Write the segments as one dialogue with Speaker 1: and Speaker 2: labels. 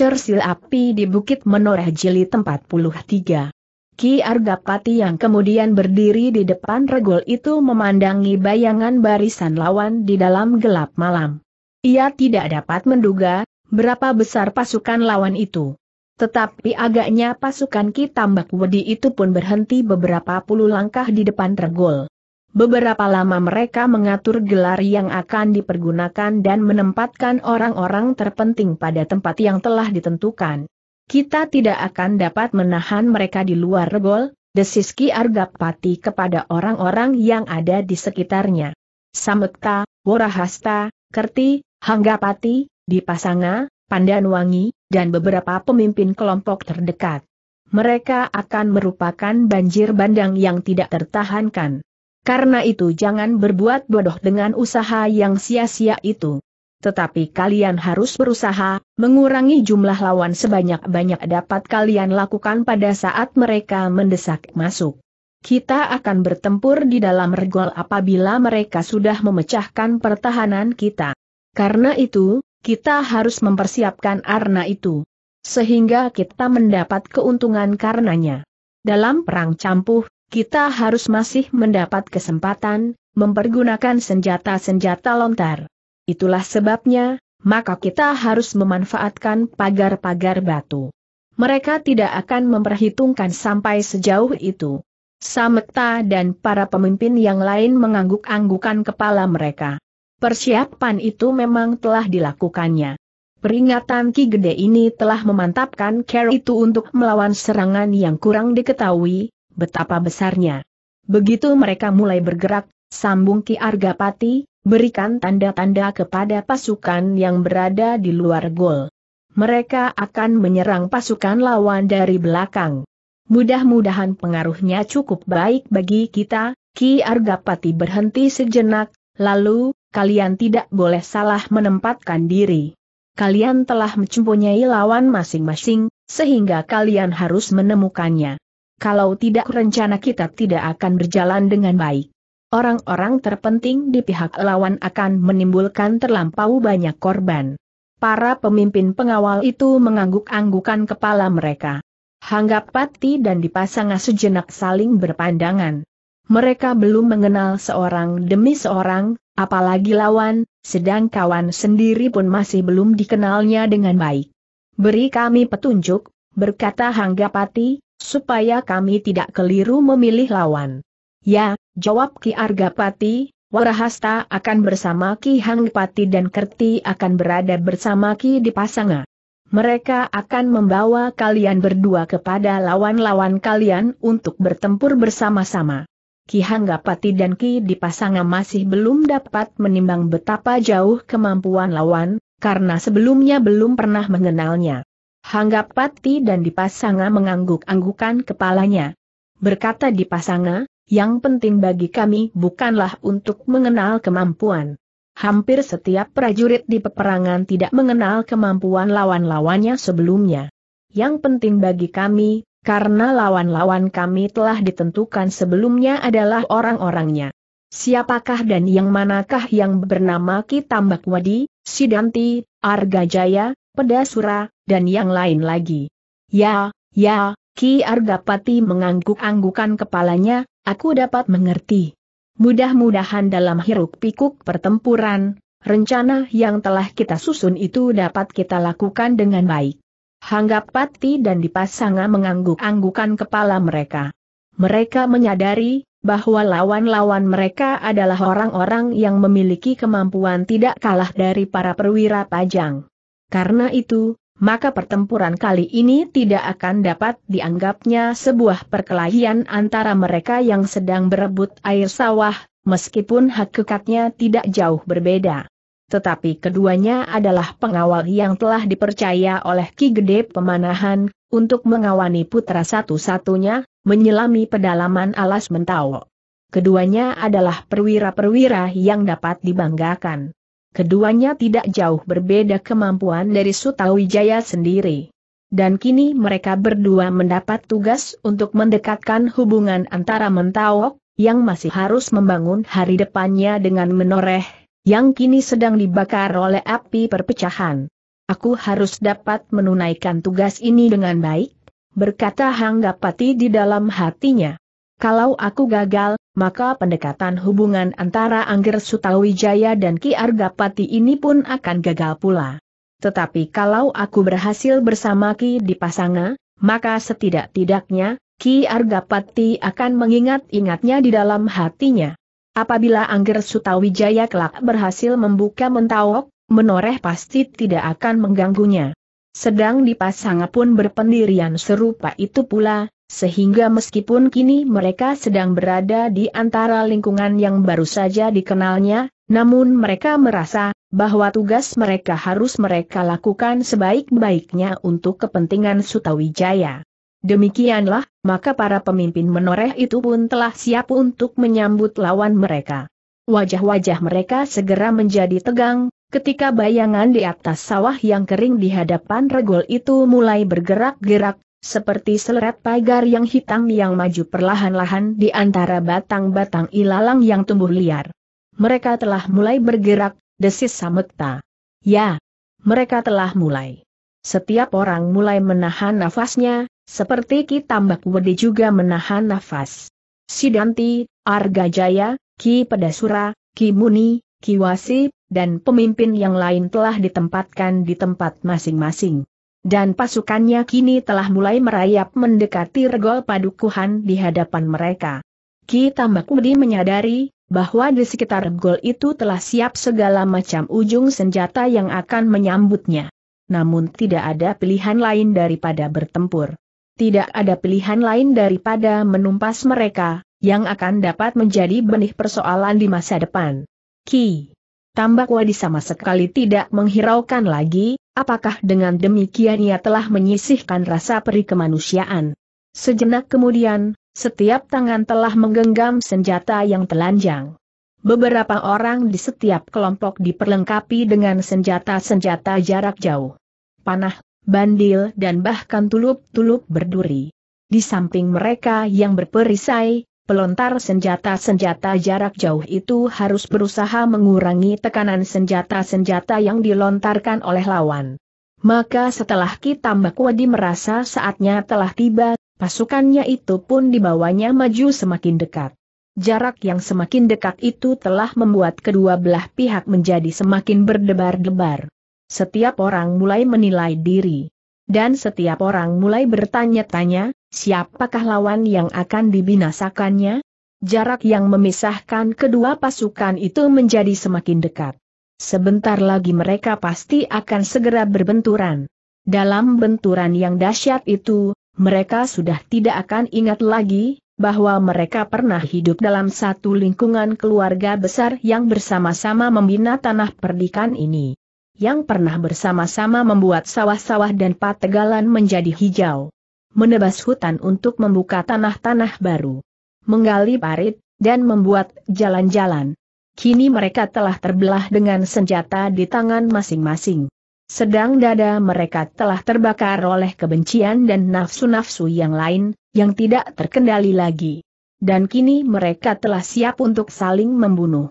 Speaker 1: Cersil Api di Bukit Menoreh Jili tempat puluh tiga. Ki Argapati yang kemudian berdiri di depan regol itu memandangi bayangan barisan lawan di dalam gelap malam. Ia tidak dapat menduga, berapa besar pasukan lawan itu. Tetapi agaknya pasukan Ki Tambak Wedi itu pun berhenti beberapa puluh langkah di depan regol. Beberapa lama mereka mengatur gelar yang akan dipergunakan dan menempatkan orang-orang terpenting pada tempat yang telah ditentukan. Kita tidak akan dapat menahan mereka di luar regol, desiski Argapati kepada orang-orang yang ada di sekitarnya. Samekta, Warahasta, Kerti, Hanggapati, Dipasanga, Pandanwangi, dan beberapa pemimpin kelompok terdekat. Mereka akan merupakan banjir bandang yang tidak tertahankan. Karena itu jangan berbuat bodoh dengan usaha yang sia-sia itu. Tetapi kalian harus berusaha, mengurangi jumlah lawan sebanyak-banyak dapat kalian lakukan pada saat mereka mendesak masuk. Kita akan bertempur di dalam regol apabila mereka sudah memecahkan pertahanan kita. Karena itu, kita harus mempersiapkan arna itu. Sehingga kita mendapat keuntungan karenanya. Dalam perang campuh, kita harus masih mendapat kesempatan mempergunakan senjata-senjata lontar. Itulah sebabnya, maka kita harus memanfaatkan pagar-pagar batu. Mereka tidak akan memperhitungkan sampai sejauh itu. Sametta dan para pemimpin yang lain mengangguk-anggukan kepala mereka. Persiapan itu memang telah dilakukannya. Peringatan Ki Gede ini telah memantapkan Carol itu untuk melawan serangan yang kurang diketahui, betapa besarnya. Begitu mereka mulai bergerak, sambung Ki Argapati, berikan tanda-tanda kepada pasukan yang berada di luar gol. Mereka akan menyerang pasukan lawan dari belakang. Mudah-mudahan pengaruhnya cukup baik bagi kita, Ki Argapati berhenti sejenak, lalu, kalian tidak boleh salah menempatkan diri. Kalian telah mempunyai lawan masing-masing, sehingga kalian harus menemukannya. Kalau tidak rencana kita tidak akan berjalan dengan baik. Orang-orang terpenting di pihak lawan akan menimbulkan terlampau banyak korban. Para pemimpin pengawal itu mengangguk-anggukan kepala mereka. Hanggap Pati dan Dipasanga sejenak saling berpandangan. Mereka belum mengenal seorang demi seorang, apalagi lawan, sedang kawan sendiri pun masih belum dikenalnya dengan baik. Beri kami petunjuk, berkata Hanggapati, supaya kami tidak keliru memilih lawan. Ya, jawab Ki Argapati, Warahasta akan bersama Ki Hangpati dan Kerti akan berada bersama Ki Dipasanga. Mereka akan membawa kalian berdua kepada lawan-lawan kalian untuk bertempur bersama-sama. Ki Hanggapati dan Ki Dipasanga masih belum dapat menimbang betapa jauh kemampuan lawan, karena sebelumnya belum pernah mengenalnya. Pati dan Dipasanga mengangguk-anggukan kepalanya. Berkata Dipasanga, yang penting bagi kami bukanlah untuk mengenal kemampuan. Hampir setiap prajurit di peperangan tidak mengenal kemampuan lawan-lawannya sebelumnya. Yang penting bagi kami, karena lawan-lawan kami telah ditentukan sebelumnya adalah orang-orangnya. Siapakah dan yang manakah yang bernama Kitambakwadi, Sidanti, Argajaya, Pedasura, dan yang lain lagi. Ya, ya, Ki Argapati mengangguk-anggukan kepalanya, aku dapat mengerti. Mudah-mudahan dalam hiruk-pikuk pertempuran, rencana yang telah kita susun itu dapat kita lakukan dengan baik. Hanggapati dan Dipasanga mengangguk-anggukan kepala mereka. Mereka menyadari bahwa lawan-lawan mereka adalah orang-orang yang memiliki kemampuan tidak kalah dari para perwira pajang. Karena itu, maka pertempuran kali ini tidak akan dapat dianggapnya sebuah perkelahian antara mereka yang sedang berebut air sawah, meskipun hakikatnya tidak jauh berbeda. Tetapi keduanya adalah pengawal yang telah dipercaya oleh Ki Gede Pemanahan, untuk mengawani putra satu-satunya, menyelami pedalaman alas mentawo. Keduanya adalah perwira-perwira yang dapat dibanggakan keduanya tidak jauh berbeda kemampuan dari Sutawijaya sendiri. Dan kini mereka berdua mendapat tugas untuk mendekatkan hubungan antara Mentawok, yang masih harus membangun hari depannya dengan menoreh, yang kini sedang dibakar oleh api perpecahan. Aku harus dapat menunaikan tugas ini dengan baik, berkata Hanggapati di dalam hatinya. Kalau aku gagal, maka pendekatan hubungan antara Angger Sutawijaya dan Ki Argapati ini pun akan gagal pula. Tetapi kalau aku berhasil bersama Ki Dipasanga, maka setidak-tidaknya, Ki Argapati akan mengingat-ingatnya di dalam hatinya. Apabila Angger Sutawijaya kelak berhasil membuka mentawok, menoreh pasti tidak akan mengganggunya. Sedang Dipasanga pun berpendirian serupa itu pula, sehingga meskipun kini mereka sedang berada di antara lingkungan yang baru saja dikenalnya, namun mereka merasa bahwa tugas mereka harus mereka lakukan sebaik-baiknya untuk kepentingan Sutawijaya. Demikianlah, maka para pemimpin menoreh itu pun telah siap untuk menyambut lawan mereka. Wajah-wajah mereka segera menjadi tegang, ketika bayangan di atas sawah yang kering di hadapan regol itu mulai bergerak-gerak, seperti seleret pagar yang hitam yang maju perlahan-lahan di antara batang-batang ilalang yang tumbuh liar. Mereka telah mulai bergerak, desis Samekta. Ya, mereka telah mulai. Setiap orang mulai menahan nafasnya, seperti Ki Tambak Wedi juga menahan nafas. Sidanti, Arga Jaya, Ki Pedasura, Ki Muni, Ki Wasi, dan pemimpin yang lain telah ditempatkan di tempat masing-masing. Dan pasukannya kini telah mulai merayap mendekati regol padukuhan di hadapan mereka. Ki Tambakudi menyadari, bahwa di sekitar regol itu telah siap segala macam ujung senjata yang akan menyambutnya. Namun tidak ada pilihan lain daripada bertempur. Tidak ada pilihan lain daripada menumpas mereka, yang akan dapat menjadi benih persoalan di masa depan. Ki Tambak Wadi sama sekali tidak menghiraukan lagi, apakah dengan demikian ia telah menyisihkan rasa peri kemanusiaan. Sejenak kemudian, setiap tangan telah menggenggam senjata yang telanjang. Beberapa orang di setiap kelompok diperlengkapi dengan senjata-senjata jarak jauh. Panah, bandil dan bahkan tulup-tulup berduri. Di samping mereka yang berperisai, pelontar senjata-senjata jarak jauh itu harus berusaha mengurangi tekanan senjata-senjata yang dilontarkan oleh lawan. Maka setelah kita Tambak Wadi merasa saatnya telah tiba, pasukannya itu pun dibawanya maju semakin dekat. Jarak yang semakin dekat itu telah membuat kedua belah pihak menjadi semakin berdebar-debar. Setiap orang mulai menilai diri. Dan setiap orang mulai bertanya-tanya, siapakah lawan yang akan dibinasakannya? Jarak yang memisahkan kedua pasukan itu menjadi semakin dekat. Sebentar lagi mereka pasti akan segera berbenturan. Dalam benturan yang dahsyat itu, mereka sudah tidak akan ingat lagi bahwa mereka pernah hidup dalam satu lingkungan keluarga besar yang bersama-sama membina tanah perdikan ini. Yang pernah bersama-sama membuat sawah-sawah dan pategalan menjadi hijau menebas hutan untuk membuka tanah-tanah baru, menggali parit, dan membuat jalan-jalan. Kini mereka telah terbelah dengan senjata di tangan masing-masing. Sedang dada mereka telah terbakar oleh kebencian dan nafsu-nafsu yang lain, yang tidak terkendali lagi. Dan kini mereka telah siap untuk saling membunuh.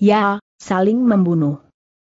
Speaker 1: Ya, saling membunuh.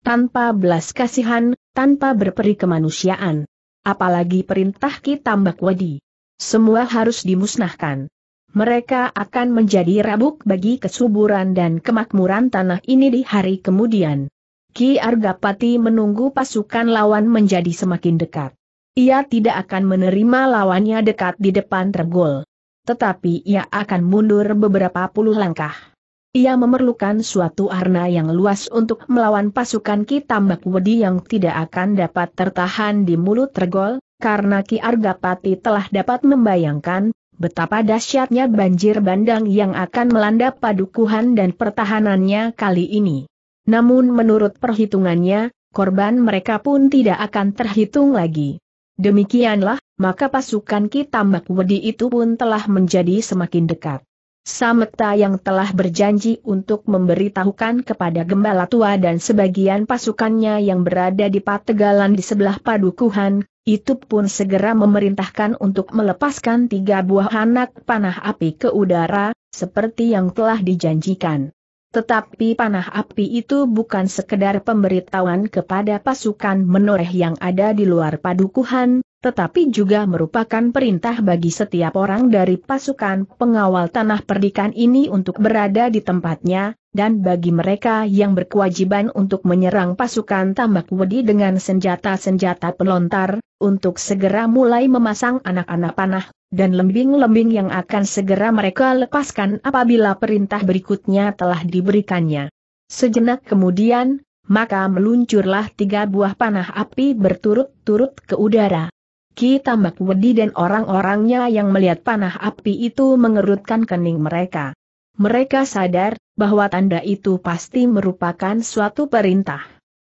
Speaker 1: Tanpa belas kasihan, tanpa berperi kemanusiaan apalagi perintah Mbak Wadi. Semua harus dimusnahkan. Mereka akan menjadi rabuk bagi kesuburan dan kemakmuran tanah ini di hari kemudian. Ki Argapati menunggu pasukan lawan menjadi semakin dekat. Ia tidak akan menerima lawannya dekat di depan Regol. Tetapi ia akan mundur beberapa puluh langkah. Ia memerlukan suatu arna yang luas untuk melawan pasukan Ki Tambak Wedi yang tidak akan dapat tertahan di mulut tergol, karena Ki Argapati telah dapat membayangkan betapa dahsyatnya banjir bandang yang akan melanda padukuhan dan pertahanannya kali ini. Namun menurut perhitungannya, korban mereka pun tidak akan terhitung lagi. Demikianlah, maka pasukan Ki Tambak Wedi itu pun telah menjadi semakin dekat. Sameta yang telah berjanji untuk memberitahukan kepada Gembala Tua dan sebagian pasukannya yang berada di Pategalan di sebelah Padukuhan, itu pun segera memerintahkan untuk melepaskan tiga buah anak panah api ke udara, seperti yang telah dijanjikan. Tetapi panah api itu bukan sekedar pemberitahuan kepada pasukan menoreh yang ada di luar padukuhan, tetapi juga merupakan perintah bagi setiap orang dari pasukan pengawal tanah perdikan ini untuk berada di tempatnya, dan bagi mereka yang berkewajiban untuk menyerang pasukan tambak wedi dengan senjata-senjata pelontar, untuk segera mulai memasang anak-anak panah, dan lembing-lembing yang akan segera mereka lepaskan apabila perintah berikutnya telah diberikannya. Sejenak kemudian, maka meluncurlah tiga buah panah api berturut-turut ke udara. Ki Tambak Wedi dan orang-orangnya yang melihat panah api itu mengerutkan kening mereka. Mereka sadar bahwa tanda itu pasti merupakan suatu perintah.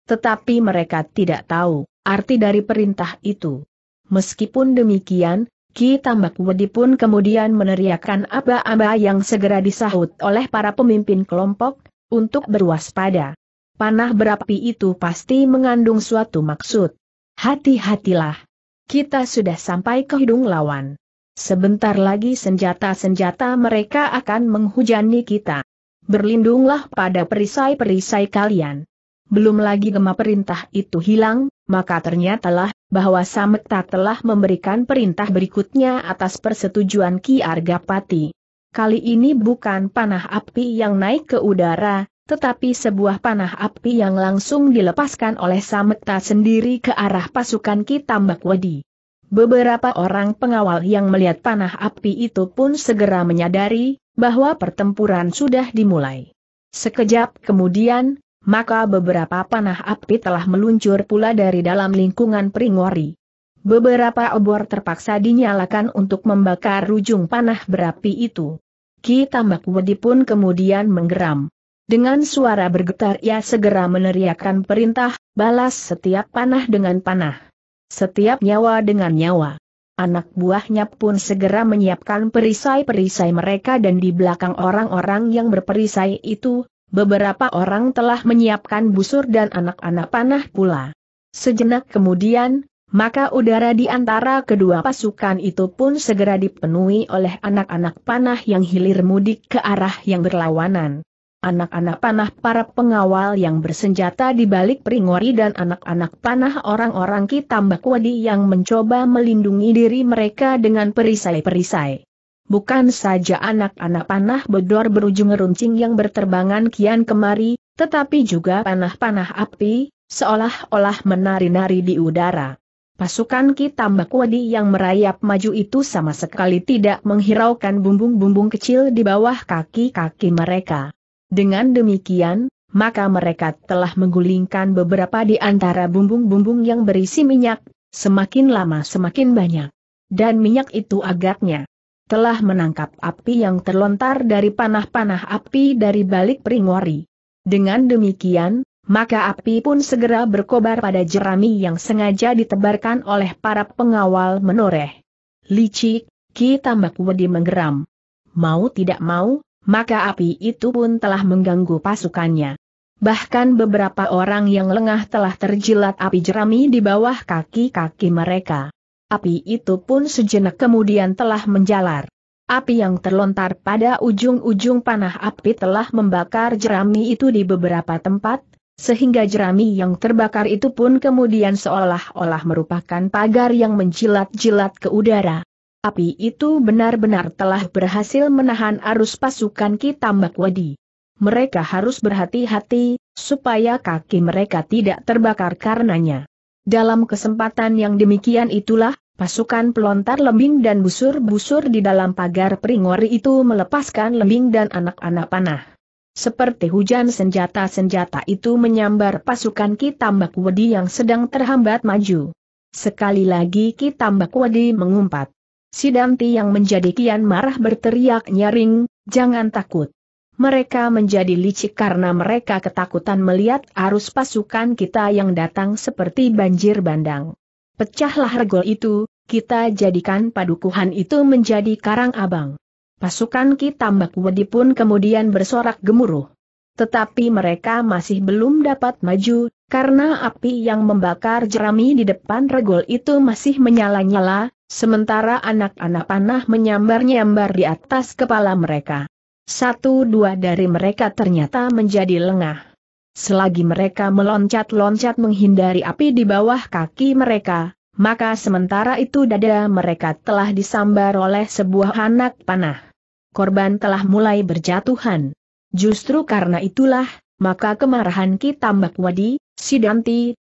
Speaker 1: Tetapi mereka tidak tahu arti dari perintah itu. Meskipun demikian, Ki Tambak Wedi pun kemudian meneriakkan aba-aba yang segera disahut oleh para pemimpin kelompok, untuk berwaspada. Panah berapi itu pasti mengandung suatu maksud. Hati-hatilah kita sudah sampai ke hidung lawan. Sebentar lagi senjata-senjata mereka akan menghujani kita. Berlindunglah pada perisai-perisai kalian. Belum lagi gema perintah itu hilang, maka ternyatalah bahwa Sametta telah memberikan perintah berikutnya atas persetujuan Ki Argapati. Kali ini bukan panah api yang naik ke udara, tetapi sebuah panah api yang langsung dilepaskan oleh Sametta sendiri ke arah pasukan Kitambak Wadi. Beberapa orang pengawal yang melihat panah api itu pun segera menyadari bahwa pertempuran sudah dimulai. Sekejap kemudian, maka beberapa panah api telah meluncur pula dari dalam lingkungan Pringwari. Beberapa obor terpaksa dinyalakan untuk membakar ujung panah berapi itu. Ki Tambak Wedi pun kemudian menggeram. Dengan suara bergetar ia segera meneriakkan perintah, balas setiap panah dengan panah. Setiap nyawa dengan nyawa. Anak buahnya pun segera menyiapkan perisai-perisai mereka dan di belakang orang-orang yang berperisai itu, beberapa orang telah menyiapkan busur dan anak-anak panah pula. Sejenak kemudian, maka udara di antara kedua pasukan itu pun segera dipenuhi oleh anak-anak panah yang hilir mudik ke arah yang berlawanan anak-anak panah para pengawal yang bersenjata di balik peringori dan anak-anak panah orang-orang Kitambak Wadi yang mencoba melindungi diri mereka dengan perisai-perisai. Bukan saja anak-anak panah bedor berujung runcing yang berterbangan kian kemari, tetapi juga panah-panah api, seolah-olah menari-nari di udara. Pasukan Kitambak Wadi yang merayap maju itu sama sekali tidak menghiraukan bumbung-bumbung kecil di bawah kaki-kaki mereka. Dengan demikian, maka mereka telah menggulingkan beberapa di antara bumbung-bumbung yang berisi minyak, semakin lama semakin banyak. Dan minyak itu agaknya telah menangkap api yang terlontar dari panah-panah api dari balik peringwari. Dengan demikian, maka api pun segera berkobar pada jerami yang sengaja ditebarkan oleh para pengawal menoreh. Licik, kita Tambak Wedi menggeram. Mau tidak mau, maka api itu pun telah mengganggu pasukannya. Bahkan beberapa orang yang lengah telah terjilat api jerami di bawah kaki-kaki mereka. Api itu pun sejenak kemudian telah menjalar. Api yang terlontar pada ujung-ujung panah api telah membakar jerami itu di beberapa tempat, sehingga jerami yang terbakar itu pun kemudian seolah-olah merupakan pagar yang menjilat-jilat ke udara. Api itu benar-benar telah berhasil menahan arus pasukan kita Makwadi. Mereka harus berhati-hati, supaya kaki mereka tidak terbakar karenanya. Dalam kesempatan yang demikian itulah, pasukan pelontar lembing dan busur-busur di dalam pagar peringori itu melepaskan lembing dan anak-anak panah. Seperti hujan senjata-senjata itu menyambar pasukan kita Wadi yang sedang terhambat maju. Sekali lagi kita Wadi mengumpat. Sidamti yang menjadi kian marah berteriak nyaring, jangan takut. Mereka menjadi licik karena mereka ketakutan melihat arus pasukan kita yang datang seperti banjir bandang. Pecahlah regol itu, kita jadikan padukuhan itu menjadi karang abang. Pasukan kita Mbak Wedi pun kemudian bersorak gemuruh. Tetapi mereka masih belum dapat maju, karena api yang membakar jerami di depan regol itu masih menyala-nyala, sementara anak-anak panah menyambar-nyambar di atas kepala mereka. Satu dua dari mereka ternyata menjadi lengah. Selagi mereka meloncat-loncat menghindari api di bawah kaki mereka, maka sementara itu dada mereka telah disambar oleh sebuah anak panah. Korban telah mulai berjatuhan. Justru karena itulah, maka kemarahan Ki Tambak Wadi, Sidanti,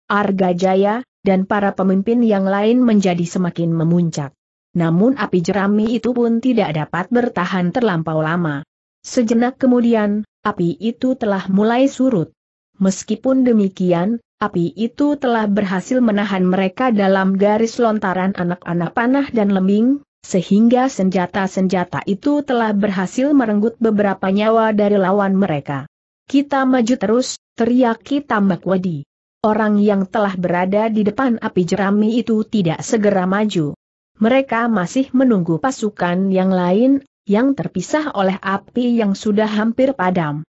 Speaker 1: Jaya, dan para pemimpin yang lain menjadi semakin memuncak. Namun api jerami itu pun tidak dapat bertahan terlampau lama. Sejenak kemudian, api itu telah mulai surut. Meskipun demikian, api itu telah berhasil menahan mereka dalam garis lontaran anak-anak panah dan lembing, sehingga senjata-senjata itu telah berhasil merenggut beberapa nyawa dari lawan mereka. Kita maju terus, teriaki tambak wadi. Orang yang telah berada di depan api jerami itu tidak segera maju. Mereka masih menunggu pasukan yang lain, yang terpisah oleh api yang sudah hampir padam.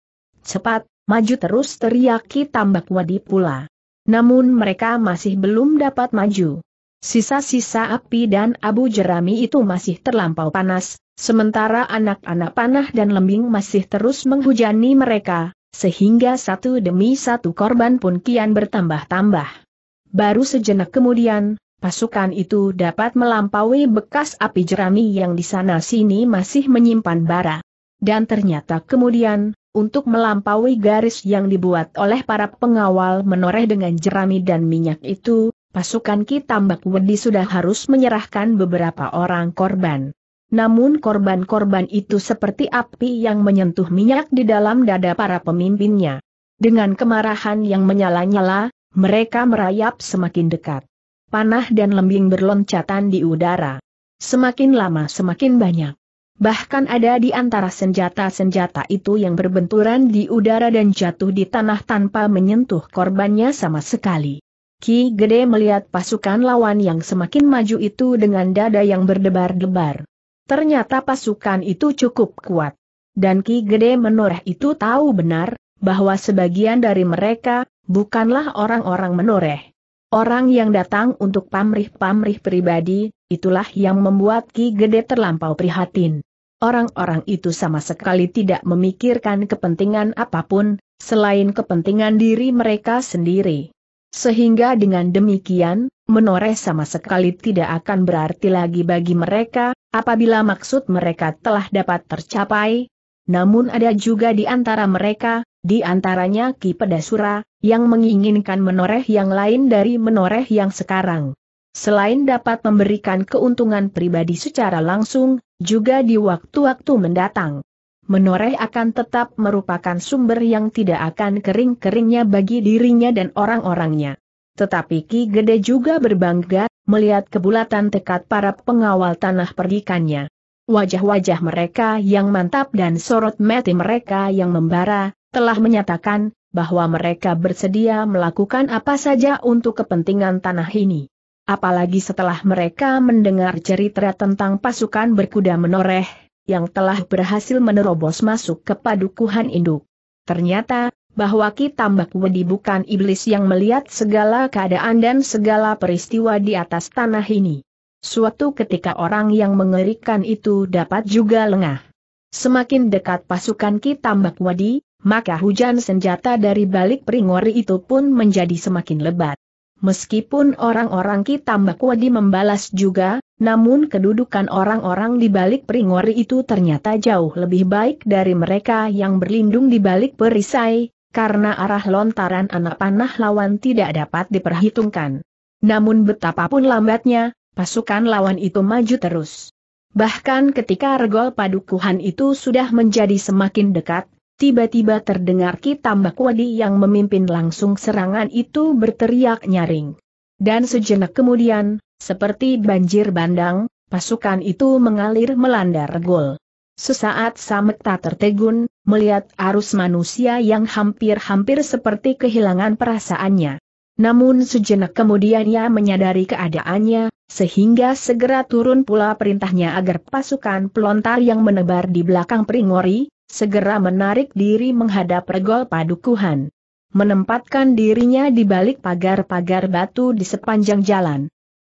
Speaker 1: Cepat, maju terus teriaki tambak wadi pula. Namun mereka masih belum dapat maju. Sisa-sisa api dan abu jerami itu masih terlampau panas, sementara anak-anak panah dan lembing masih terus menghujani mereka, sehingga satu demi satu korban pun kian bertambah-tambah. Baru sejenak kemudian, pasukan itu dapat melampaui bekas api jerami yang di sana-sini masih menyimpan bara. Dan ternyata kemudian, untuk melampaui garis yang dibuat oleh para pengawal menoreh dengan jerami dan minyak itu, pasukan Ki Tambak Wedi sudah harus menyerahkan beberapa orang korban. Namun korban-korban itu seperti api yang menyentuh minyak di dalam dada para pemimpinnya. Dengan kemarahan yang menyala-nyala, mereka merayap semakin dekat. Panah dan lembing berloncatan di udara. Semakin lama semakin banyak. Bahkan ada di antara senjata-senjata itu yang berbenturan di udara dan jatuh di tanah tanpa menyentuh korbannya sama sekali. Ki Gede melihat pasukan lawan yang semakin maju itu dengan dada yang berdebar-debar. Ternyata pasukan itu cukup kuat. Dan Ki Gede menoreh itu tahu benar, bahwa sebagian dari mereka, bukanlah orang-orang menoreh. Orang yang datang untuk pamrih-pamrih pribadi, itulah yang membuat Ki Gede terlampau prihatin. Orang-orang itu sama sekali tidak memikirkan kepentingan apapun, selain kepentingan diri mereka sendiri. Sehingga dengan demikian, menoreh sama sekali tidak akan berarti lagi bagi mereka, apabila maksud mereka telah dapat tercapai. Namun ada juga di antara mereka, di antaranya Ki Pedasura, yang menginginkan menoreh yang lain dari menoreh yang sekarang. Selain dapat memberikan keuntungan pribadi secara langsung, juga di waktu-waktu mendatang menoreh akan tetap merupakan sumber yang tidak akan kering-keringnya bagi dirinya dan orang-orangnya. Tetapi Ki Gede juga berbangga, melihat kebulatan tekad para pengawal tanah perdikannya. Wajah-wajah mereka yang mantap dan sorot mati mereka yang membara, telah menyatakan, bahwa mereka bersedia melakukan apa saja untuk kepentingan tanah ini. Apalagi setelah mereka mendengar cerita tentang pasukan berkuda menoreh, yang telah berhasil menerobos masuk ke padukuhan induk. Ternyata, bahwa Ki Tambak Wedi bukan iblis yang melihat segala keadaan dan segala peristiwa di atas tanah ini. Suatu ketika orang yang mengerikan itu dapat juga lengah. Semakin dekat pasukan Ki Tambak Wedi, maka hujan senjata dari balik peringori itu pun menjadi semakin lebat. Meskipun orang-orang Ki Tambak Wedi membalas juga, namun kedudukan orang-orang di balik peringori itu ternyata jauh lebih baik dari mereka yang berlindung di balik perisai, karena arah lontaran anak panah lawan tidak dapat diperhitungkan. Namun betapapun lambatnya, pasukan lawan itu maju terus. Bahkan ketika regol padukuhan itu sudah menjadi semakin dekat, tiba-tiba terdengar Ki Tambakwadi yang memimpin langsung serangan itu berteriak nyaring dan sejenak kemudian, seperti banjir bandang, pasukan itu mengalir melanda regol. Sesaat Sametta tertegun, melihat arus manusia yang hampir-hampir seperti kehilangan perasaannya. Namun sejenak kemudian ia menyadari keadaannya, sehingga segera turun pula perintahnya agar pasukan pelontar yang menebar di belakang Pringori, segera menarik diri menghadap regol padukuhan menempatkan dirinya di balik pagar-pagar batu di sepanjang jalan.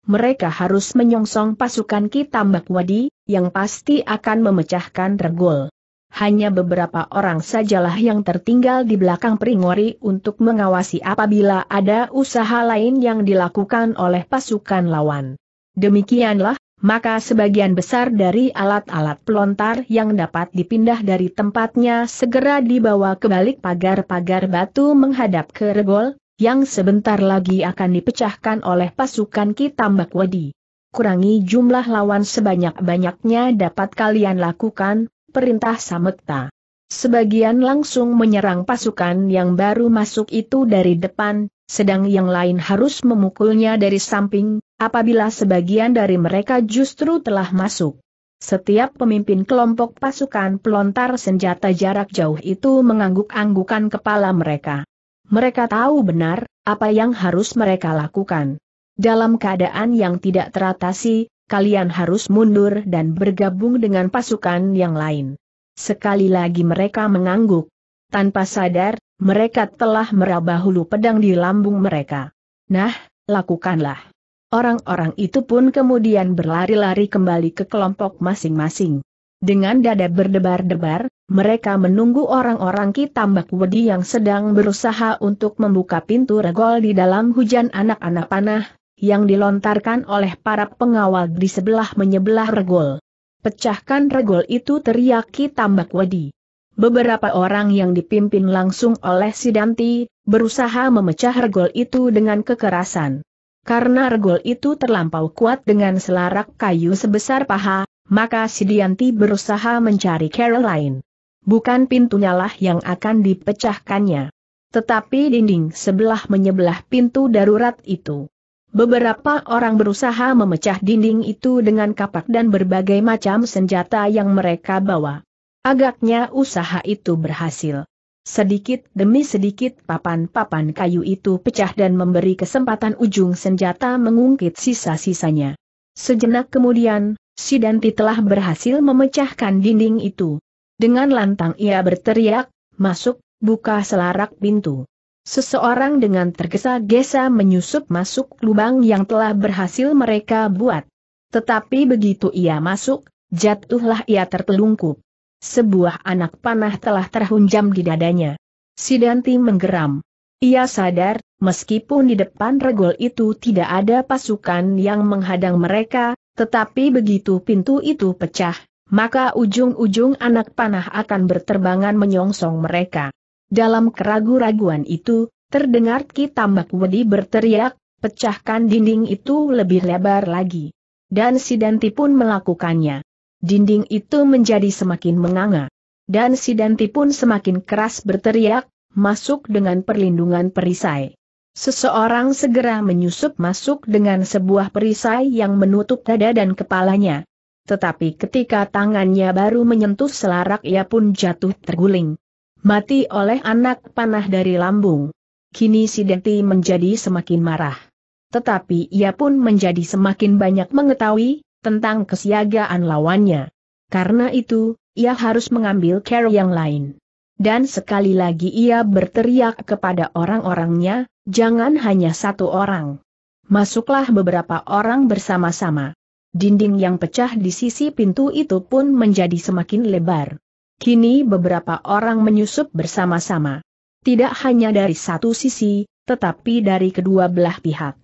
Speaker 1: Mereka harus menyongsong pasukan kita Tambak Wadi, yang pasti akan memecahkan regol. Hanya beberapa orang sajalah yang tertinggal di belakang Pringori untuk mengawasi apabila ada usaha lain yang dilakukan oleh pasukan lawan. Demikianlah, maka sebagian besar dari alat-alat pelontar yang dapat dipindah dari tempatnya segera dibawa ke balik pagar-pagar batu menghadap ke Regol, yang sebentar lagi akan dipecahkan oleh pasukan Kitambak Wadi. Kurangi jumlah lawan sebanyak-banyaknya dapat kalian lakukan, perintah Samekta. Sebagian langsung menyerang pasukan yang baru masuk itu dari depan, sedang yang lain harus memukulnya dari samping, apabila sebagian dari mereka justru telah masuk. Setiap pemimpin kelompok pasukan pelontar senjata jarak jauh itu mengangguk-anggukan kepala mereka. Mereka tahu benar, apa yang harus mereka lakukan. Dalam keadaan yang tidak teratasi, kalian harus mundur dan bergabung dengan pasukan yang lain. Sekali lagi mereka mengangguk. Tanpa sadar, mereka telah meraba hulu pedang di lambung mereka. Nah, lakukanlah. Orang-orang itu pun kemudian berlari-lari kembali ke kelompok masing-masing. Dengan dada berdebar-debar, mereka menunggu orang-orang Kitambak Wedi yang sedang berusaha untuk membuka pintu regol di dalam hujan anak-anak panah, yang dilontarkan oleh para pengawal di sebelah menyebelah regol. Pecahkan regol itu teriak Kitambak Wedi. Beberapa orang yang dipimpin langsung oleh Sidanti, berusaha memecah regol itu dengan kekerasan. Karena regol itu terlampau kuat dengan selarak kayu sebesar paha, maka Sidanti berusaha mencari Caroline. Bukan pintunya lah yang akan dipecahkannya. Tetapi dinding sebelah menyebelah pintu darurat itu. Beberapa orang berusaha memecah dinding itu dengan kapak dan berbagai macam senjata yang mereka bawa. Agaknya usaha itu berhasil. Sedikit demi sedikit papan-papan kayu itu pecah dan memberi kesempatan ujung senjata mengungkit sisa-sisanya. Sejenak kemudian, Sidanti telah berhasil memecahkan dinding itu. Dengan lantang ia berteriak, masuk, buka selarak pintu. Seseorang dengan tergesa-gesa menyusup masuk lubang yang telah berhasil mereka buat. Tetapi begitu ia masuk, jatuhlah ia tertelungkup sebuah anak panah telah terhunjam di dadanya. Sidanti menggeram. Ia sadar, meskipun di depan regol itu tidak ada pasukan yang menghadang mereka, tetapi begitu pintu itu pecah, maka ujung-ujung anak panah akan berterbangan menyongsong mereka. Dalam keragu-raguan itu, terdengar Ki Tambak Wedi berteriak, pecahkan dinding itu lebih lebar lagi. Dan Sidanti pun melakukannya dinding itu menjadi semakin menganga. Dan si Danti pun semakin keras berteriak, masuk dengan perlindungan perisai. Seseorang segera menyusup masuk dengan sebuah perisai yang menutup dada dan kepalanya. Tetapi ketika tangannya baru menyentuh selarak ia pun jatuh terguling. Mati oleh anak panah dari lambung. Kini si Danti menjadi semakin marah. Tetapi ia pun menjadi semakin banyak mengetahui, tentang kesiagaan lawannya. Karena itu, ia harus mengambil care yang lain. Dan sekali lagi ia berteriak kepada orang-orangnya, jangan hanya satu orang. Masuklah beberapa orang bersama-sama. Dinding yang pecah di sisi pintu itu pun menjadi semakin lebar. Kini beberapa orang menyusup bersama-sama. Tidak hanya dari satu sisi, tetapi dari kedua belah pihak.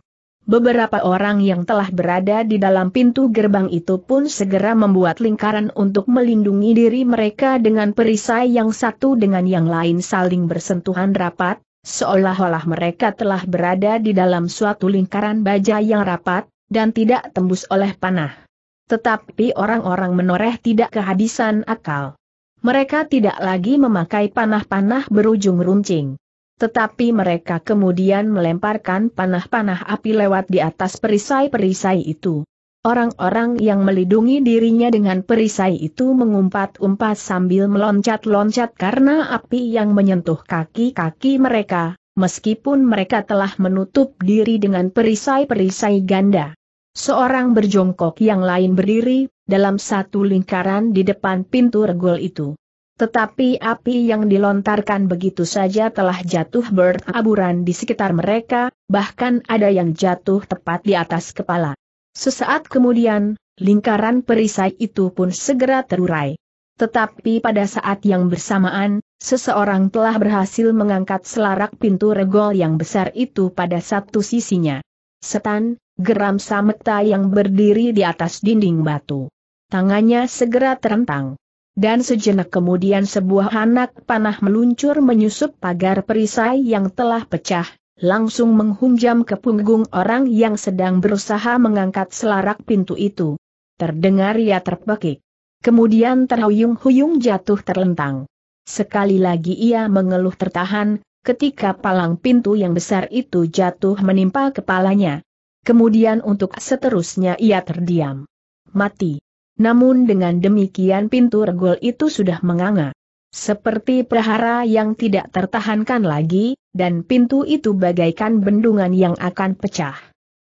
Speaker 1: Beberapa orang yang telah berada di dalam pintu gerbang itu pun segera membuat lingkaran untuk melindungi diri mereka dengan perisai yang satu dengan yang lain saling bersentuhan rapat, seolah-olah mereka telah berada di dalam suatu lingkaran baja yang rapat, dan tidak tembus oleh panah. Tetapi orang-orang menoreh tidak kehabisan akal. Mereka tidak lagi memakai panah-panah berujung runcing. Tetapi mereka kemudian melemparkan panah-panah api lewat di atas perisai-perisai itu. Orang-orang yang melindungi dirinya dengan perisai itu mengumpat-umpat sambil meloncat-loncat karena api yang menyentuh kaki-kaki mereka, meskipun mereka telah menutup diri dengan perisai-perisai ganda. Seorang berjongkok yang lain berdiri, dalam satu lingkaran di depan pintu regol itu. Tetapi api yang dilontarkan begitu saja telah jatuh beraburan di sekitar mereka, bahkan ada yang jatuh tepat di atas kepala. Sesaat kemudian, lingkaran perisai itu pun segera terurai. Tetapi pada saat yang bersamaan, seseorang telah berhasil mengangkat selarak pintu regol yang besar itu pada satu sisinya. Setan, geram sameta yang berdiri di atas dinding batu. Tangannya segera terentang. Dan sejenak kemudian sebuah anak panah meluncur menyusup pagar perisai yang telah pecah, langsung menghunjam ke punggung orang yang sedang berusaha mengangkat selarak pintu itu. Terdengar ia terpekik. Kemudian terhuyung-huyung jatuh terlentang. Sekali lagi ia mengeluh tertahan, ketika palang pintu yang besar itu jatuh menimpa kepalanya. Kemudian untuk seterusnya ia terdiam. Mati. Namun dengan demikian pintu regol itu sudah menganga. Seperti prahara yang tidak tertahankan lagi, dan pintu itu bagaikan bendungan yang akan pecah.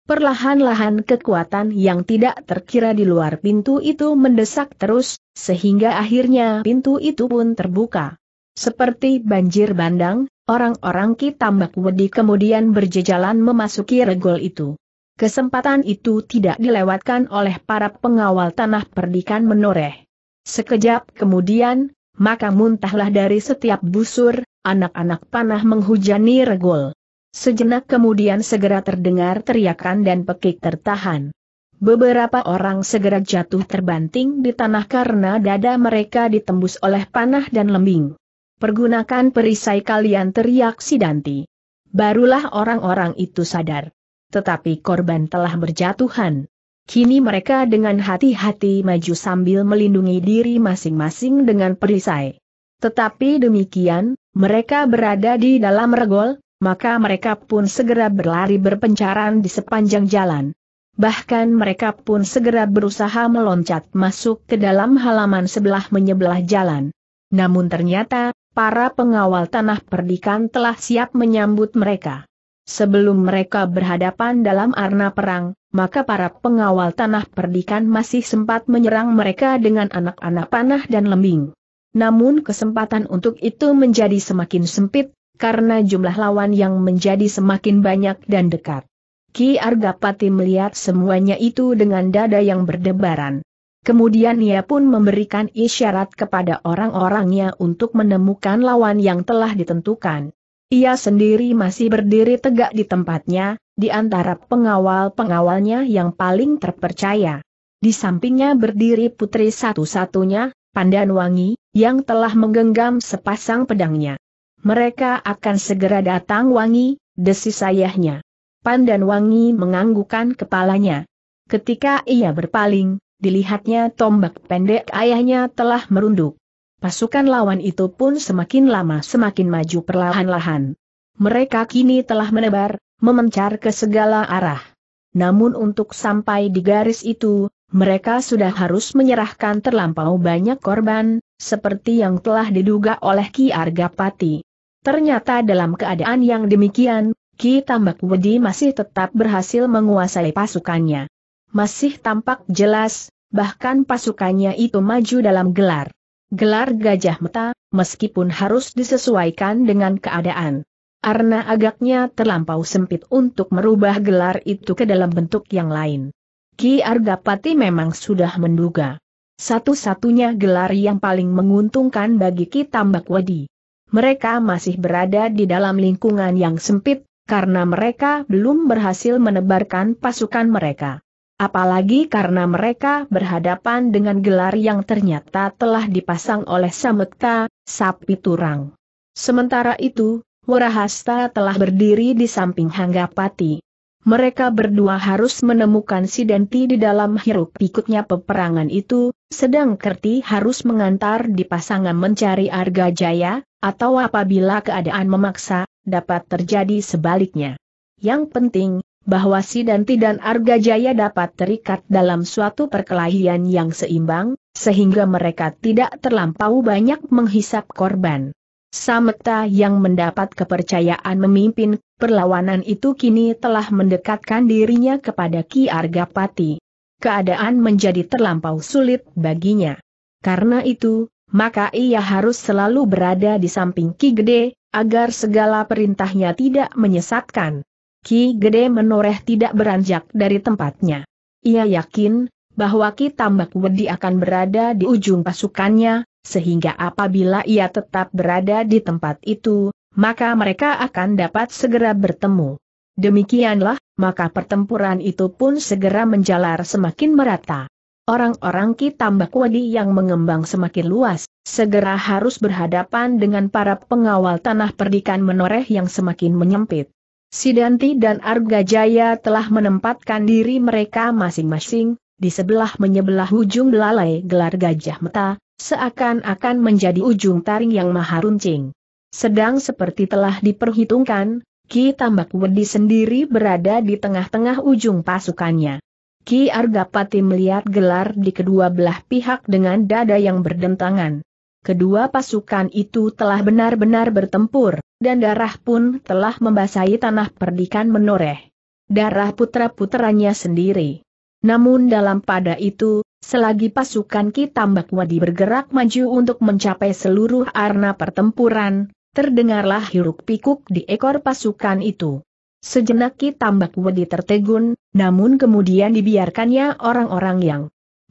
Speaker 1: Perlahan-lahan kekuatan yang tidak terkira di luar pintu itu mendesak terus, sehingga akhirnya pintu itu pun terbuka. Seperti banjir bandang, orang-orang kita Wedi kemudian berjejalan memasuki regol itu. Kesempatan itu tidak dilewatkan oleh para pengawal tanah perdikan menoreh. Sekejap kemudian, maka muntahlah dari setiap busur, anak-anak panah menghujani regol. Sejenak kemudian segera terdengar teriakan dan pekik tertahan. Beberapa orang segera jatuh terbanting di tanah karena dada mereka ditembus oleh panah dan lembing. Pergunakan perisai kalian teriak Sidanti. Barulah orang-orang itu sadar tetapi korban telah berjatuhan. Kini mereka dengan hati-hati maju sambil melindungi diri masing-masing dengan perisai. Tetapi demikian, mereka berada di dalam regol, maka mereka pun segera berlari berpencaran di sepanjang jalan. Bahkan mereka pun segera berusaha meloncat masuk ke dalam halaman sebelah menyebelah jalan. Namun ternyata, para pengawal tanah perdikan telah siap menyambut mereka. Sebelum mereka berhadapan dalam arena perang, maka para pengawal tanah perdikan masih sempat menyerang mereka dengan anak-anak panah dan lembing. Namun kesempatan untuk itu menjadi semakin sempit, karena jumlah lawan yang menjadi semakin banyak dan dekat. Ki Argapati melihat semuanya itu dengan dada yang berdebaran. Kemudian ia pun memberikan isyarat kepada orang-orangnya untuk menemukan lawan yang telah ditentukan. Ia sendiri masih berdiri tegak di tempatnya, di antara pengawal-pengawalnya yang paling terpercaya. Di sampingnya berdiri putri satu-satunya, Pandan Wangi, yang telah menggenggam sepasang pedangnya. Mereka akan segera datang Wangi, desis ayahnya. Pandan Wangi menganggukan kepalanya. Ketika ia berpaling, dilihatnya tombak pendek ayahnya telah merunduk. Pasukan lawan itu pun semakin lama semakin maju perlahan-lahan. Mereka kini telah menebar, memencar ke segala arah. Namun untuk sampai di garis itu, mereka sudah harus menyerahkan terlampau banyak korban, seperti yang telah diduga oleh Ki Argapati. Ternyata dalam keadaan yang demikian, Ki Tambak Wedi masih tetap berhasil menguasai pasukannya. Masih tampak jelas, bahkan pasukannya itu maju dalam gelar. Gelar gajah meta, meskipun harus disesuaikan dengan keadaan. karena agaknya terlampau sempit untuk merubah gelar itu ke dalam bentuk yang lain. Ki Argapati memang sudah menduga. Satu-satunya gelar yang paling menguntungkan bagi Ki Tambak Wadi. Mereka masih berada di dalam lingkungan yang sempit, karena mereka belum berhasil menebarkan pasukan mereka. Apalagi karena mereka berhadapan dengan gelar yang ternyata telah dipasang oleh Samekta, sapi turang. Sementara itu, Warahasta telah berdiri di samping Hanggapati. Mereka berdua harus menemukan si Denti di dalam hiruk pikuknya peperangan itu, sedang Kerti harus mengantar di pasangan mencari Arga Jaya, atau apabila keadaan memaksa, dapat terjadi sebaliknya. Yang penting, bahwa Sidanti dan Arga Jaya dapat terikat dalam suatu perkelahian yang seimbang, sehingga mereka tidak terlampau banyak menghisap korban. Sameta yang mendapat kepercayaan memimpin, perlawanan itu kini telah mendekatkan dirinya kepada Ki Arga Pati. Keadaan menjadi terlampau sulit baginya. Karena itu, maka ia harus selalu berada di samping Ki Gede, agar segala perintahnya tidak menyesatkan. Ki Gede menoreh tidak beranjak dari tempatnya. Ia yakin, bahwa Ki Tambak Wedi akan berada di ujung pasukannya, sehingga apabila ia tetap berada di tempat itu, maka mereka akan dapat segera bertemu. Demikianlah, maka pertempuran itu pun segera menjalar semakin merata. Orang-orang Ki Tambak Wedi yang mengembang semakin luas, segera harus berhadapan dengan para pengawal tanah perdikan menoreh yang semakin menyempit. Sidanti dan Arga Jaya telah menempatkan diri mereka masing-masing, di sebelah menyebelah ujung belalai gelar gajah meta, seakan-akan menjadi ujung taring yang maharuncing. Sedang seperti telah diperhitungkan, Ki Tambak Wedi sendiri berada di tengah-tengah ujung pasukannya. Ki Arga Argapati melihat gelar di kedua belah pihak dengan dada yang berdentangan. Kedua pasukan itu telah benar-benar bertempur dan darah pun telah membasahi tanah perdikan menoreh. Darah putra-putranya sendiri. Namun dalam pada itu, selagi pasukan Ki Tambak Wadi bergerak maju untuk mencapai seluruh arna pertempuran, terdengarlah hiruk pikuk di ekor pasukan itu. Sejenak Ki Tambak Wadi tertegun, namun kemudian dibiarkannya orang-orang yang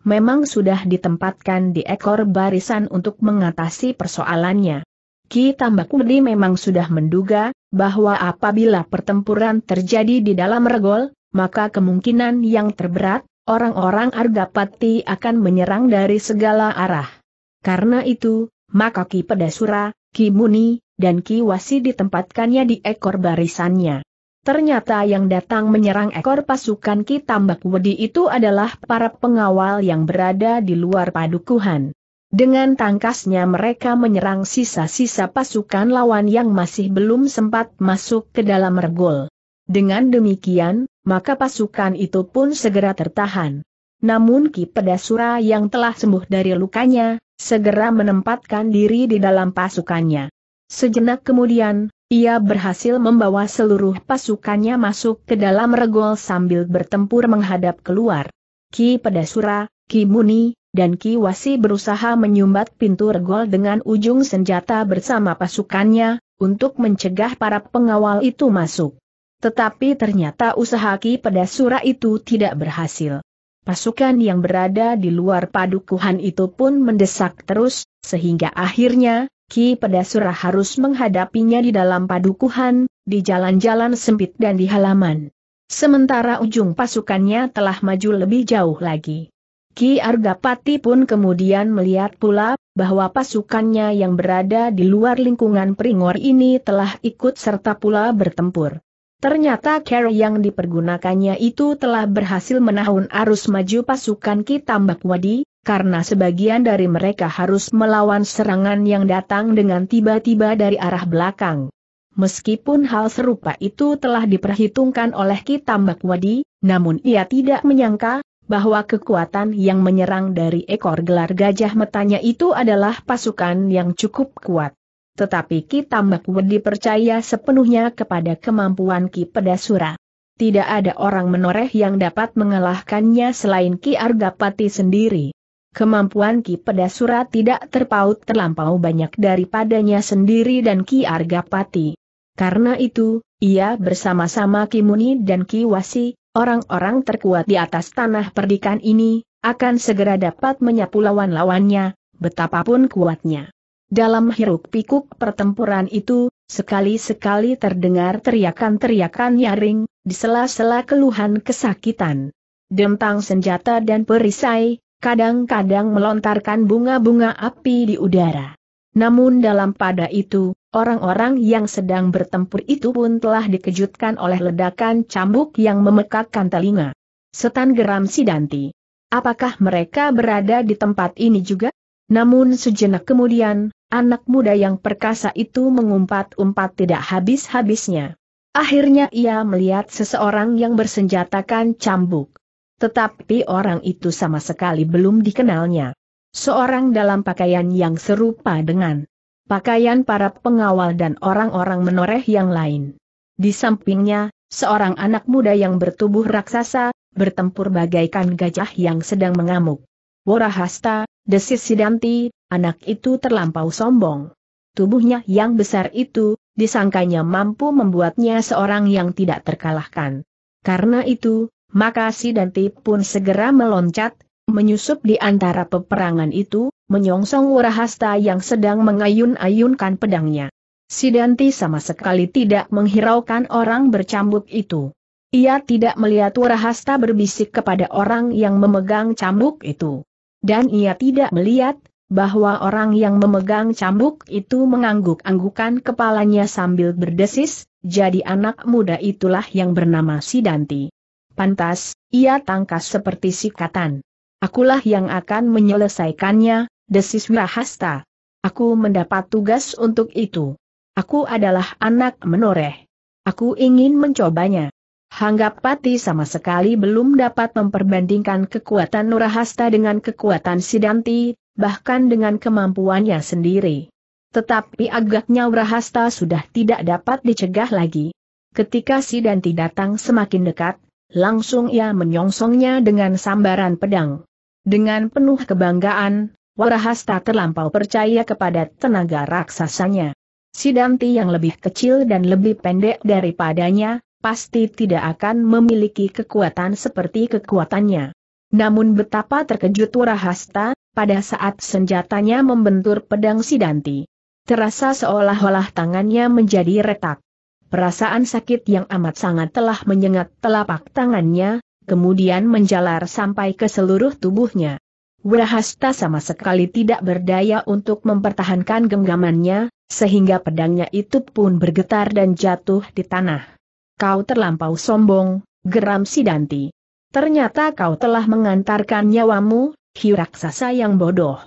Speaker 1: memang sudah ditempatkan di ekor barisan untuk mengatasi persoalannya. Ki Tambak memang sudah menduga, bahwa apabila pertempuran terjadi di dalam regol, maka kemungkinan yang terberat, orang-orang Argapati akan menyerang dari segala arah. Karena itu, maka Ki Pedasura, Ki Muni, dan Ki Wasi ditempatkannya di ekor barisannya. Ternyata yang datang menyerang ekor pasukan Ki Tambak Wedi itu adalah para pengawal yang berada di luar padukuhan. Dengan tangkasnya mereka menyerang sisa-sisa pasukan lawan yang masih belum sempat masuk ke dalam regol. Dengan demikian, maka pasukan itu pun segera tertahan. Namun Ki Pedasura yang telah sembuh dari lukanya, segera menempatkan diri di dalam pasukannya. Sejenak kemudian, ia berhasil membawa seluruh pasukannya masuk ke dalam regol sambil bertempur menghadap keluar. Ki Pedasura, Ki Muni, dan Ki Wasi berusaha menyumbat pintu regol dengan ujung senjata bersama pasukannya, untuk mencegah para pengawal itu masuk. Tetapi ternyata usaha Ki Pedasura itu tidak berhasil. Pasukan yang berada di luar padukuhan itu pun mendesak terus, sehingga akhirnya, Ki Pedasura harus menghadapinya di dalam padukuhan, di jalan-jalan sempit dan di halaman. Sementara ujung pasukannya telah maju lebih jauh lagi. Ki Argapati pun kemudian melihat pula, bahwa pasukannya yang berada di luar lingkungan pringor ini telah ikut serta pula bertempur. Ternyata care yang dipergunakannya itu telah berhasil menahun arus maju pasukan Ki Tambak Wadi, karena sebagian dari mereka harus melawan serangan yang datang dengan tiba-tiba dari arah belakang. Meskipun hal serupa itu telah diperhitungkan oleh Ki Tambak Wadi, namun ia tidak menyangka bahwa kekuatan yang menyerang dari ekor gelar gajah metanya itu adalah pasukan yang cukup kuat. Tetapi Ki Wedi percaya sepenuhnya kepada kemampuan Ki Pedasura. Tidak ada orang menoreh yang dapat mengalahkannya selain Ki Argapati sendiri. Kemampuan Ki Pedasura tidak terpaut terlampau banyak daripadanya sendiri dan Ki Argapati. Karena itu, ia bersama-sama Ki Muni dan Ki Wasi, orang-orang terkuat di atas tanah perdikan ini, akan segera dapat menyapu lawan-lawannya, betapapun kuatnya. Dalam hiruk-pikuk pertempuran itu, sekali-sekali terdengar teriakan-teriakan nyaring, di sela-sela keluhan kesakitan. Dentang senjata dan perisai, kadang-kadang melontarkan bunga-bunga api di udara. Namun dalam pada itu, orang-orang yang sedang bertempur itu pun telah dikejutkan oleh ledakan cambuk yang memekakkan telinga. Setan geram Sidanti. Apakah mereka berada di tempat ini juga? Namun sejenak kemudian, anak muda yang perkasa itu mengumpat-umpat tidak habis-habisnya. Akhirnya ia melihat seseorang yang bersenjatakan cambuk. Tetapi orang itu sama sekali belum dikenalnya seorang dalam pakaian yang serupa dengan pakaian para pengawal dan orang-orang menoreh yang lain. Di sampingnya, seorang anak muda yang bertubuh raksasa, bertempur bagaikan gajah yang sedang mengamuk. Warahasta, desis Sidanti, anak itu terlampau sombong. Tubuhnya yang besar itu, disangkanya mampu membuatnya seorang yang tidak terkalahkan. Karena itu, maka Sidanti pun segera meloncat, menyusup di antara peperangan itu, menyongsong Warahasta yang sedang mengayun-ayunkan pedangnya. Sidanti sama sekali tidak menghiraukan orang bercambuk itu. Ia tidak melihat Warahasta berbisik kepada orang yang memegang cambuk itu. Dan ia tidak melihat, bahwa orang yang memegang cambuk itu mengangguk-anggukan kepalanya sambil berdesis, jadi anak muda itulah yang bernama Sidanti. Pantas, ia tangkas seperti sikatan. Akulah yang akan menyelesaikannya, desis Wirahasta. Aku mendapat tugas untuk itu. Aku adalah anak menoreh. Aku ingin mencobanya. Hanggap Pati sama sekali belum dapat memperbandingkan kekuatan Nurahasta dengan kekuatan Sidanti, bahkan dengan kemampuannya sendiri. Tetapi agaknya Nurahasta sudah tidak dapat dicegah lagi. Ketika Sidanti datang semakin dekat, langsung ia menyongsongnya dengan sambaran pedang. Dengan penuh kebanggaan, Warahasta terlampau percaya kepada tenaga raksasanya. Sidanti yang lebih kecil dan lebih pendek daripadanya, pasti tidak akan memiliki kekuatan seperti kekuatannya. Namun betapa terkejut Warahasta, pada saat senjatanya membentur pedang Sidanti. Terasa seolah-olah tangannya menjadi retak. Perasaan sakit yang amat sangat telah menyengat telapak tangannya, kemudian menjalar sampai ke seluruh tubuhnya. Wahasta sama sekali tidak berdaya untuk mempertahankan genggamannya, sehingga pedangnya itu pun bergetar dan jatuh di tanah. Kau terlampau sombong, geram si Danti. Ternyata kau telah mengantarkan nyawamu, hiu raksasa yang bodoh.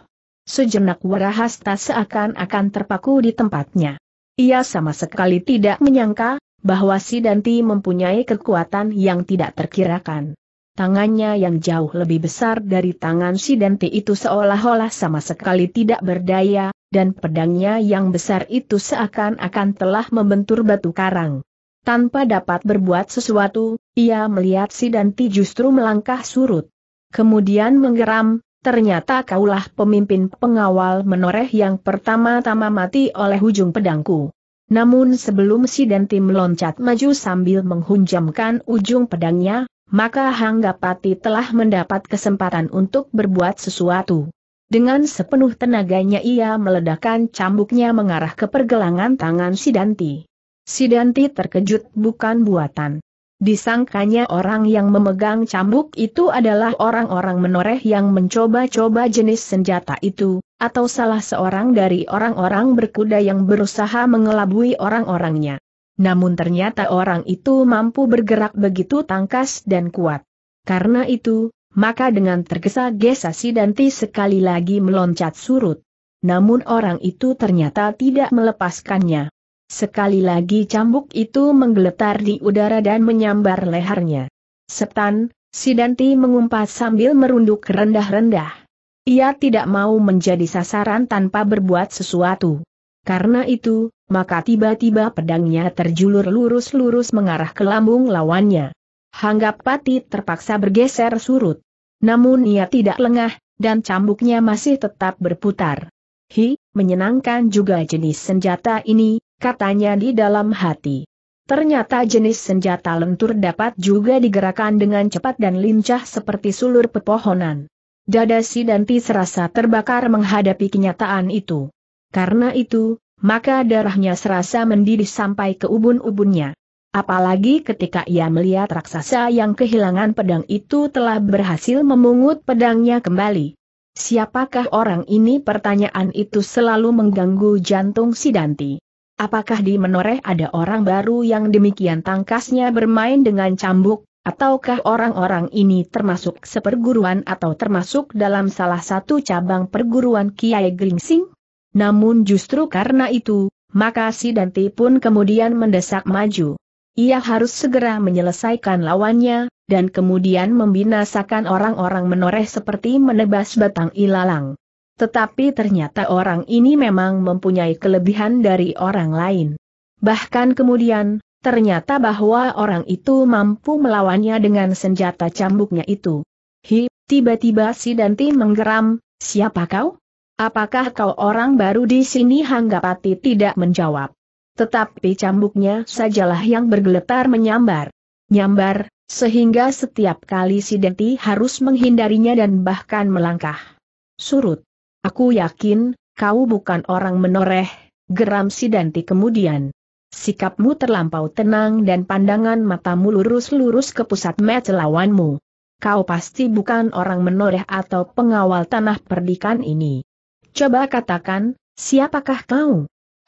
Speaker 1: Sejenak Warahasta seakan-akan terpaku di tempatnya. Ia sama sekali tidak menyangka, bahwa si Danti mempunyai kekuatan yang tidak terkirakan. Tangannya yang jauh lebih besar dari tangan si Danti itu seolah-olah sama sekali tidak berdaya, dan pedangnya yang besar itu seakan-akan telah membentur batu karang. Tanpa dapat berbuat sesuatu, ia melihat si Danti justru melangkah surut. Kemudian menggeram, ternyata kaulah pemimpin pengawal menoreh yang pertama-tama mati oleh ujung pedangku. Namun sebelum si tim loncat maju sambil menghunjamkan ujung pedangnya, maka Hanggapati telah mendapat kesempatan untuk berbuat sesuatu. Dengan sepenuh tenaganya ia meledakkan cambuknya mengarah ke pergelangan tangan Sidanti. Sidanti terkejut bukan buatan. Disangkanya orang yang memegang cambuk itu adalah orang-orang menoreh yang mencoba-coba jenis senjata itu, atau salah seorang dari orang-orang berkuda yang berusaha mengelabui orang-orangnya. Namun ternyata orang itu mampu bergerak begitu tangkas dan kuat. Karena itu, maka dengan tergesa-gesa si Danti sekali lagi meloncat surut. Namun orang itu ternyata tidak melepaskannya. Sekali lagi cambuk itu menggeletar di udara dan menyambar lehernya. Setan, Sidanti mengumpat sambil merunduk rendah-rendah. Ia tidak mau menjadi sasaran tanpa berbuat sesuatu. Karena itu, maka tiba-tiba pedangnya terjulur lurus-lurus mengarah ke lambung lawannya. Hanggap Pati terpaksa bergeser surut. Namun ia tidak lengah, dan cambuknya masih tetap berputar. Hi, menyenangkan juga jenis senjata ini, katanya di dalam hati. Ternyata jenis senjata lentur dapat juga digerakkan dengan cepat dan lincah seperti sulur pepohonan. Dada si Danti serasa terbakar menghadapi kenyataan itu. Karena itu, maka darahnya serasa mendidih sampai ke ubun-ubunnya. Apalagi ketika ia melihat raksasa yang kehilangan pedang itu telah berhasil memungut pedangnya kembali. Siapakah orang ini? Pertanyaan itu selalu mengganggu jantung si Danti. Apakah di menoreh ada orang baru yang demikian tangkasnya bermain dengan cambuk, ataukah orang-orang ini termasuk seperguruan atau termasuk dalam salah satu cabang perguruan Kiai Gringsing? Namun justru karena itu, maka si Danti pun kemudian mendesak maju. Ia harus segera menyelesaikan lawannya, dan kemudian membinasakan orang-orang menoreh seperti menebas batang ilalang. Tetapi ternyata orang ini memang mempunyai kelebihan dari orang lain. Bahkan kemudian, ternyata bahwa orang itu mampu melawannya dengan senjata cambuknya itu. Hi, tiba-tiba si Danti menggeram, siapa kau? Apakah kau orang baru di sini Hanggapati tidak menjawab. Tetapi cambuknya sajalah yang bergeletar menyambar. Nyambar, sehingga setiap kali si Danti harus menghindarinya dan bahkan melangkah. Surut. Aku yakin, kau bukan orang menoreh, geram si Danti kemudian. Sikapmu terlampau tenang dan pandangan matamu lurus-lurus ke pusat match lawanmu. Kau pasti bukan orang menoreh atau pengawal tanah perdikan ini. Coba katakan, siapakah kau?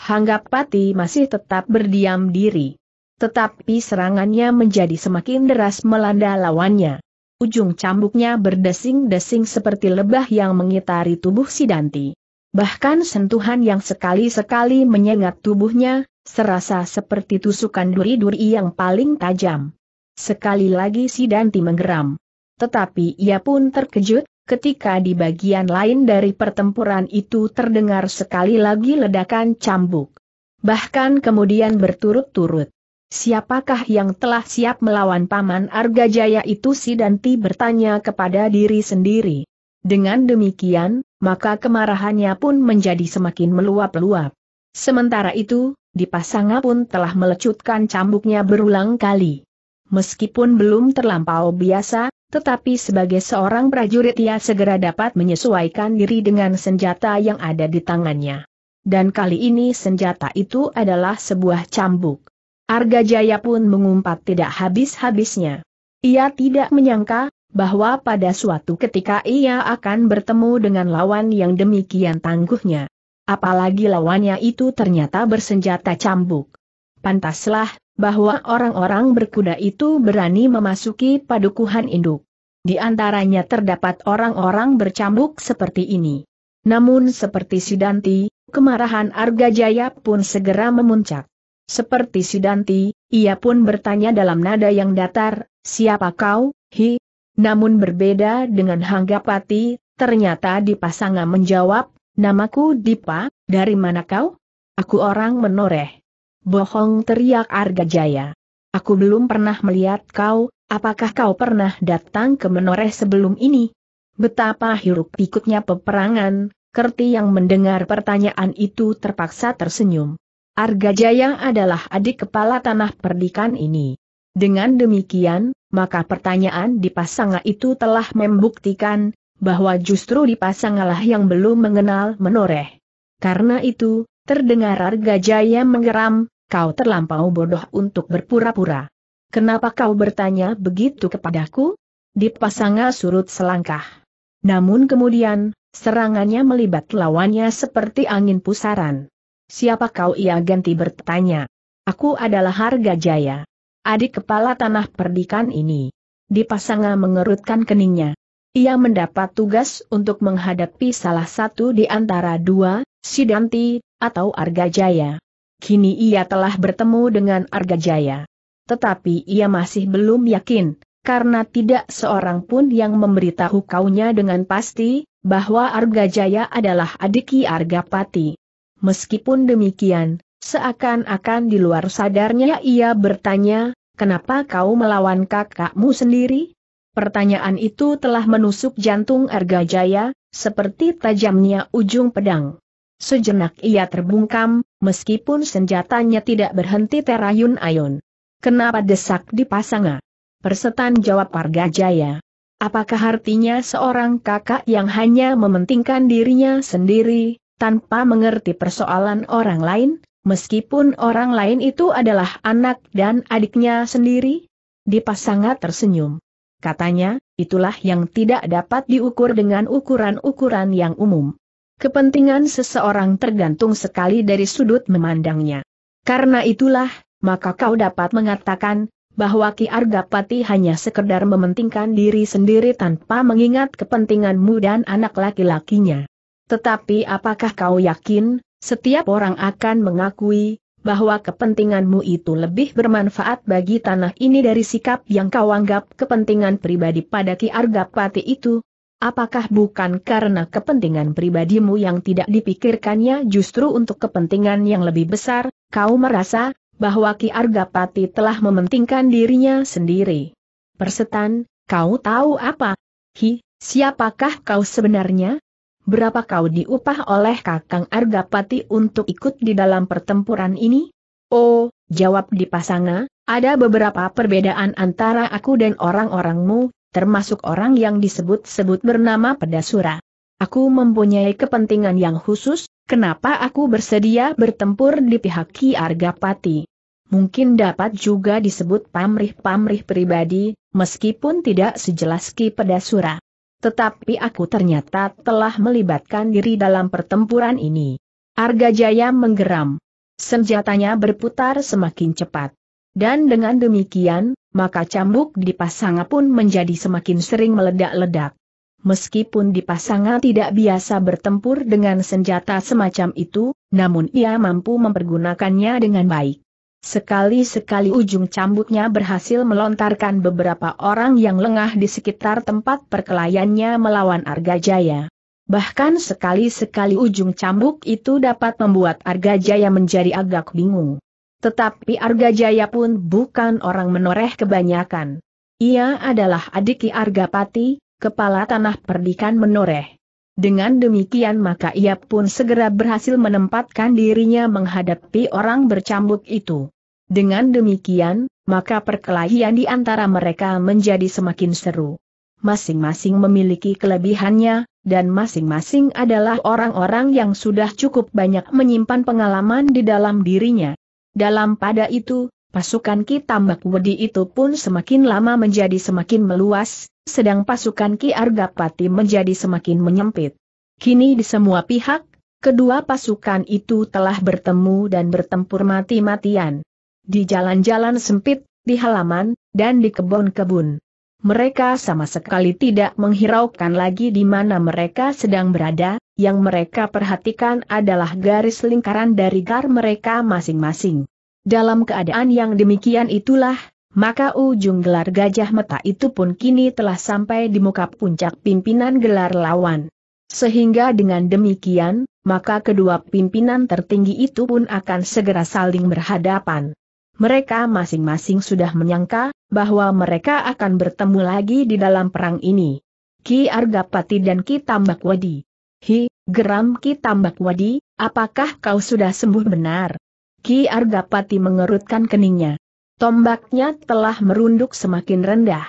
Speaker 1: Hanggap Pati masih tetap berdiam diri tetapi serangannya menjadi semakin deras melanda lawannya ujung cambuknya berdesing-desing seperti lebah yang mengitari tubuh Sidanti. Bahkan sentuhan yang sekali-sekali menyengat tubuhnya, serasa seperti tusukan duri-duri yang paling tajam. Sekali lagi Sidanti menggeram. Tetapi ia pun terkejut, ketika di bagian lain dari pertempuran itu terdengar sekali lagi ledakan cambuk. Bahkan kemudian berturut-turut. Siapakah yang telah siap melawan Paman Arga Jaya itu si Danti bertanya kepada diri sendiri. Dengan demikian, maka kemarahannya pun menjadi semakin meluap-luap. Sementara itu, di pasanga pun telah melecutkan cambuknya berulang kali. Meskipun belum terlampau biasa, tetapi sebagai seorang prajurit ia segera dapat menyesuaikan diri dengan senjata yang ada di tangannya. Dan kali ini senjata itu adalah sebuah cambuk. Arga Jaya pun mengumpat tidak habis-habisnya. Ia tidak menyangka, bahwa pada suatu ketika ia akan bertemu dengan lawan yang demikian tangguhnya. Apalagi lawannya itu ternyata bersenjata cambuk. Pantaslah, bahwa orang-orang berkuda itu berani memasuki padukuhan induk. Di antaranya terdapat orang-orang bercambuk seperti ini. Namun seperti Sidanti, kemarahan Argajaya pun segera memuncak. Seperti Sidanti, ia pun bertanya dalam nada yang datar, siapa kau, hi? Namun berbeda dengan Hanggapati, ternyata Dipasanga menjawab, namaku Dipa, dari mana kau? Aku orang menoreh. Bohong teriak Arga Jaya. Aku belum pernah melihat kau, apakah kau pernah datang ke menoreh sebelum ini? Betapa hiruk pikuknya peperangan, Kerti yang mendengar pertanyaan itu terpaksa tersenyum. Argajaya adalah adik kepala tanah perdikan ini. Dengan demikian, maka pertanyaan di Pasanga itu telah membuktikan, bahwa justru di Pasangalah yang belum mengenal menoreh. Karena itu, terdengar Argajaya menggeram, kau terlampau bodoh untuk berpura-pura. Kenapa kau bertanya begitu kepadaku? Di Pasanga surut selangkah. Namun kemudian, serangannya melibat lawannya seperti angin pusaran. Siapa kau ia ganti bertanya. Aku adalah harga jaya. Adik kepala tanah perdikan ini. Dipasanga mengerutkan keningnya. Ia mendapat tugas untuk menghadapi salah satu di antara dua, Sidanti, atau Argajaya. Kini ia telah bertemu dengan Argajaya. Tetapi ia masih belum yakin, karena tidak seorang pun yang memberitahu kaunya dengan pasti, bahwa Argajaya adalah adik Ki Argapati. Meskipun demikian, seakan-akan di luar sadarnya ia bertanya, kenapa kau melawan kakakmu sendiri? Pertanyaan itu telah menusuk jantung Jaya, seperti tajamnya ujung pedang. Sejenak ia terbungkam, meskipun senjatanya tidak berhenti terayun-ayun. Kenapa desak di Persetan jawab Jaya. Apakah artinya seorang kakak yang hanya mementingkan dirinya sendiri, tanpa mengerti persoalan orang lain, meskipun orang lain itu adalah anak dan adiknya sendiri? Dipasanga tersenyum. Katanya, itulah yang tidak dapat diukur dengan ukuran-ukuran yang umum. Kepentingan seseorang tergantung sekali dari sudut memandangnya. Karena itulah, maka kau dapat mengatakan, bahwa Ki Argapati hanya sekedar mementingkan diri sendiri tanpa mengingat kepentinganmu dan anak laki-lakinya. Tetapi apakah kau yakin, setiap orang akan mengakui, bahwa kepentinganmu itu lebih bermanfaat bagi tanah ini dari sikap yang kau anggap kepentingan pribadi pada Ki Argapati itu? Apakah bukan karena kepentingan pribadimu yang tidak dipikirkannya justru untuk kepentingan yang lebih besar, kau merasa, bahwa Ki Argapati telah mementingkan dirinya sendiri? Persetan, kau tahu apa? Hi, siapakah kau sebenarnya? berapa kau diupah oleh Kakang Argapati untuk ikut di dalam pertempuran ini? Oh, jawab Dipasanga, ada beberapa perbedaan antara aku dan orang-orangmu, termasuk orang yang disebut-sebut bernama Pedasura. Aku mempunyai kepentingan yang khusus, kenapa aku bersedia bertempur di pihak Ki Argapati? Mungkin dapat juga disebut pamrih-pamrih pribadi, meskipun tidak sejelas Ki Pedasura tetapi aku ternyata telah melibatkan diri dalam pertempuran ini. Arga Jaya menggeram. Senjatanya berputar semakin cepat. Dan dengan demikian, maka cambuk di pasanga pun menjadi semakin sering meledak-ledak. Meskipun di pasanga tidak biasa bertempur dengan senjata semacam itu, namun ia mampu mempergunakannya dengan baik. Sekali-sekali ujung cambuknya berhasil melontarkan beberapa orang yang lengah di sekitar tempat perkelayannya melawan Arga Jaya. Bahkan sekali-sekali ujung cambuk itu dapat membuat Arga Jaya menjadi agak bingung. Tetapi Arga Jaya pun bukan orang menoreh kebanyakan. Ia adalah adik Arga Argapati, kepala tanah perdikan menoreh. Dengan demikian maka ia pun segera berhasil menempatkan dirinya menghadapi orang bercambuk itu. Dengan demikian, maka perkelahian di antara mereka menjadi semakin seru. Masing-masing memiliki kelebihannya, dan masing-masing adalah orang-orang yang sudah cukup banyak menyimpan pengalaman di dalam dirinya. Dalam pada itu, pasukan Ki Tambak Wedi itu pun semakin lama menjadi semakin meluas, sedang pasukan Ki Argapati menjadi semakin menyempit. Kini di semua pihak, kedua pasukan itu telah bertemu dan bertempur mati-matian. Di jalan-jalan sempit, di halaman, dan di kebun-kebun. Mereka sama sekali tidak menghiraukan lagi di mana mereka sedang berada, yang mereka perhatikan adalah garis lingkaran dari gar mereka masing-masing. Dalam keadaan yang demikian itulah, maka ujung gelar gajah meta itu pun kini telah sampai di muka puncak pimpinan gelar lawan. Sehingga dengan demikian, maka kedua pimpinan tertinggi itu pun akan segera saling berhadapan. Mereka masing-masing sudah menyangka bahwa mereka akan bertemu lagi di dalam perang ini. Ki Argapati dan Ki Tambak Wadi. Hi, geram Ki Tambak Wadi, apakah kau sudah sembuh benar? Ki Argapati mengerutkan keningnya. Tombaknya telah merunduk semakin rendah.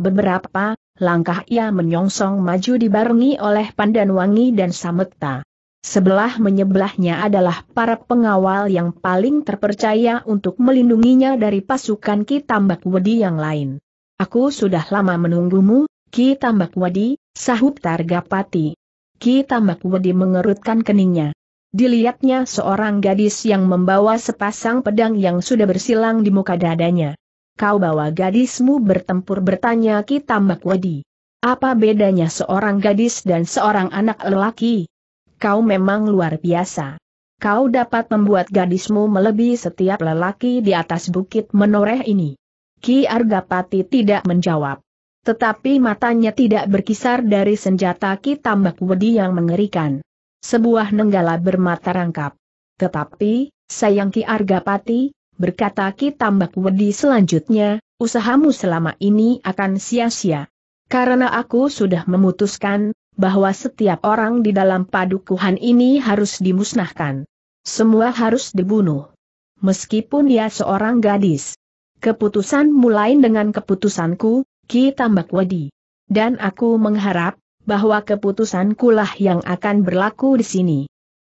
Speaker 1: Beberapa langkah ia menyongsong maju dibarengi oleh Pandanwangi dan Samekta. Sebelah menyebelahnya adalah para pengawal yang paling terpercaya untuk melindunginya dari pasukan Ki Tambak Wedi yang lain. Aku sudah lama menunggumu, Ki Tambak Wedi, sahut Targapati. Ki Tambak Wedi mengerutkan keningnya. Dilihatnya seorang gadis yang membawa sepasang pedang yang sudah bersilang di muka dadanya. Kau bawa gadismu bertempur bertanya kita Wadi. Apa bedanya seorang gadis dan seorang anak lelaki? Kau memang luar biasa. Kau dapat membuat gadismu melebihi setiap lelaki di atas bukit menoreh ini. Ki Argapati tidak menjawab. Tetapi matanya tidak berkisar dari senjata Ki Tambak Wedi yang mengerikan sebuah nenggala bermata rangkap. Tetapi, sayang Ki Argapati, berkata Ki Tambak Wedi selanjutnya, usahamu selama ini akan sia-sia. Karena aku sudah memutuskan, bahwa setiap orang di dalam padukuhan ini harus dimusnahkan. Semua harus dibunuh. Meskipun dia seorang gadis. Keputusan mulai dengan keputusanku, Ki Tambak Wedi. Dan aku mengharap, bahwa keputusan kulah yang akan berlaku di sini.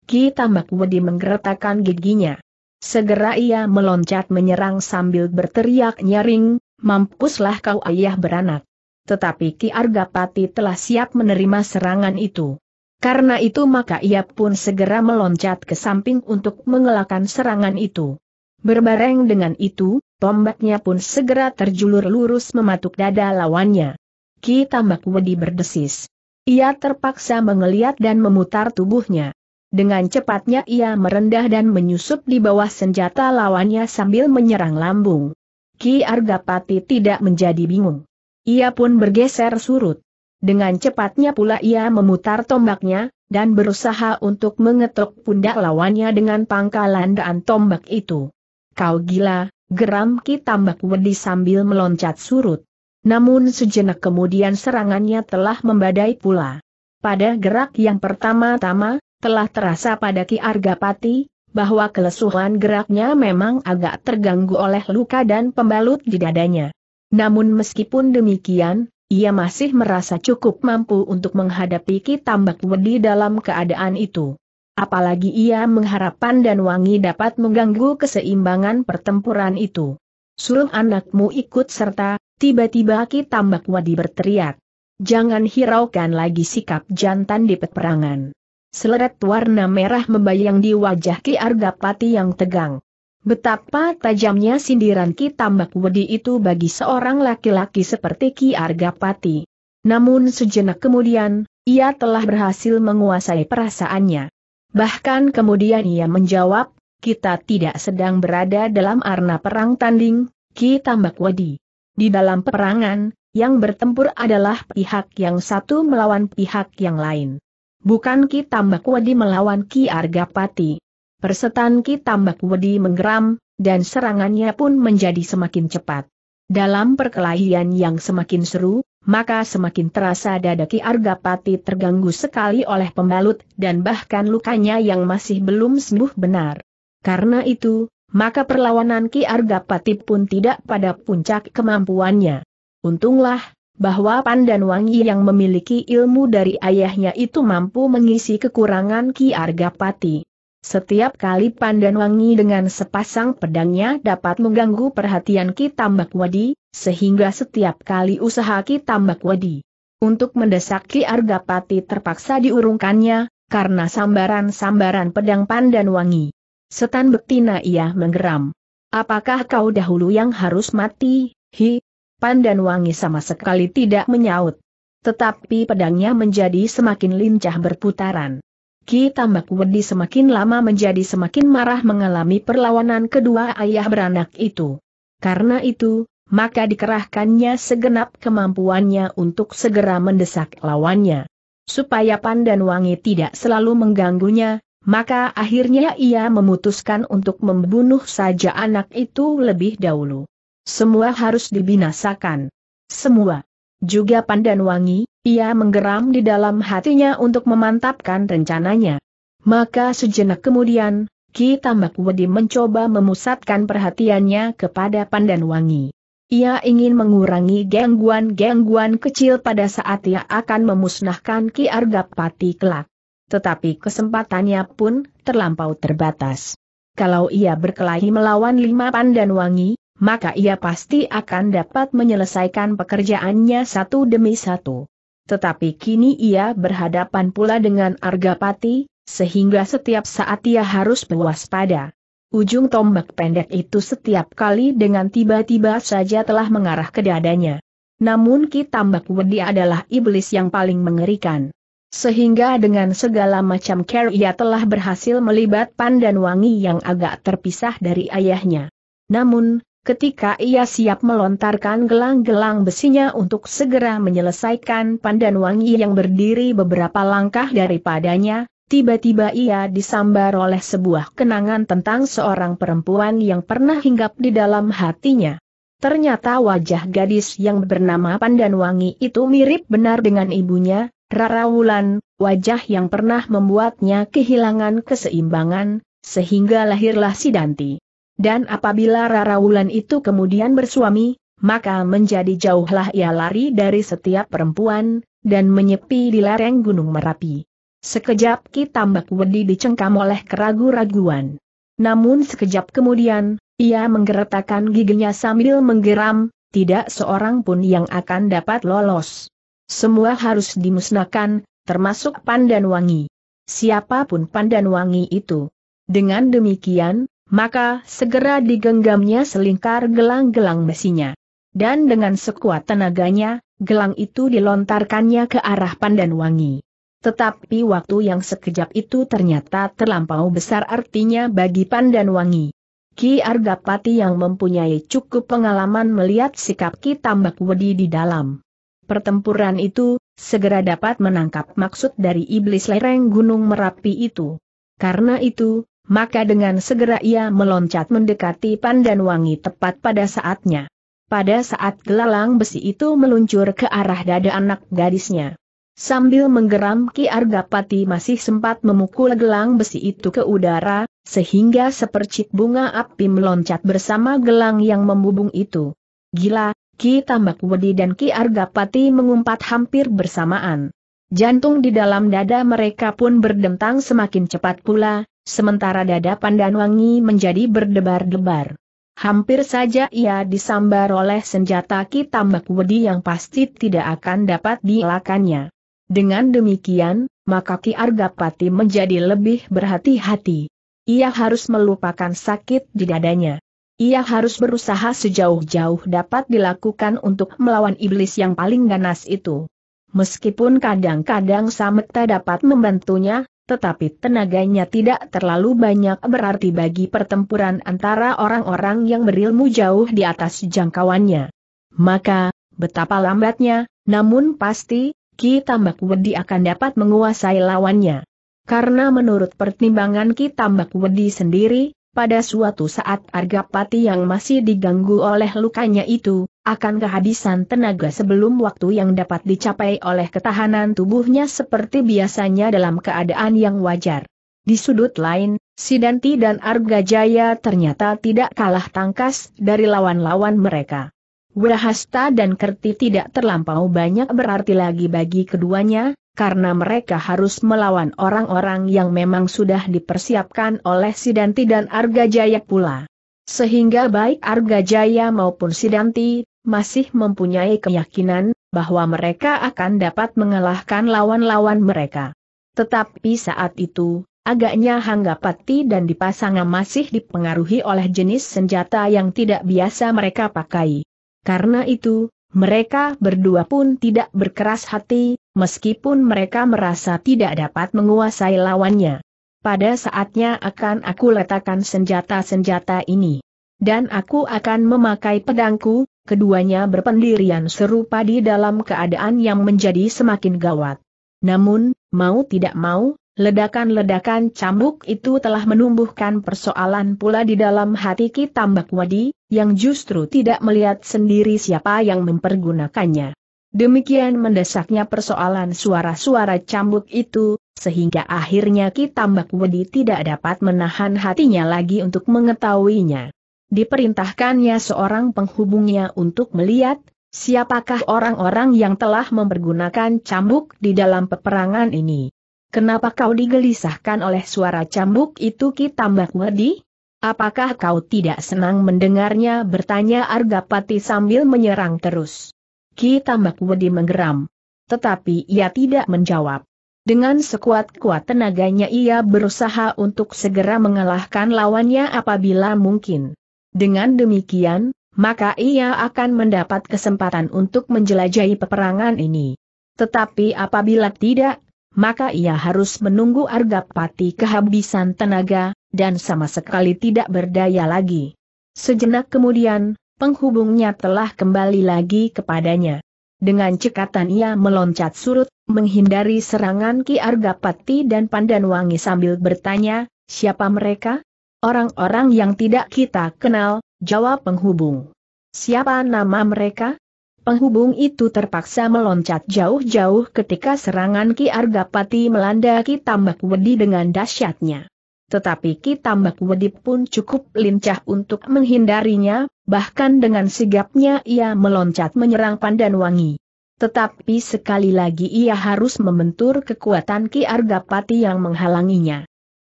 Speaker 1: Ki Tambak Wedi menggeretakkan giginya. Segera ia meloncat menyerang sambil berteriak nyaring, mampuslah kau ayah beranak. Tetapi Ki Argapati telah siap menerima serangan itu. Karena itu maka ia pun segera meloncat ke samping untuk mengelakkan serangan itu. Berbareng dengan itu, tombaknya pun segera terjulur lurus mematuk dada lawannya. Ki Tambak Wedi berdesis. Ia terpaksa mengeliat dan memutar tubuhnya. Dengan cepatnya ia merendah dan menyusup di bawah senjata lawannya sambil menyerang lambung. Ki Argapati tidak menjadi bingung. Ia pun bergeser surut. Dengan cepatnya pula ia memutar tombaknya, dan berusaha untuk mengetuk pundak lawannya dengan pangkalan dan tombak itu. Kau gila, geram Ki Tambak Wedi sambil meloncat surut. Namun sejenak kemudian serangannya telah membadai pula. Pada gerak yang pertama-tama, telah terasa pada Ki Argapati, bahwa kelesuhan geraknya memang agak terganggu oleh luka dan pembalut di dadanya. Namun meskipun demikian, ia masih merasa cukup mampu untuk menghadapi Ki Tambak Wedi dalam keadaan itu. Apalagi ia mengharapkan dan Wangi dapat mengganggu keseimbangan pertempuran itu. Suruh anakmu ikut serta, tiba-tiba Ki Tambak Wadi berteriak. Jangan hiraukan lagi sikap jantan di peperangan. Seleret warna merah membayang di wajah Ki Argapati yang tegang. Betapa tajamnya sindiran Ki Tambak Wadi itu bagi seorang laki-laki seperti Ki Argapati. Namun sejenak kemudian, ia telah berhasil menguasai perasaannya. Bahkan kemudian ia menjawab, kita tidak sedang berada dalam arena perang tanding, Ki Tambak Wadi. Di dalam peperangan, yang bertempur adalah pihak yang satu melawan pihak yang lain. Bukan Ki Tambak Wadi melawan Ki Argapati. Persetan Ki Tambak Wadi menggeram, dan serangannya pun menjadi semakin cepat. Dalam perkelahian yang semakin seru, maka semakin terasa dada Ki Argapati terganggu sekali oleh pembalut dan bahkan lukanya yang masih belum sembuh benar. Karena itu, maka perlawanan Ki Argapati pun tidak pada puncak kemampuannya. Untunglah, bahwa Pandan Wangi yang memiliki ilmu dari ayahnya itu mampu mengisi kekurangan Ki Argapati. Setiap kali Pandan Wangi dengan sepasang pedangnya dapat mengganggu perhatian Ki Tambak Wadi, sehingga setiap kali usaha Ki Tambak Wadi untuk mendesak Ki Argapati terpaksa diurungkannya, karena sambaran-sambaran pedang Pandan Wangi. Setan betina ia menggeram. Apakah kau dahulu yang harus mati, hi? Pandan wangi sama sekali tidak menyaut. Tetapi pedangnya menjadi semakin lincah berputaran. Ki Tambak Wedi semakin lama menjadi semakin marah mengalami perlawanan kedua ayah beranak itu. Karena itu, maka dikerahkannya segenap kemampuannya untuk segera mendesak lawannya. Supaya Pandan Wangi tidak selalu mengganggunya, maka akhirnya ia memutuskan untuk membunuh saja anak itu lebih dahulu. Semua harus dibinasakan. Semua. Juga Pandan Wangi, ia menggeram di dalam hatinya untuk memantapkan rencananya. Maka sejenak kemudian, Ki Tambak Wedi mencoba memusatkan perhatiannya kepada Pandan Wangi. Ia ingin mengurangi gangguan-gangguan kecil pada saat ia akan memusnahkan Ki Argapati kelak tetapi kesempatannya pun terlampau terbatas. Kalau ia berkelahi melawan lima pandan wangi, maka ia pasti akan dapat menyelesaikan pekerjaannya satu demi satu. Tetapi kini ia berhadapan pula dengan Argapati, sehingga setiap saat ia harus berwaspada. Ujung tombak pendek itu setiap kali dengan tiba-tiba saja telah mengarah ke dadanya. Namun Ki Tambak Wedi adalah iblis yang paling mengerikan sehingga dengan segala macam care ia telah berhasil melibat Pandan Wangi yang agak terpisah dari ayahnya. Namun, ketika ia siap melontarkan gelang-gelang besinya untuk segera menyelesaikan Pandan Wangi yang berdiri beberapa langkah daripadanya, tiba-tiba ia disambar oleh sebuah kenangan tentang seorang perempuan yang pernah hinggap di dalam hatinya. Ternyata wajah gadis yang bernama Pandan Wangi itu mirip benar dengan ibunya, Rara Wulan, wajah yang pernah membuatnya kehilangan keseimbangan, sehingga lahirlah Sidanti. Dan apabila Rara Wulan itu kemudian bersuami, maka menjadi jauhlah ia lari dari setiap perempuan, dan menyepi di lereng Gunung Merapi. Sekejap Ki Tambak Wedi dicengkam oleh keragu-raguan. Namun sekejap kemudian, ia menggeretakan giginya sambil menggeram, tidak seorang pun yang akan dapat lolos. Semua harus dimusnahkan, termasuk Pandan Wangi. Siapapun Pandan Wangi itu. Dengan demikian, maka segera digenggamnya selingkar gelang-gelang besinya. Dan dengan sekuat tenaganya, gelang itu dilontarkannya ke arah Pandan Wangi. Tetapi waktu yang sekejap itu ternyata terlampau besar artinya bagi Pandan Wangi. Ki Argapati yang mempunyai cukup pengalaman melihat sikap Ki Tambak Wedi di dalam pertempuran itu, segera dapat menangkap maksud dari iblis lereng Gunung Merapi itu. Karena itu, maka dengan segera ia meloncat mendekati pandan Wangi tepat pada saatnya. Pada saat gelalang besi itu meluncur ke arah dada anak gadisnya. Sambil menggeram Ki Argapati masih sempat memukul gelang besi itu ke udara, sehingga sepercik bunga api meloncat bersama gelang yang membubung itu. Gila, Ki Tambak Wedi dan Ki Argapati mengumpat hampir bersamaan. Jantung di dalam dada mereka pun berdentang semakin cepat pula, sementara dada Pandanwangi menjadi berdebar-debar. Hampir saja ia disambar oleh senjata Ki Tambak Wedi yang pasti tidak akan dapat dielakannya. Dengan demikian, maka Ki Argapati menjadi lebih berhati-hati. Ia harus melupakan sakit di dadanya. Ia harus berusaha sejauh-jauh dapat dilakukan untuk melawan iblis yang paling ganas itu. Meskipun kadang-kadang Sametta dapat membantunya, tetapi tenaganya tidak terlalu banyak berarti bagi pertempuran antara orang-orang yang berilmu jauh di atas jangkauannya. Maka, betapa lambatnya, namun pasti, Ki Tambak Wedi akan dapat menguasai lawannya. Karena menurut pertimbangan Ki Tambak Wedi sendiri, pada suatu saat Argapati yang masih diganggu oleh lukanya itu, akan kehabisan tenaga sebelum waktu yang dapat dicapai oleh ketahanan tubuhnya seperti biasanya dalam keadaan yang wajar. Di sudut lain, Sidanti dan Argajaya ternyata tidak kalah tangkas dari lawan-lawan mereka. Wirahasta dan Kerti tidak terlampau banyak berarti lagi bagi keduanya, karena mereka harus melawan orang-orang yang memang sudah dipersiapkan oleh Sidanti dan Arga Jaya pula. Sehingga baik Arga Jaya maupun Sidanti, masih mempunyai keyakinan, bahwa mereka akan dapat mengalahkan lawan-lawan mereka. Tetapi saat itu, agaknya Hanggapati dan Dipasanga masih dipengaruhi oleh jenis senjata yang tidak biasa mereka pakai. Karena itu, mereka berdua pun tidak berkeras hati, meskipun mereka merasa tidak dapat menguasai lawannya. Pada saatnya akan aku letakkan senjata-senjata ini. Dan aku akan memakai pedangku, keduanya berpendirian serupa di dalam keadaan yang menjadi semakin gawat. Namun, mau tidak mau, ledakan-ledakan cambuk itu telah menumbuhkan persoalan pula di dalam hati Ki Wadi, yang justru tidak melihat sendiri siapa yang mempergunakannya. Demikian mendesaknya persoalan suara-suara cambuk itu, sehingga akhirnya Tambak Wedi tidak dapat menahan hatinya lagi untuk mengetahuinya. Diperintahkannya seorang penghubungnya untuk melihat, siapakah orang-orang yang telah mempergunakan cambuk di dalam peperangan ini. Kenapa kau digelisahkan oleh suara cambuk itu Tambak Wedi? Apakah kau tidak senang mendengarnya bertanya Argapati sambil menyerang terus? Ki Tambak Wedi menggeram. Tetapi ia tidak menjawab. Dengan sekuat-kuat tenaganya ia berusaha untuk segera mengalahkan lawannya apabila mungkin. Dengan demikian, maka ia akan mendapat kesempatan untuk menjelajahi peperangan ini. Tetapi apabila tidak, maka ia harus menunggu Argapati kehabisan tenaga, dan sama sekali tidak berdaya lagi. Sejenak kemudian, penghubungnya telah kembali lagi kepadanya. Dengan cekatan ia meloncat surut, menghindari serangan Ki Argapati dan Pandanwangi sambil bertanya, siapa mereka? Orang-orang yang tidak kita kenal, jawab penghubung. Siapa nama mereka? Penghubung itu terpaksa meloncat jauh-jauh ketika serangan Ki Argapati melanda Ki Tambak Wedi dengan dahsyatnya. Tetapi Ki Tambak Wedi pun cukup lincah untuk menghindarinya, bahkan dengan sigapnya ia meloncat menyerang Pandan Wangi. Tetapi sekali lagi ia harus membentur kekuatan Ki Argapati yang menghalanginya.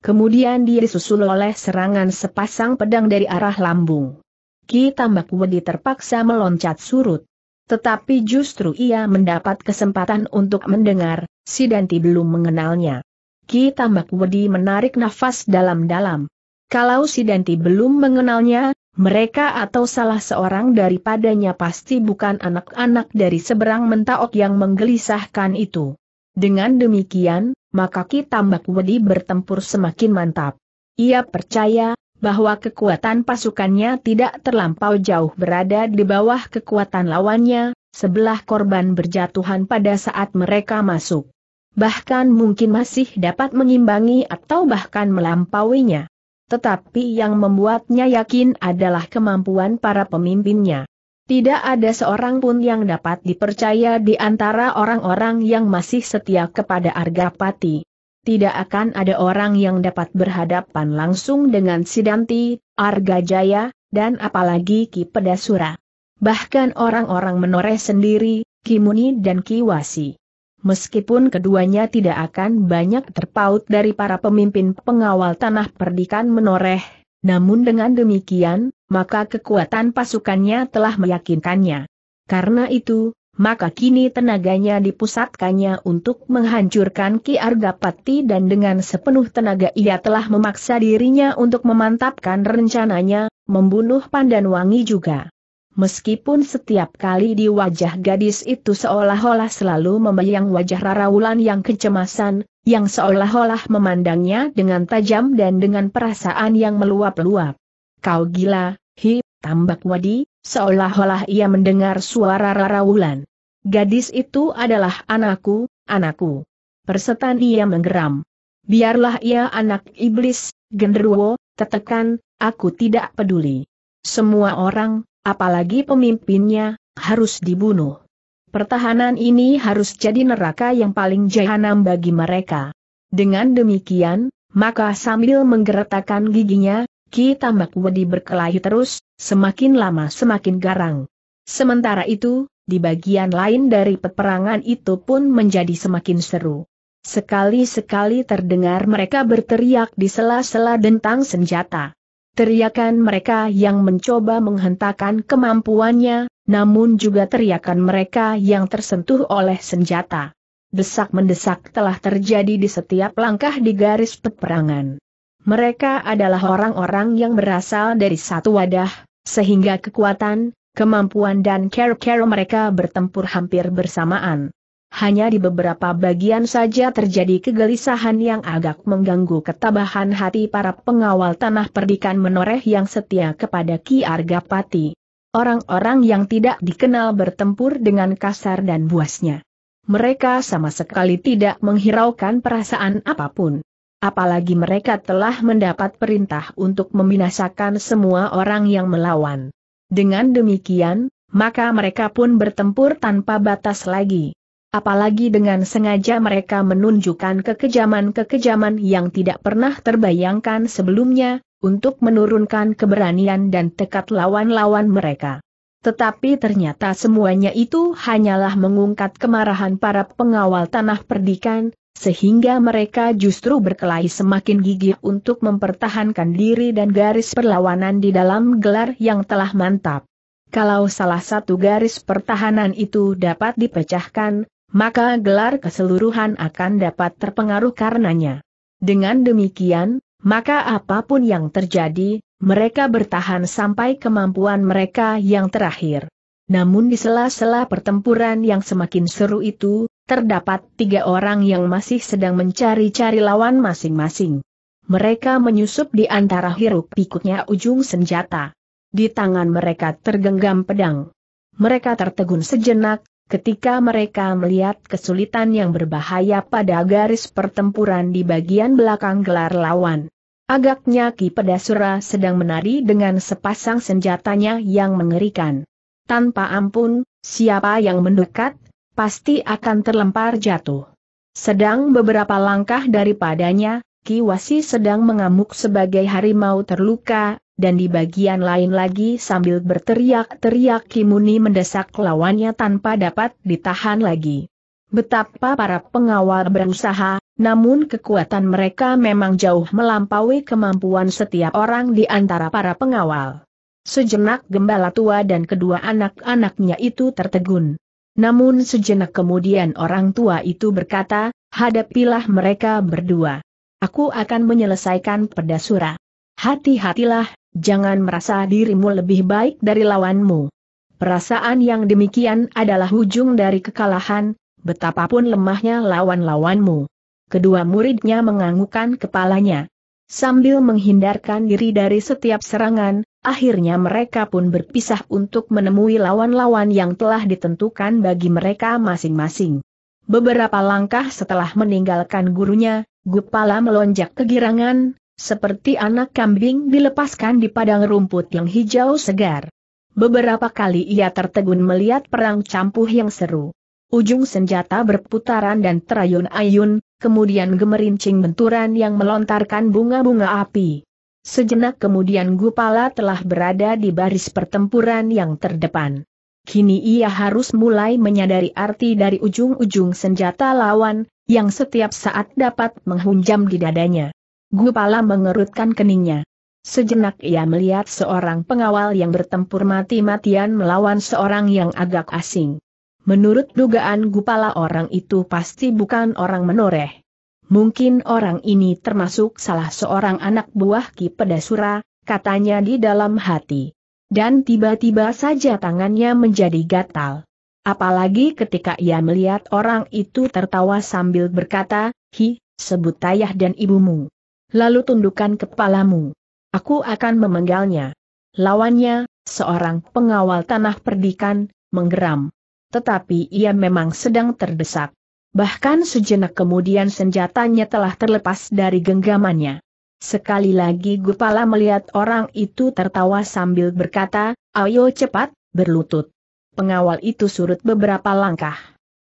Speaker 1: Kemudian dia disusul oleh serangan sepasang pedang dari arah lambung. Ki Tambak Wedi terpaksa meloncat surut. Tetapi justru ia mendapat kesempatan untuk mendengar, si Danti belum mengenalnya. Ki Tambak Wedi menarik nafas dalam-dalam. Kalau si Danti belum mengenalnya, mereka atau salah seorang daripadanya pasti bukan anak-anak dari seberang mentaok yang menggelisahkan itu. Dengan demikian, maka Ki Tambak Wedi bertempur semakin mantap. Ia percaya, bahwa kekuatan pasukannya tidak terlampau jauh berada di bawah kekuatan lawannya, sebelah korban berjatuhan pada saat mereka masuk. Bahkan mungkin masih dapat mengimbangi atau bahkan melampauinya. Tetapi yang membuatnya yakin adalah kemampuan para pemimpinnya. Tidak ada seorang pun yang dapat dipercaya di antara orang-orang yang masih setia kepada Argapati. Tidak akan ada orang yang dapat berhadapan langsung dengan Sidanti, Arga Jaya, dan apalagi Ki Pedasura. Bahkan orang-orang menoreh sendiri, Ki Kimuni dan Ki Wasi meskipun keduanya tidak akan banyak terpaut dari para pemimpin pengawal tanah perdikan menoreh, namun dengan demikian, maka kekuatan pasukannya telah meyakinkannya. Karena itu, maka kini tenaganya dipusatkannya untuk menghancurkan Ki Argapati dan dengan sepenuh tenaga ia telah memaksa dirinya untuk memantapkan rencananya, membunuh Pandanwangi juga. Meskipun setiap kali di wajah gadis itu seolah-olah selalu membayang wajah Rara Wulan yang kecemasan, yang seolah-olah memandangnya dengan tajam dan dengan perasaan yang meluap-luap. Kau gila, hi, tambak wadi, seolah-olah ia mendengar suara Rara Wulan. Gadis itu adalah anakku, anakku. Persetan ia menggeram. Biarlah ia anak iblis, genderuwo, tetekan, aku tidak peduli. Semua orang, Apalagi pemimpinnya, harus dibunuh. Pertahanan ini harus jadi neraka yang paling jahanam bagi mereka. Dengan demikian, maka sambil menggeretakkan giginya, Ki Tambak Wedi berkelahi terus, semakin lama semakin garang. Sementara itu, di bagian lain dari peperangan itu pun menjadi semakin seru. Sekali-sekali terdengar mereka berteriak di sela-sela dentang senjata teriakan mereka yang mencoba menghentakkan kemampuannya, namun juga teriakan mereka yang tersentuh oleh senjata. Desak mendesak telah terjadi di setiap langkah di garis peperangan. Mereka adalah orang-orang yang berasal dari satu wadah, sehingga kekuatan, kemampuan dan care-care mereka bertempur hampir bersamaan. Hanya di beberapa bagian saja terjadi kegelisahan yang agak mengganggu ketabahan hati para pengawal tanah perdikan menoreh yang setia kepada Ki Argapati. Orang-orang yang tidak dikenal bertempur dengan kasar dan buasnya. Mereka sama sekali tidak menghiraukan perasaan apapun. Apalagi mereka telah mendapat perintah untuk membinasakan semua orang yang melawan. Dengan demikian, maka mereka pun bertempur tanpa batas lagi. Apalagi dengan sengaja mereka menunjukkan kekejaman-kekejaman yang tidak pernah terbayangkan sebelumnya, untuk menurunkan keberanian dan tekad lawan-lawan mereka. Tetapi ternyata semuanya itu hanyalah mengungkat kemarahan para pengawal tanah perdikan, sehingga mereka justru berkelahi semakin gigih untuk mempertahankan diri dan garis perlawanan di dalam gelar yang telah mantap. Kalau salah satu garis pertahanan itu dapat dipecahkan, maka gelar keseluruhan akan dapat terpengaruh karenanya. Dengan demikian, maka apapun yang terjadi, mereka bertahan sampai kemampuan mereka yang terakhir. Namun di sela-sela pertempuran yang semakin seru itu, terdapat tiga orang yang masih sedang mencari-cari lawan masing-masing. Mereka menyusup di antara hiruk pikuknya ujung senjata. Di tangan mereka tergenggam pedang. Mereka tertegun sejenak, Ketika mereka melihat kesulitan yang berbahaya pada garis pertempuran di bagian belakang gelar lawan. Agaknya Ki Pedasura sedang menari dengan sepasang senjatanya yang mengerikan. Tanpa ampun, siapa yang mendekat, pasti akan terlempar jatuh. Sedang beberapa langkah daripadanya, Ki Wasi sedang mengamuk sebagai harimau terluka, dan di bagian lain lagi sambil berteriak-teriak Kimuni mendesak lawannya tanpa dapat ditahan lagi. Betapa para pengawal berusaha, namun kekuatan mereka memang jauh melampaui kemampuan setiap orang di antara para pengawal. Sejenak gembala tua dan kedua anak-anaknya itu tertegun. Namun sejenak kemudian orang tua itu berkata, hadapilah mereka berdua. Aku akan menyelesaikan pedasura. Hati-hatilah, Jangan merasa dirimu lebih baik dari lawanmu. Perasaan yang demikian adalah ujung dari kekalahan, betapapun lemahnya lawan-lawanmu. Kedua muridnya menganggukkan kepalanya. Sambil menghindarkan diri dari setiap serangan, akhirnya mereka pun berpisah untuk menemui lawan-lawan yang telah ditentukan bagi mereka masing-masing. Beberapa langkah setelah meninggalkan gurunya, Gupala melonjak kegirangan, seperti anak kambing dilepaskan di padang rumput yang hijau segar. Beberapa kali ia tertegun melihat perang campuh yang seru. Ujung senjata berputaran dan terayun-ayun, kemudian gemerincing benturan yang melontarkan bunga-bunga api. Sejenak kemudian Gupala telah berada di baris pertempuran yang terdepan. Kini ia harus mulai menyadari arti dari ujung-ujung senjata lawan, yang setiap saat dapat menghunjam di dadanya. Gupala mengerutkan keningnya. Sejenak ia melihat seorang pengawal yang bertempur mati-matian melawan seorang yang agak asing. Menurut dugaan Gupala orang itu pasti bukan orang menoreh. Mungkin orang ini termasuk salah seorang anak buah Ki Pedasura, katanya di dalam hati. Dan tiba-tiba saja tangannya menjadi gatal. Apalagi ketika ia melihat orang itu tertawa sambil berkata, Hi, sebut ayah dan ibumu lalu tundukkan kepalamu. Aku akan memenggalnya. Lawannya, seorang pengawal tanah perdikan, menggeram. Tetapi ia memang sedang terdesak. Bahkan sejenak kemudian senjatanya telah terlepas dari genggamannya. Sekali lagi Gupala melihat orang itu tertawa sambil berkata, ayo cepat, berlutut. Pengawal itu surut beberapa langkah.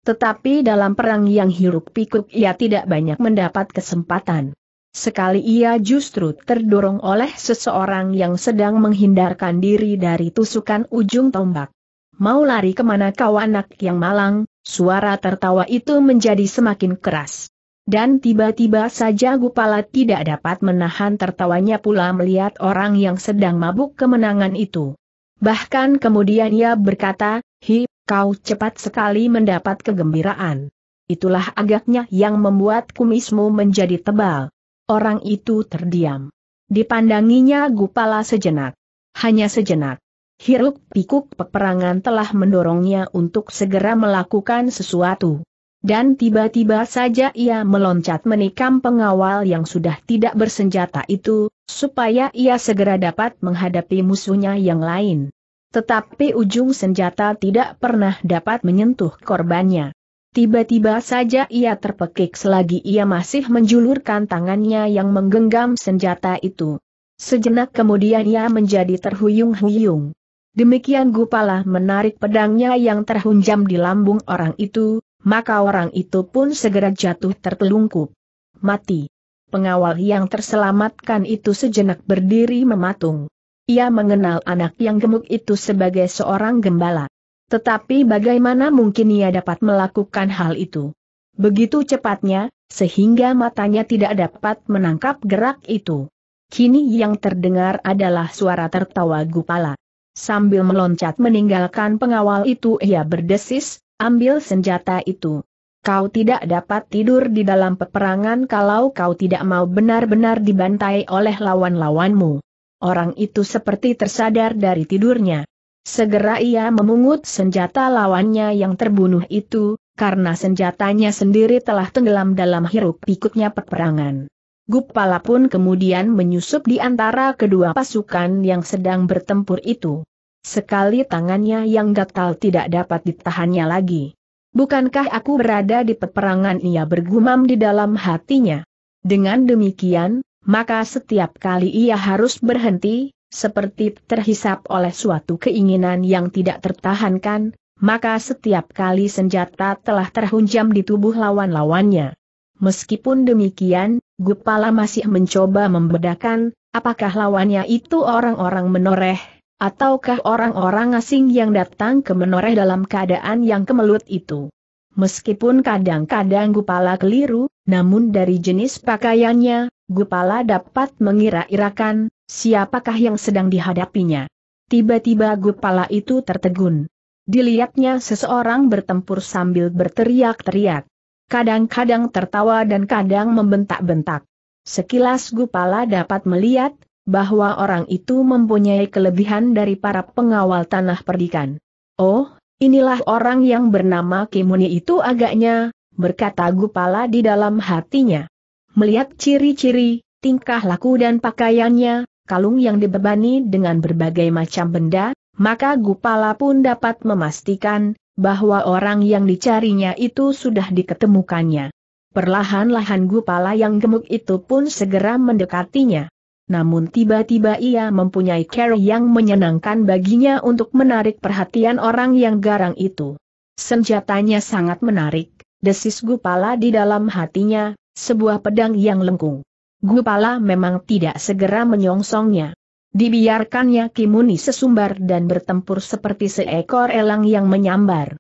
Speaker 1: Tetapi dalam perang yang hiruk pikuk ia tidak banyak mendapat kesempatan. Sekali ia justru terdorong oleh seseorang yang sedang menghindarkan diri dari tusukan ujung tombak. Mau lari kemana kau anak yang malang, suara tertawa itu menjadi semakin keras. Dan tiba-tiba saja Gupala tidak dapat menahan tertawanya pula melihat orang yang sedang mabuk kemenangan itu. Bahkan kemudian ia berkata, Hi, kau cepat sekali mendapat kegembiraan. Itulah agaknya yang membuat kumismu menjadi tebal. Orang itu terdiam. Dipandanginya Gupala sejenak. Hanya sejenak. Hiruk pikuk peperangan telah mendorongnya untuk segera melakukan sesuatu. Dan tiba-tiba saja ia meloncat menikam pengawal yang sudah tidak bersenjata itu, supaya ia segera dapat menghadapi musuhnya yang lain tetapi ujung senjata tidak pernah dapat menyentuh korbannya. Tiba-tiba saja ia terpekik selagi ia masih menjulurkan tangannya yang menggenggam senjata itu. Sejenak kemudian ia menjadi terhuyung-huyung. Demikian Gupala menarik pedangnya yang terhunjam di lambung orang itu, maka orang itu pun segera jatuh tertelungkup. Mati. Pengawal yang terselamatkan itu sejenak berdiri mematung. Ia mengenal anak yang gemuk itu sebagai seorang gembala. Tetapi bagaimana mungkin ia dapat melakukan hal itu? Begitu cepatnya, sehingga matanya tidak dapat menangkap gerak itu. Kini yang terdengar adalah suara tertawa gupala. Sambil meloncat meninggalkan pengawal itu ia berdesis, ambil senjata itu. Kau tidak dapat tidur di dalam peperangan kalau kau tidak mau benar-benar dibantai oleh lawan-lawanmu. Orang itu seperti tersadar dari tidurnya. Segera ia memungut senjata lawannya yang terbunuh itu, karena senjatanya sendiri telah tenggelam dalam hiruk pikuknya peperangan. Gupala pun kemudian menyusup di antara kedua pasukan yang sedang bertempur itu. Sekali tangannya yang gatal tidak dapat ditahannya lagi. Bukankah aku berada di peperangan ia bergumam di dalam hatinya. Dengan demikian, maka setiap kali ia harus berhenti, seperti terhisap oleh suatu keinginan yang tidak tertahankan, maka setiap kali senjata telah terhunjam di tubuh lawan-lawannya. Meskipun demikian, Gupala masih mencoba membedakan, apakah lawannya itu orang-orang menoreh, ataukah orang-orang asing yang datang ke menoreh dalam keadaan yang kemelut itu. Meskipun kadang-kadang Gupala keliru, namun dari jenis pakaiannya, Gupala dapat mengira-irakan, siapakah yang sedang dihadapinya. Tiba-tiba Gupala itu tertegun. Dilihatnya seseorang bertempur sambil berteriak-teriak. Kadang-kadang tertawa dan kadang membentak-bentak. Sekilas Gupala dapat melihat, bahwa orang itu mempunyai kelebihan dari para pengawal tanah perdikan. Oh, Inilah orang yang bernama Kimuni itu agaknya, berkata Gupala di dalam hatinya. Melihat ciri-ciri, tingkah laku dan pakaiannya, kalung yang dibebani dengan berbagai macam benda, maka Gupala pun dapat memastikan, bahwa orang yang dicarinya itu sudah diketemukannya. Perlahan-lahan Gupala yang gemuk itu pun segera mendekatinya namun tiba-tiba ia mempunyai cara yang menyenangkan baginya untuk menarik perhatian orang yang garang itu. Senjatanya sangat menarik, desis Gupala di dalam hatinya, sebuah pedang yang lengkung. Gupala memang tidak segera menyongsongnya. Dibiarkannya Kimuni sesumbar dan bertempur seperti seekor elang yang menyambar.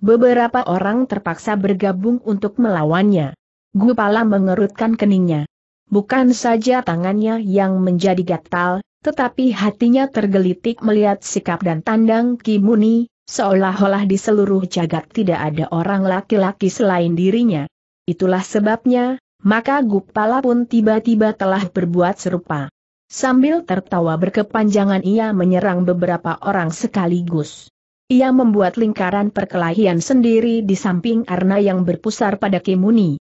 Speaker 1: Beberapa orang terpaksa bergabung untuk melawannya. Gupala mengerutkan keningnya. Bukan saja tangannya yang menjadi gatal, tetapi hatinya tergelitik melihat sikap dan tandang Kimuni, seolah-olah di seluruh jagat tidak ada orang laki-laki selain dirinya. Itulah sebabnya, maka Gupala pun tiba-tiba telah berbuat serupa. Sambil tertawa berkepanjangan ia menyerang beberapa orang sekaligus. Ia membuat lingkaran perkelahian sendiri di samping Arna yang berpusar pada Kimuni.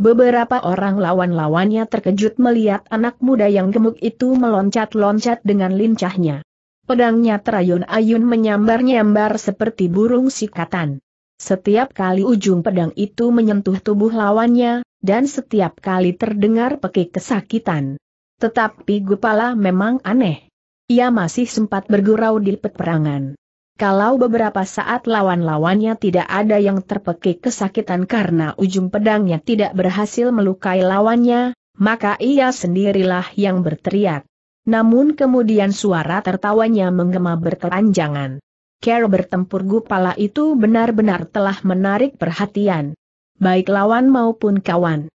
Speaker 1: Beberapa orang lawan-lawannya terkejut melihat anak muda yang gemuk itu meloncat-loncat dengan lincahnya. Pedangnya terayun-ayun menyambar-nyambar seperti burung sikatan. Setiap kali ujung pedang itu menyentuh tubuh lawannya, dan setiap kali terdengar pekik kesakitan. Tetapi Gupala memang aneh. Ia masih sempat bergurau di peperangan. Kalau beberapa saat lawan-lawannya tidak ada yang terpekik kesakitan karena ujung pedangnya tidak berhasil melukai lawannya, maka ia sendirilah yang berteriak. Namun kemudian suara tertawanya menggema berteranjangan. Care bertempur gupala itu benar-benar telah menarik perhatian. Baik lawan maupun kawan.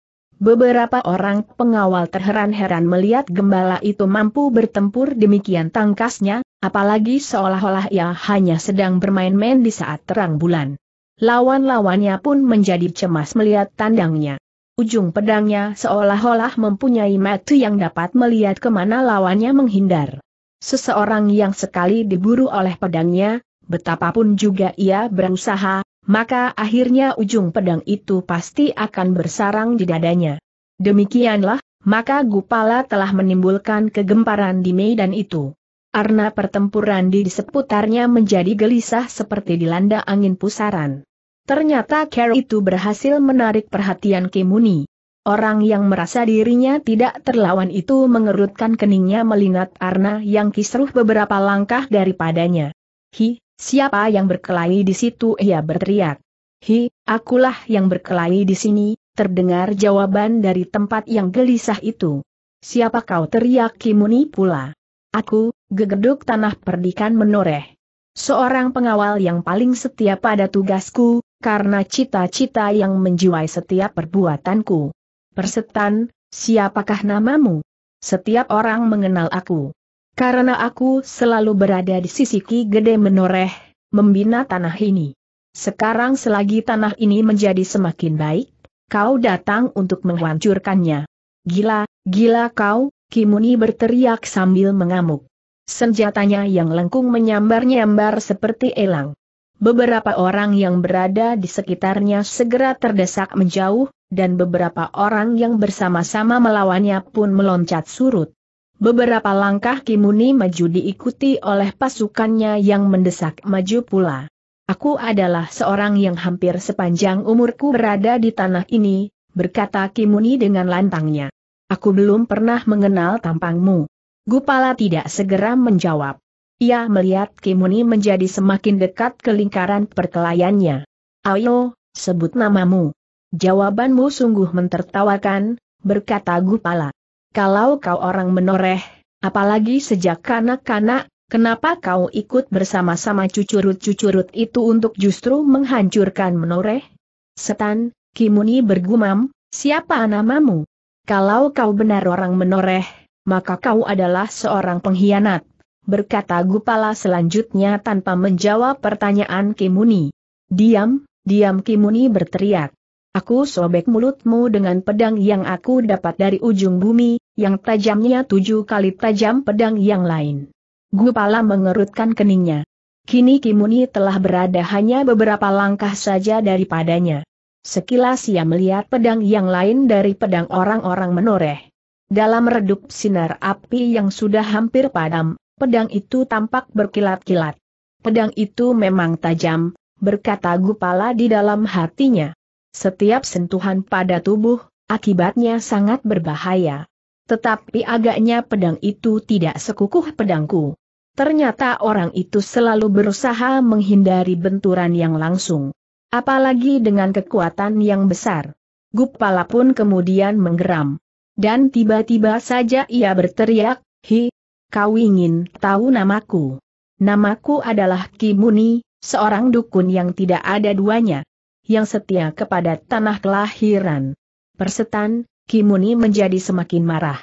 Speaker 1: Beberapa orang pengawal terheran-heran melihat gembala itu mampu bertempur demikian tangkasnya, Apalagi seolah-olah ia hanya sedang bermain-main di saat terang bulan. Lawan-lawannya pun menjadi cemas melihat tandangnya. Ujung pedangnya seolah-olah mempunyai mata yang dapat melihat kemana lawannya menghindar. Seseorang yang sekali diburu oleh pedangnya, betapapun juga ia berusaha, maka akhirnya ujung pedang itu pasti akan bersarang di dadanya. Demikianlah, maka Gupala telah menimbulkan kegemparan di medan itu arna pertempuran di seputarnya menjadi gelisah seperti dilanda angin pusaran. Ternyata Carol itu berhasil menarik perhatian Kimuni. Orang yang merasa dirinya tidak terlawan itu mengerutkan keningnya melingat Arna yang kisruh beberapa langkah daripadanya. Hi, siapa yang berkelahi di situ? Ia berteriak. Hi, akulah yang berkelahi di sini, terdengar jawaban dari tempat yang gelisah itu. Siapa kau teriak Kimuni pula? Aku, gegeduk tanah perdikan menoreh. Seorang pengawal yang paling setia pada tugasku, karena cita-cita yang menjiwai setiap perbuatanku. Persetan, siapakah namamu? Setiap orang mengenal aku. Karena aku selalu berada di sisi Ki Gede Menoreh, membina tanah ini. Sekarang selagi tanah ini menjadi semakin baik, kau datang untuk menghancurkannya. Gila, gila kau, Kimuni berteriak sambil mengamuk. Senjatanya yang lengkung menyambar-nyambar seperti elang. Beberapa orang yang berada di sekitarnya segera terdesak menjauh, dan beberapa orang yang bersama-sama melawannya pun meloncat surut. Beberapa langkah Kimuni maju diikuti oleh pasukannya yang mendesak maju pula. Aku adalah seorang yang hampir sepanjang umurku berada di tanah ini, berkata Kimuni dengan lantangnya. Aku belum pernah mengenal tampangmu. Gupala tidak segera menjawab. Ia melihat Kimuni menjadi semakin dekat ke lingkaran perkelayannya. Ayo, sebut namamu. Jawabanmu sungguh mentertawakan, berkata Gupala. Kalau kau orang menoreh, apalagi sejak kanak-kanak, kenapa kau ikut bersama-sama cucurut-cucurut itu untuk justru menghancurkan menoreh? Setan, Kimuni bergumam, siapa namamu? Kalau kau benar orang menoreh, maka kau adalah seorang pengkhianat. Berkata Gupala selanjutnya tanpa menjawab pertanyaan Kimuni. Diam, diam Kimuni berteriak. Aku sobek mulutmu dengan pedang yang aku dapat dari ujung bumi, yang tajamnya tujuh kali tajam pedang yang lain. Gupala mengerutkan keningnya. Kini Kimuni telah berada hanya beberapa langkah saja daripadanya. Sekilas ia melihat pedang yang lain dari pedang orang-orang menoreh. Dalam redup sinar api yang sudah hampir padam, pedang itu tampak berkilat-kilat. Pedang itu memang tajam, berkata Gupala di dalam hatinya. Setiap sentuhan pada tubuh, akibatnya sangat berbahaya. Tetapi agaknya pedang itu tidak sekukuh pedangku. Ternyata orang itu selalu berusaha menghindari benturan yang langsung. Apalagi dengan kekuatan yang besar. Gupala pun kemudian menggeram. Dan tiba-tiba saja ia berteriak, Hi, kau ingin tahu namaku. Namaku adalah Kimuni, seorang dukun yang tidak ada duanya. Yang setia kepada tanah kelahiran. Persetan, Kimuni menjadi semakin marah.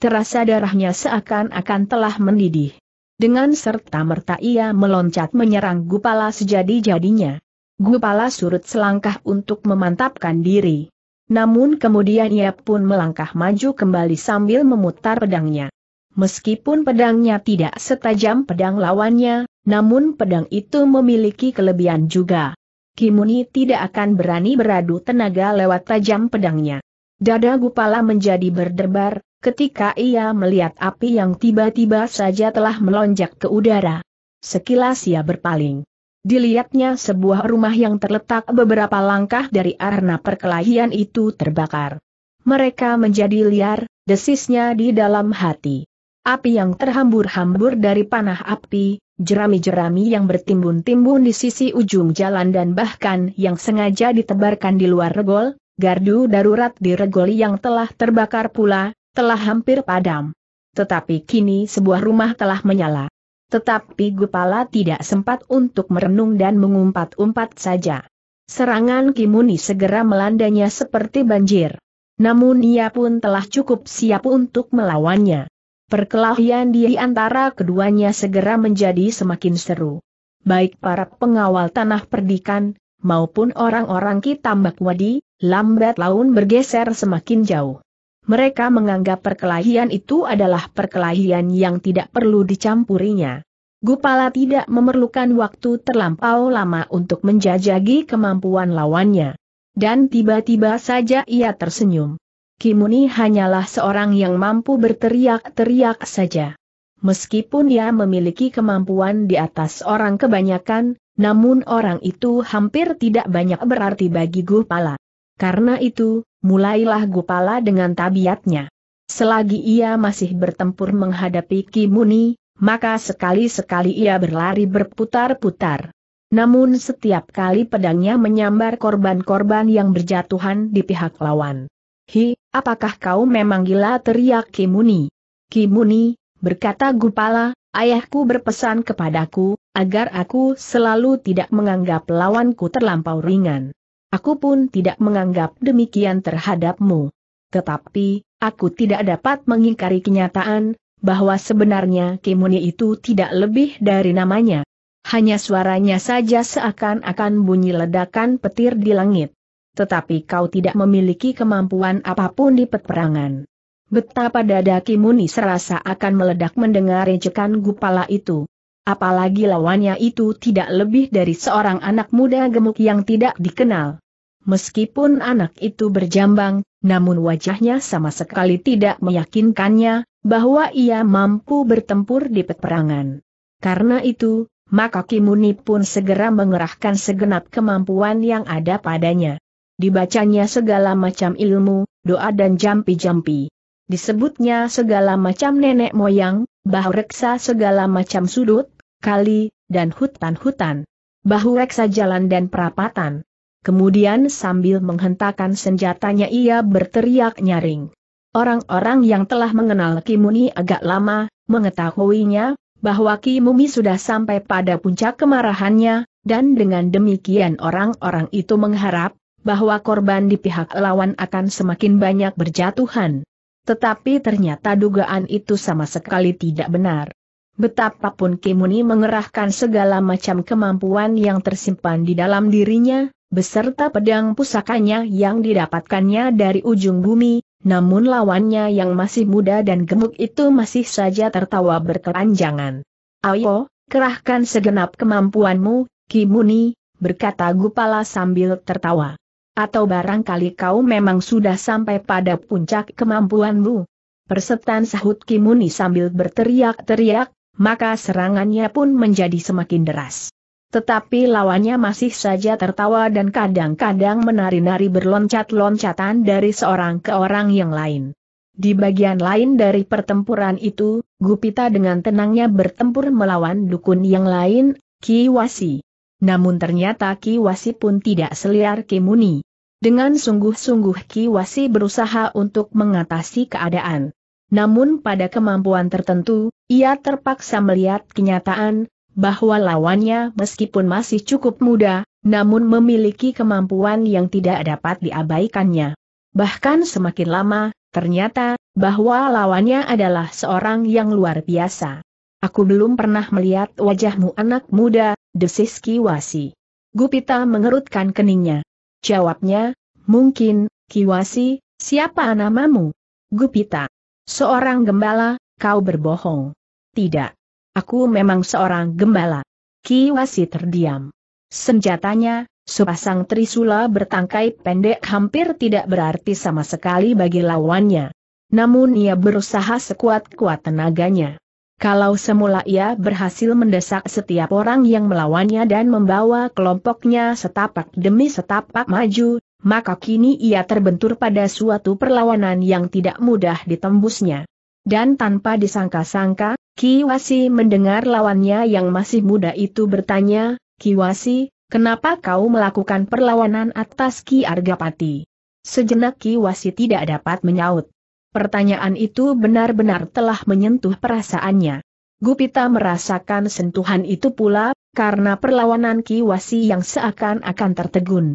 Speaker 1: Terasa darahnya seakan-akan telah mendidih. Dengan serta-merta ia meloncat menyerang Gupala sejadi-jadinya. Gupala surut selangkah untuk memantapkan diri. Namun kemudian ia pun melangkah maju kembali sambil memutar pedangnya. Meskipun pedangnya tidak setajam pedang lawannya, namun pedang itu memiliki kelebihan juga. Kimuni tidak akan berani beradu tenaga lewat tajam pedangnya. Dada Gupala menjadi berdebar, ketika ia melihat api yang tiba-tiba saja telah melonjak ke udara. Sekilas ia berpaling. Dilihatnya sebuah rumah yang terletak beberapa langkah dari arena perkelahian itu terbakar. Mereka menjadi liar, desisnya di dalam hati. Api yang terhambur-hambur dari panah api, jerami-jerami yang bertimbun-timbun di sisi ujung jalan dan bahkan yang sengaja ditebarkan di luar regol, gardu darurat di regol yang telah terbakar pula, telah hampir padam. Tetapi kini sebuah rumah telah menyala. Tetapi Gupala tidak sempat untuk merenung dan mengumpat-umpat saja. Serangan Kimuni segera melandanya seperti banjir. Namun ia pun telah cukup siap untuk melawannya. Perkelahian di antara keduanya segera menjadi semakin seru. Baik para pengawal tanah perdikan, maupun orang-orang Kitambak Wadi, lambat laun bergeser semakin jauh mereka menganggap perkelahian itu adalah perkelahian yang tidak perlu dicampurinya. Gupala tidak memerlukan waktu terlampau lama untuk menjajagi kemampuan lawannya. Dan tiba-tiba saja ia tersenyum. Kimuni hanyalah seorang yang mampu berteriak-teriak saja. Meskipun ia memiliki kemampuan di atas orang kebanyakan, namun orang itu hampir tidak banyak berarti bagi Gupala. Karena itu, mulailah Gupala dengan tabiatnya. Selagi ia masih bertempur menghadapi Kimuni, maka sekali-sekali ia berlari berputar-putar. Namun setiap kali pedangnya menyambar korban-korban yang berjatuhan di pihak lawan. Hi, apakah kau memang gila teriak Kimuni? Kimuni, berkata Gupala, ayahku berpesan kepadaku, agar aku selalu tidak menganggap lawanku terlampau ringan. Aku pun tidak menganggap demikian terhadapmu. Tetapi, aku tidak dapat mengingkari kenyataan, bahwa sebenarnya Kimuni itu tidak lebih dari namanya. Hanya suaranya saja seakan-akan bunyi ledakan petir di langit. Tetapi kau tidak memiliki kemampuan apapun di peperangan. Betapa dada Kimuni serasa akan meledak mendengar ejekan gupala itu. Apalagi lawannya itu tidak lebih dari seorang anak muda gemuk yang tidak dikenal. Meskipun anak itu berjambang, namun wajahnya sama sekali tidak meyakinkannya bahwa ia mampu bertempur di peperangan. Karena itu, maka Kimuni pun segera mengerahkan segenap kemampuan yang ada padanya. Dibacanya segala macam ilmu, doa dan jampi-jampi. Disebutnya segala macam nenek moyang, bahu reksa segala macam sudut, kali, dan hutan-hutan. Bahu reksa jalan dan perapatan. Kemudian sambil menghentakkan senjatanya ia berteriak nyaring. Orang-orang yang telah mengenal Kimuni agak lama, mengetahuinya, bahwa Kimumi sudah sampai pada puncak kemarahannya, dan dengan demikian orang-orang itu mengharap, bahwa korban di pihak lawan akan semakin banyak berjatuhan. Tetapi ternyata dugaan itu sama sekali tidak benar. Betapapun Kimuni mengerahkan segala macam kemampuan yang tersimpan di dalam dirinya, beserta pedang pusakanya yang didapatkannya dari ujung bumi, namun lawannya yang masih muda dan gemuk itu masih saja tertawa berkelanjangan. Ayo, kerahkan segenap kemampuanmu, Kimuni, berkata Gupala sambil tertawa. Atau barangkali kau memang sudah sampai pada puncak kemampuanmu. Persetan sahut Kimuni sambil berteriak-teriak, maka serangannya pun menjadi semakin deras. Tetapi lawannya masih saja tertawa dan kadang-kadang menari-nari berloncat-loncatan dari seorang ke orang yang lain. Di bagian lain dari pertempuran itu, Gupita dengan tenangnya bertempur melawan dukun yang lain, Kiwasi. Namun ternyata Ki Wasi pun tidak seliar Ki Muni. Dengan sungguh-sungguh Ki Wasi berusaha untuk mengatasi keadaan. Namun pada kemampuan tertentu, ia terpaksa melihat kenyataan, bahwa lawannya meskipun masih cukup muda, namun memiliki kemampuan yang tidak dapat diabaikannya. Bahkan semakin lama, ternyata, bahwa lawannya adalah seorang yang luar biasa. Aku belum pernah melihat wajahmu anak muda, desis Kiwasi. Gupita mengerutkan keningnya. Jawabnya, mungkin, Kiwasi, siapa namamu? Gupita. Seorang gembala, kau berbohong. Tidak. Aku memang seorang gembala. Kiwasi terdiam. Senjatanya, sepasang trisula bertangkai pendek hampir tidak berarti sama sekali bagi lawannya. Namun ia berusaha sekuat-kuat tenaganya. Kalau semula ia berhasil mendesak setiap orang yang melawannya dan membawa kelompoknya setapak demi setapak maju, maka kini ia terbentur pada suatu perlawanan yang tidak mudah ditembusnya. Dan tanpa disangka-sangka, Kiwasi mendengar lawannya yang masih muda itu bertanya, Kiwasi, kenapa kau melakukan perlawanan atas Ki Argapati? Sejenak Kiwasi tidak dapat menyaut. Pertanyaan itu benar-benar telah menyentuh perasaannya. Gupita merasakan sentuhan itu pula, karena perlawanan Kiwasi yang seakan-akan tertegun.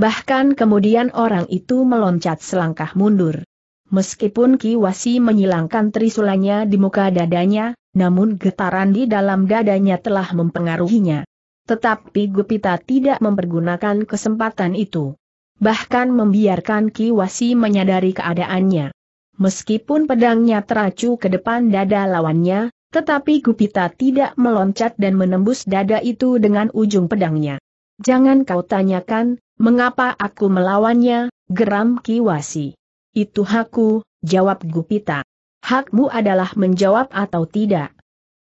Speaker 1: Bahkan kemudian orang itu meloncat selangkah mundur. Meskipun Kiwasi menyilangkan trisulanya di muka dadanya, namun getaran di dalam dadanya telah mempengaruhinya. Tetapi Gupita tidak mempergunakan kesempatan itu. Bahkan membiarkan Kiwasi menyadari keadaannya. Meskipun pedangnya teracu ke depan dada lawannya, tetapi Gupita tidak meloncat dan menembus dada itu dengan ujung pedangnya. Jangan kau tanyakan, mengapa aku melawannya, geram Kiwasi. Itu hakku, jawab Gupita. Hakmu adalah menjawab atau tidak.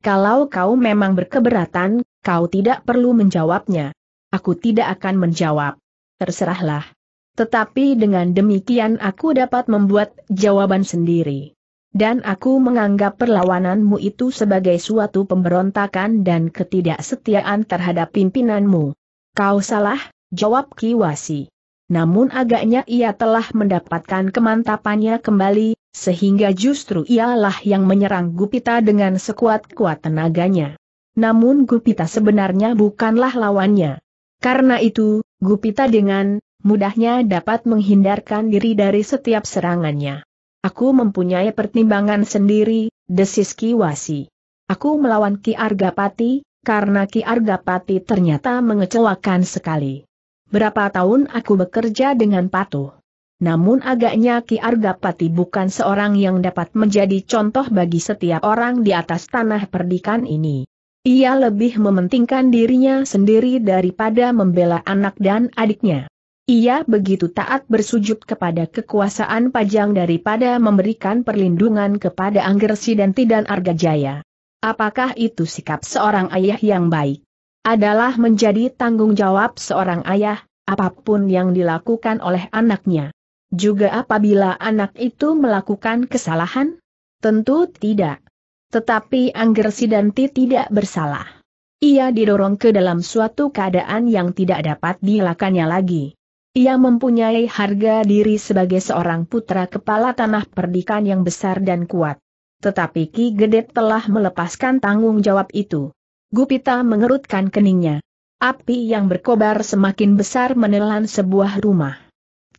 Speaker 1: Kalau kau memang berkeberatan, kau tidak perlu menjawabnya. Aku tidak akan menjawab. Terserahlah. Tetapi dengan demikian aku dapat membuat jawaban sendiri. Dan aku menganggap perlawananmu itu sebagai suatu pemberontakan dan ketidaksetiaan terhadap pimpinanmu. Kau salah, jawab Kiwasi. Namun agaknya ia telah mendapatkan kemantapannya kembali, sehingga justru ialah yang menyerang Gupita dengan sekuat-kuat tenaganya. Namun Gupita sebenarnya bukanlah lawannya. Karena itu, Gupita dengan mudahnya dapat menghindarkan diri dari setiap serangannya. Aku mempunyai pertimbangan sendiri, desis Ki Wasi. Aku melawan Ki Argapati, karena Ki Argapati ternyata mengecewakan sekali. Berapa tahun aku bekerja dengan patuh. Namun agaknya Ki Argapati bukan seorang yang dapat menjadi contoh bagi setiap orang di atas tanah perdikan ini. Ia lebih mementingkan dirinya sendiri daripada membela anak dan adiknya. Ia begitu taat bersujud kepada kekuasaan Pajang daripada memberikan perlindungan kepada Anggersi dan Tidan Argajaya. Apakah itu sikap seorang ayah yang baik? Adalah menjadi tanggung jawab seorang ayah, apapun yang dilakukan oleh anaknya. Juga apabila anak itu melakukan kesalahan? Tentu tidak. Tetapi Anggersi Sidanti tidak bersalah. Ia didorong ke dalam suatu keadaan yang tidak dapat dilakannya lagi. Ia mempunyai harga diri sebagai seorang putra kepala tanah perdikan yang besar dan kuat. Tetapi Ki Gede telah melepaskan tanggung jawab itu. Gupita mengerutkan keningnya. Api yang berkobar semakin besar menelan sebuah rumah.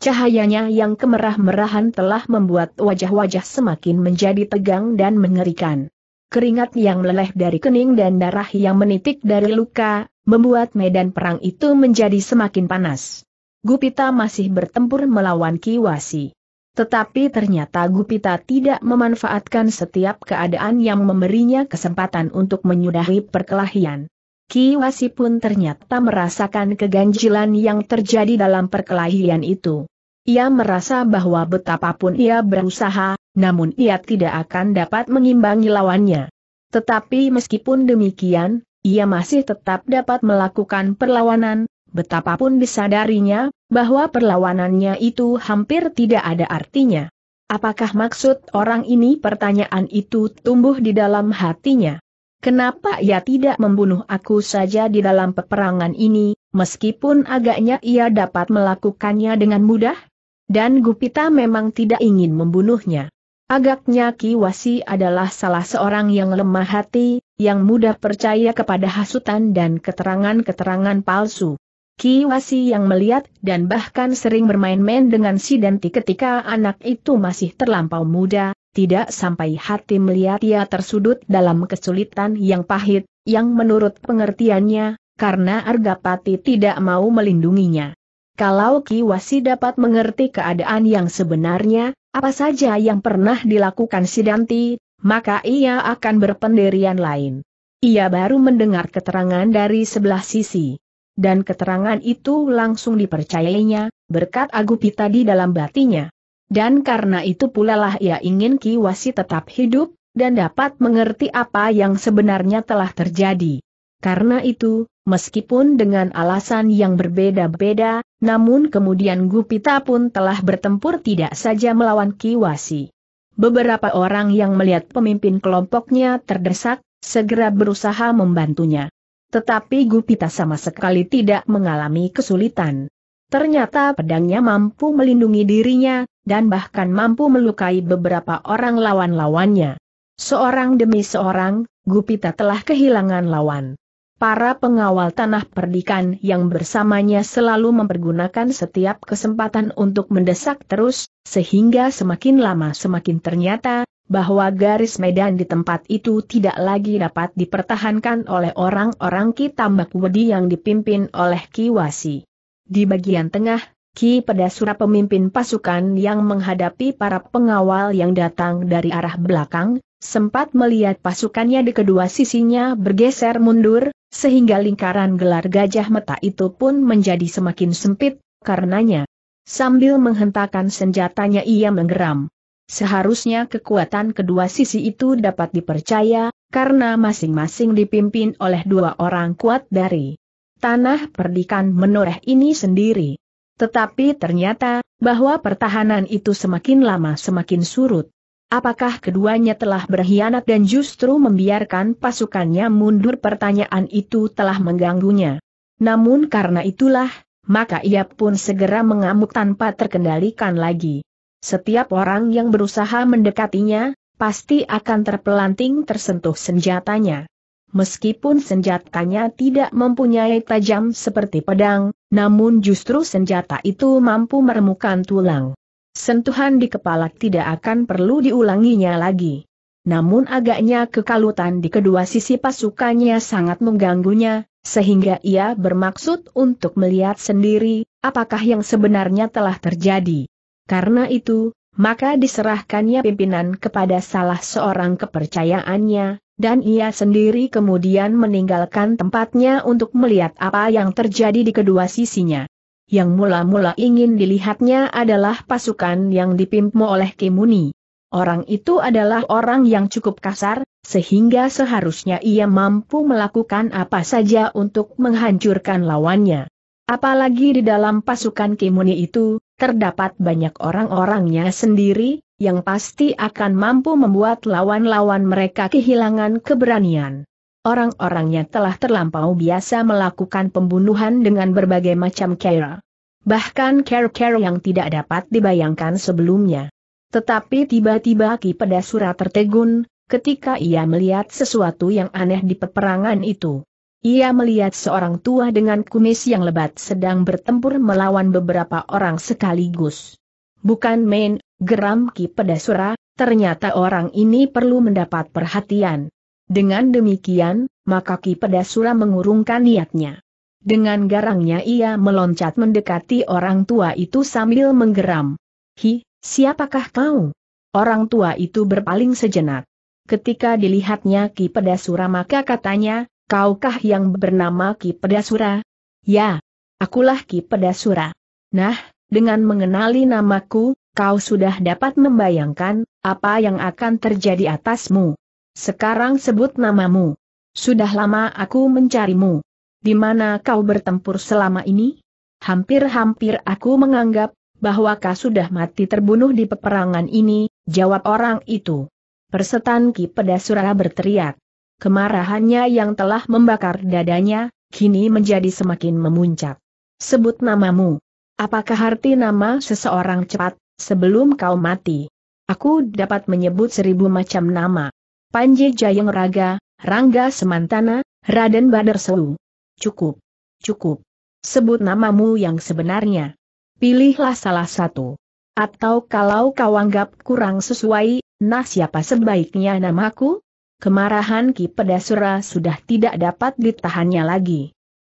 Speaker 1: Cahayanya yang kemerah-merahan telah membuat wajah-wajah semakin menjadi tegang dan mengerikan. Keringat yang meleleh dari kening dan darah yang menitik dari luka, membuat medan perang itu menjadi semakin panas. Gupita masih bertempur melawan Kiwasi. Tetapi ternyata Gupita tidak memanfaatkan setiap keadaan yang memberinya kesempatan untuk menyudahi perkelahian. Kiwasi pun ternyata merasakan keganjilan yang terjadi dalam perkelahian itu. Ia merasa bahwa betapapun ia berusaha, namun ia tidak akan dapat mengimbangi lawannya. Tetapi meskipun demikian, ia masih tetap dapat melakukan perlawanan, betapapun disadarinya, bahwa perlawanannya itu hampir tidak ada artinya. Apakah maksud orang ini pertanyaan itu tumbuh di dalam hatinya? Kenapa ia tidak membunuh aku saja di dalam peperangan ini, meskipun agaknya ia dapat melakukannya dengan mudah? Dan Gupita memang tidak ingin membunuhnya. Agaknya Kiwasi adalah salah seorang yang lemah hati, yang mudah percaya kepada hasutan dan keterangan-keterangan palsu. Kiwasi yang melihat dan bahkan sering bermain-main dengan si Denti ketika anak itu masih terlampau muda, tidak sampai hati melihat ia tersudut dalam kesulitan yang pahit, yang menurut pengertiannya, karena Argapati tidak mau melindunginya. Kalau Kiwasi dapat mengerti keadaan yang sebenarnya, apa saja yang pernah dilakukan Sidanti, maka ia akan berpendirian lain. Ia baru mendengar keterangan dari sebelah sisi dan keterangan itu langsung dipercayainya, berkat Agupita di dalam batinya. Dan karena itu pula lah ia ingin Ki Wasi tetap hidup, dan dapat mengerti apa yang sebenarnya telah terjadi. Karena itu, meskipun dengan alasan yang berbeda-beda, namun kemudian Gupita pun telah bertempur tidak saja melawan Kiwasi. Beberapa orang yang melihat pemimpin kelompoknya terdesak, segera berusaha membantunya. Tetapi Gupita sama sekali tidak mengalami kesulitan. Ternyata pedangnya mampu melindungi dirinya, dan bahkan mampu melukai beberapa orang lawan-lawannya. Seorang demi seorang, Gupita telah kehilangan lawan. Para pengawal tanah perdikan yang bersamanya selalu mempergunakan setiap kesempatan untuk mendesak terus, sehingga semakin lama semakin ternyata, bahwa garis medan di tempat itu tidak lagi dapat dipertahankan oleh orang-orang Ki Tambak Wedi yang dipimpin oleh Ki Wasi. Di bagian tengah, Ki Pedasura pemimpin pasukan yang menghadapi para pengawal yang datang dari arah belakang, sempat melihat pasukannya di kedua sisinya bergeser mundur, sehingga lingkaran gelar gajah meta itu pun menjadi semakin sempit, karenanya. Sambil menghentakkan senjatanya ia menggeram. Seharusnya kekuatan kedua sisi itu dapat dipercaya, karena masing-masing dipimpin oleh dua orang kuat dari tanah perdikan menoreh ini sendiri. Tetapi ternyata, bahwa pertahanan itu semakin lama semakin surut. Apakah keduanya telah berkhianat dan justru membiarkan pasukannya mundur pertanyaan itu telah mengganggunya. Namun karena itulah, maka ia pun segera mengamuk tanpa terkendalikan lagi. Setiap orang yang berusaha mendekatinya, pasti akan terpelanting tersentuh senjatanya. Meskipun senjatanya tidak mempunyai tajam seperti pedang, namun justru senjata itu mampu meremukan tulang. Sentuhan di kepala tidak akan perlu diulanginya lagi. Namun agaknya kekalutan di kedua sisi pasukannya sangat mengganggunya, sehingga ia bermaksud untuk melihat sendiri, apakah yang sebenarnya telah terjadi. Karena itu, maka diserahkannya pimpinan kepada salah seorang kepercayaannya, dan ia sendiri kemudian meninggalkan tempatnya untuk melihat apa yang terjadi di kedua sisinya. Yang mula-mula ingin dilihatnya adalah pasukan yang dipimpin oleh Kimuni. Orang itu adalah orang yang cukup kasar, sehingga seharusnya ia mampu melakukan apa saja untuk menghancurkan lawannya. Apalagi di dalam pasukan Kimuni itu, terdapat banyak orang-orangnya sendiri, yang pasti akan mampu membuat lawan-lawan mereka kehilangan keberanian. Orang-orangnya telah terlampau biasa melakukan pembunuhan dengan berbagai macam cara. Bahkan cara-cara yang tidak dapat dibayangkan sebelumnya. Tetapi tiba-tiba Ki Pedasura tertegun, ketika ia melihat sesuatu yang aneh di peperangan itu. Ia melihat seorang tua dengan kumis yang lebat sedang bertempur melawan beberapa orang sekaligus. Bukan main, geram Ki Pedasura, ternyata orang ini perlu mendapat perhatian. Dengan demikian, maka Ki Pedasura mengurungkan niatnya. Dengan garangnya ia meloncat mendekati orang tua itu sambil menggeram. Hi, siapakah kau? Orang tua itu berpaling sejenak. Ketika dilihatnya Ki Pedasura maka katanya, kaukah yang bernama Ki Pedasura? Ya, akulah Ki Pedasura. Nah, dengan mengenali namaku, kau sudah dapat membayangkan apa yang akan terjadi atasmu. Sekarang sebut namamu. Sudah lama aku mencarimu. Di mana kau bertempur selama ini? Hampir-hampir aku menganggap bahwa kau sudah mati terbunuh di peperangan ini, jawab orang itu. Persetan Ki Pedasura berteriak. Kemarahannya yang telah membakar dadanya, kini menjadi semakin memuncak. Sebut namamu. Apakah arti nama seseorang cepat, sebelum kau mati? Aku dapat menyebut seribu macam nama. Panji Jayeng Raga, Rangga Semantana, Raden Badersewu. Cukup. Cukup. Sebut namamu yang sebenarnya. Pilihlah salah satu. Atau kalau kau anggap kurang sesuai, nah siapa sebaiknya namaku? kemarahan Ki Pedasura sudah tidak dapat ditahannya lagi.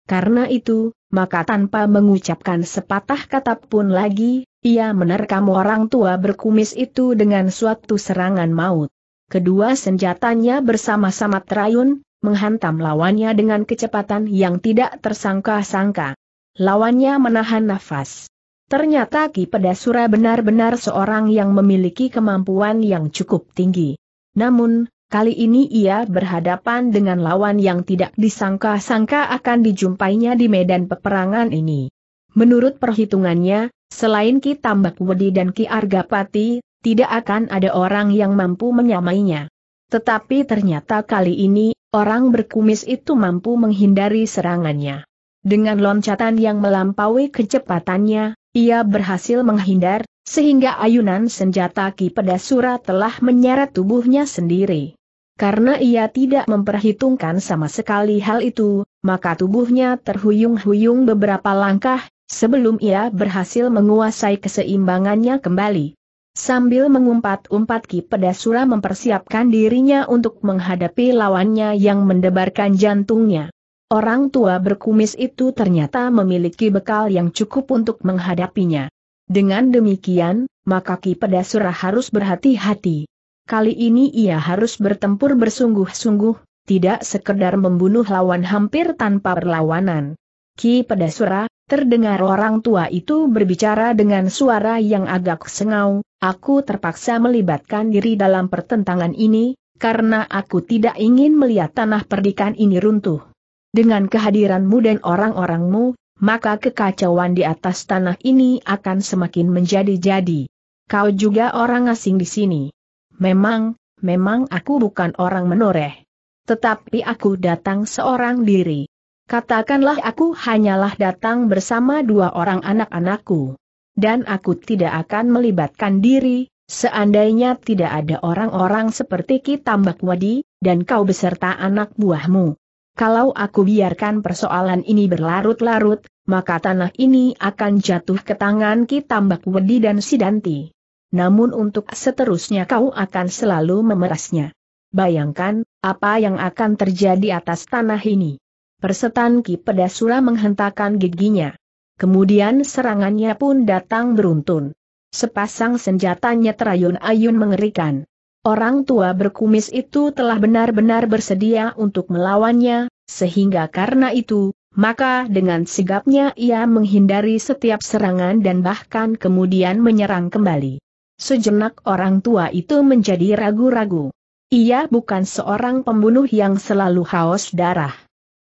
Speaker 1: Karena itu, maka tanpa mengucapkan sepatah kata pun lagi, ia menerkam orang tua berkumis itu dengan suatu serangan maut. Kedua senjatanya bersama-sama terayun, menghantam lawannya dengan kecepatan yang tidak tersangka-sangka. Lawannya menahan nafas. Ternyata Ki Pedasura benar-benar seorang yang memiliki kemampuan yang cukup tinggi. Namun, Kali ini ia berhadapan dengan lawan yang tidak disangka-sangka akan dijumpainya di medan peperangan ini. Menurut perhitungannya, selain Ki Tambak Wedi dan Ki Argapati, tidak akan ada orang yang mampu menyamainya. Tetapi ternyata kali ini, orang berkumis itu mampu menghindari serangannya. Dengan loncatan yang melampaui kecepatannya, ia berhasil menghindar, sehingga ayunan senjata Ki Pedasura telah menyeret tubuhnya sendiri. Karena ia tidak memperhitungkan sama sekali hal itu, maka tubuhnya terhuyung-huyung beberapa langkah, sebelum ia berhasil menguasai keseimbangannya kembali. Sambil mengumpat-umpat Ki Pedasura mempersiapkan dirinya untuk menghadapi lawannya yang mendebarkan jantungnya. Orang tua berkumis itu ternyata memiliki bekal yang cukup untuk menghadapinya. Dengan demikian, maka Ki Pedasura harus berhati-hati kali ini ia harus bertempur bersungguh-sungguh, tidak sekedar membunuh lawan hampir tanpa perlawanan. Ki Pedasura, terdengar orang tua itu berbicara dengan suara yang agak sengau, aku terpaksa melibatkan diri dalam pertentangan ini, karena aku tidak ingin melihat tanah perdikan ini runtuh. Dengan kehadiranmu dan orang-orangmu, maka kekacauan di atas tanah ini akan semakin menjadi-jadi. Kau juga orang asing di sini. Memang, memang aku bukan orang menoreh. Tetapi aku datang seorang diri. Katakanlah aku hanyalah datang bersama dua orang anak-anakku. Dan aku tidak akan melibatkan diri, seandainya tidak ada orang-orang seperti Ki Tambak Wadi, dan kau beserta anak buahmu. Kalau aku biarkan persoalan ini berlarut-larut, maka tanah ini akan jatuh ke tangan Ki Tambak Wadi dan Sidanti namun untuk seterusnya kau akan selalu memerasnya. Bayangkan, apa yang akan terjadi atas tanah ini. Persetan Ki Pedasura menghentakkan giginya. Kemudian serangannya pun datang beruntun. Sepasang senjatanya terayun-ayun mengerikan. Orang tua berkumis itu telah benar-benar bersedia untuk melawannya, sehingga karena itu, maka dengan sigapnya ia menghindari setiap serangan dan bahkan kemudian menyerang kembali. Sejenak orang tua itu menjadi ragu-ragu. Ia bukan seorang pembunuh yang selalu haus darah.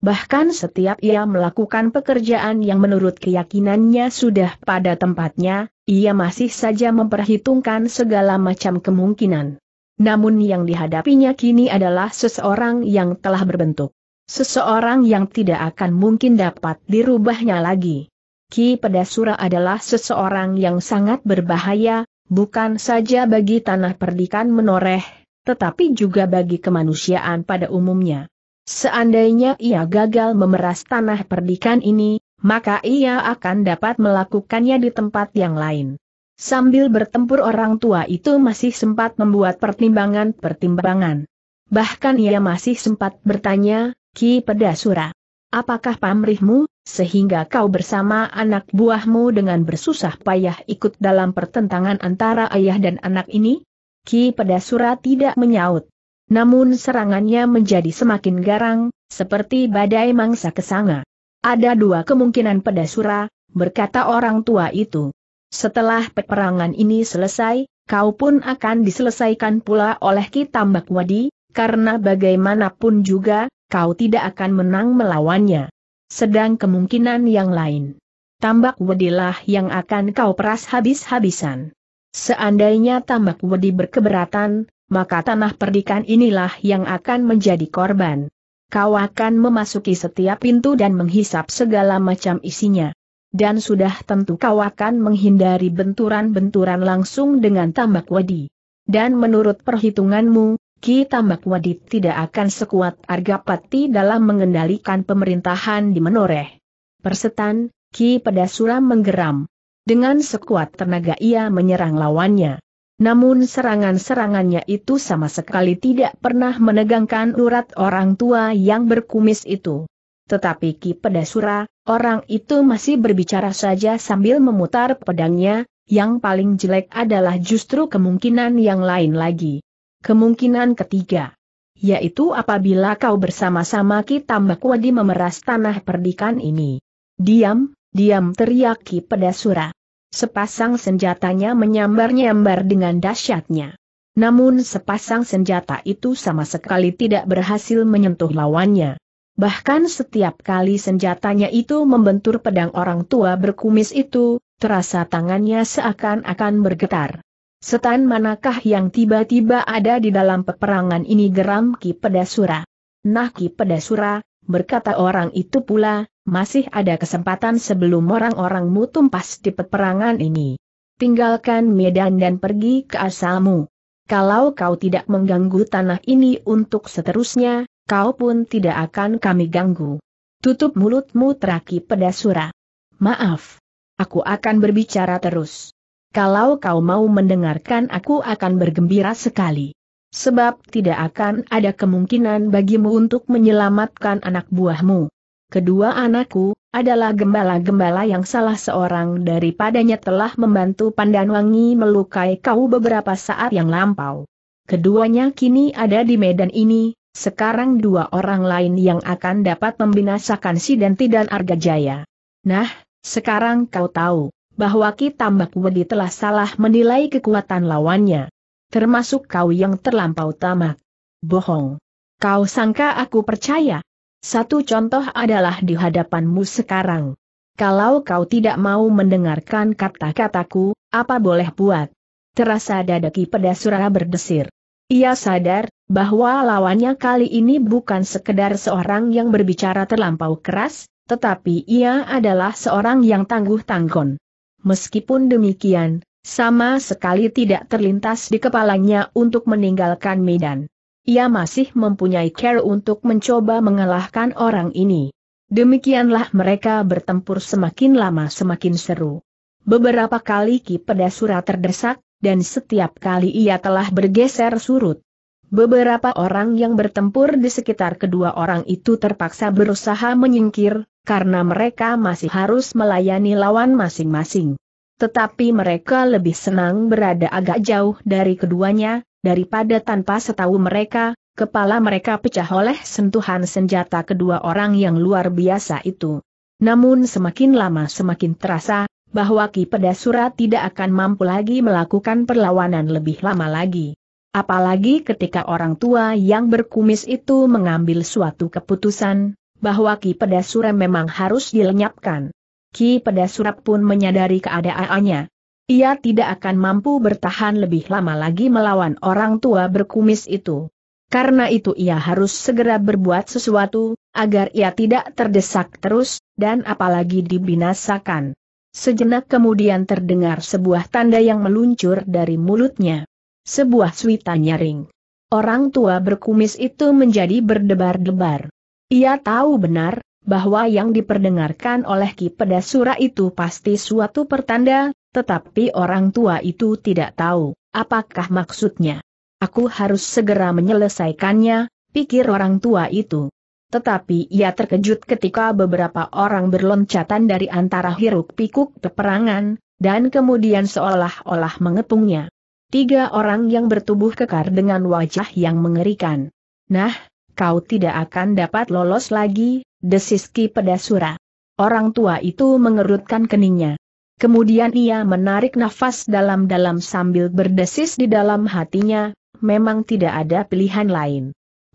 Speaker 1: Bahkan setiap ia melakukan pekerjaan yang menurut keyakinannya sudah pada tempatnya, ia masih saja memperhitungkan segala macam kemungkinan. Namun yang dihadapinya kini adalah seseorang yang telah berbentuk. Seseorang yang tidak akan mungkin dapat dirubahnya lagi. Ki Pedasura adalah seseorang yang sangat berbahaya, bukan saja bagi tanah perdikan menoreh, tetapi juga bagi kemanusiaan pada umumnya. Seandainya ia gagal memeras tanah perdikan ini, maka ia akan dapat melakukannya di tempat yang lain. Sambil bertempur orang tua itu masih sempat membuat pertimbangan-pertimbangan. Bahkan ia masih sempat bertanya, Ki Pedasura, apakah pamrihmu, sehingga kau bersama anak buahmu dengan bersusah payah ikut dalam pertentangan antara ayah dan anak ini? Ki Pedasura tidak menyaut. Namun serangannya menjadi semakin garang, seperti badai mangsa kesanga. Ada dua kemungkinan Pedasura, berkata orang tua itu. Setelah peperangan ini selesai, kau pun akan diselesaikan pula oleh Ki Tambak Wadi, karena bagaimanapun juga, kau tidak akan menang melawannya. Sedang kemungkinan yang lain. Tambak wedilah yang akan kau peras habis-habisan. Seandainya tambak wedi berkeberatan, maka tanah perdikan inilah yang akan menjadi korban. Kau akan memasuki setiap pintu dan menghisap segala macam isinya dan sudah tentu kau akan menghindari benturan-benturan langsung dengan tambak wedi. Dan menurut perhitunganmu, Ki Tambak tidak akan sekuat Argapati dalam mengendalikan pemerintahan di Menoreh. Persetan, Ki Pedasura menggeram. Dengan sekuat tenaga ia menyerang lawannya. Namun serangan-serangannya itu sama sekali tidak pernah menegangkan urat orang tua yang berkumis itu. Tetapi Ki Pedasura, orang itu masih berbicara saja sambil memutar pedangnya, yang paling jelek adalah justru kemungkinan yang lain lagi. Kemungkinan ketiga, yaitu apabila kau bersama-sama kita Tambak Wadi memeras tanah perdikan ini. Diam, diam teriaki Ki Pedasura. Sepasang senjatanya menyambar-nyambar dengan dahsyatnya. Namun sepasang senjata itu sama sekali tidak berhasil menyentuh lawannya. Bahkan setiap kali senjatanya itu membentur pedang orang tua berkumis itu, terasa tangannya seakan-akan bergetar. Setan manakah yang tiba-tiba ada di dalam peperangan ini geram Ki Pedasura? Nah Ki Pedasura, berkata orang itu pula, masih ada kesempatan sebelum orang-orangmu tumpas di peperangan ini. Tinggalkan Medan dan pergi ke asalmu. Kalau kau tidak mengganggu tanah ini untuk seterusnya, kau pun tidak akan kami ganggu. Tutup mulutmu teraki Pedasura. Maaf. Aku akan berbicara terus. Kalau kau mau mendengarkan aku akan bergembira sekali. Sebab tidak akan ada kemungkinan bagimu untuk menyelamatkan anak buahmu. Kedua anakku, adalah gembala-gembala yang salah seorang daripadanya telah membantu Pandanwangi melukai kau beberapa saat yang lampau. Keduanya kini ada di medan ini, sekarang dua orang lain yang akan dapat membinasakan si dan Arga Jaya. Nah, sekarang kau tahu bahwa Ki Tambak Wedi telah salah menilai kekuatan lawannya. Termasuk kau yang terlampau tamak. Bohong. Kau sangka aku percaya? Satu contoh adalah di hadapanmu sekarang. Kalau kau tidak mau mendengarkan kata-kataku, apa boleh buat? Terasa dada Ki Pedasura berdesir. Ia sadar, bahwa lawannya kali ini bukan sekedar seorang yang berbicara terlampau keras, tetapi ia adalah seorang yang tangguh-tanggon. Meskipun demikian, sama sekali tidak terlintas di kepalanya untuk meninggalkan Medan. Ia masih mempunyai care untuk mencoba mengalahkan orang ini. Demikianlah mereka bertempur semakin lama semakin seru. Beberapa kali Ki Pedasura terdesak, dan setiap kali ia telah bergeser surut. Beberapa orang yang bertempur di sekitar kedua orang itu terpaksa berusaha menyingkir, karena mereka masih harus melayani lawan masing-masing. Tetapi mereka lebih senang berada agak jauh dari keduanya, daripada tanpa setahu mereka, kepala mereka pecah oleh sentuhan senjata kedua orang yang luar biasa itu. Namun semakin lama semakin terasa, bahwa Ki Pedasura tidak akan mampu lagi melakukan perlawanan lebih lama lagi. Apalagi ketika orang tua yang berkumis itu mengambil suatu keputusan, bahwa Ki Pedasura memang harus dilenyapkan. Ki Pedasura pun menyadari keadaannya. Ia tidak akan mampu bertahan lebih lama lagi melawan orang tua berkumis itu. Karena itu ia harus segera berbuat sesuatu, agar ia tidak terdesak terus, dan apalagi dibinasakan. Sejenak kemudian terdengar sebuah tanda yang meluncur dari mulutnya. Sebuah suita nyaring. Orang tua berkumis itu menjadi berdebar-debar. Ia tahu benar, bahwa yang diperdengarkan oleh Ki Pedasura itu pasti suatu pertanda, tetapi orang tua itu tidak tahu, apakah maksudnya. Aku harus segera menyelesaikannya, pikir orang tua itu. Tetapi ia terkejut ketika beberapa orang berloncatan dari antara hiruk-pikuk peperangan, dan kemudian seolah-olah mengepungnya. Tiga orang yang bertubuh kekar dengan wajah yang mengerikan. Nah, kau tidak akan dapat lolos lagi, desiski Ki Pedasura. Orang tua itu mengerutkan keningnya. Kemudian ia menarik nafas dalam-dalam sambil berdesis di dalam hatinya, memang tidak ada pilihan lain.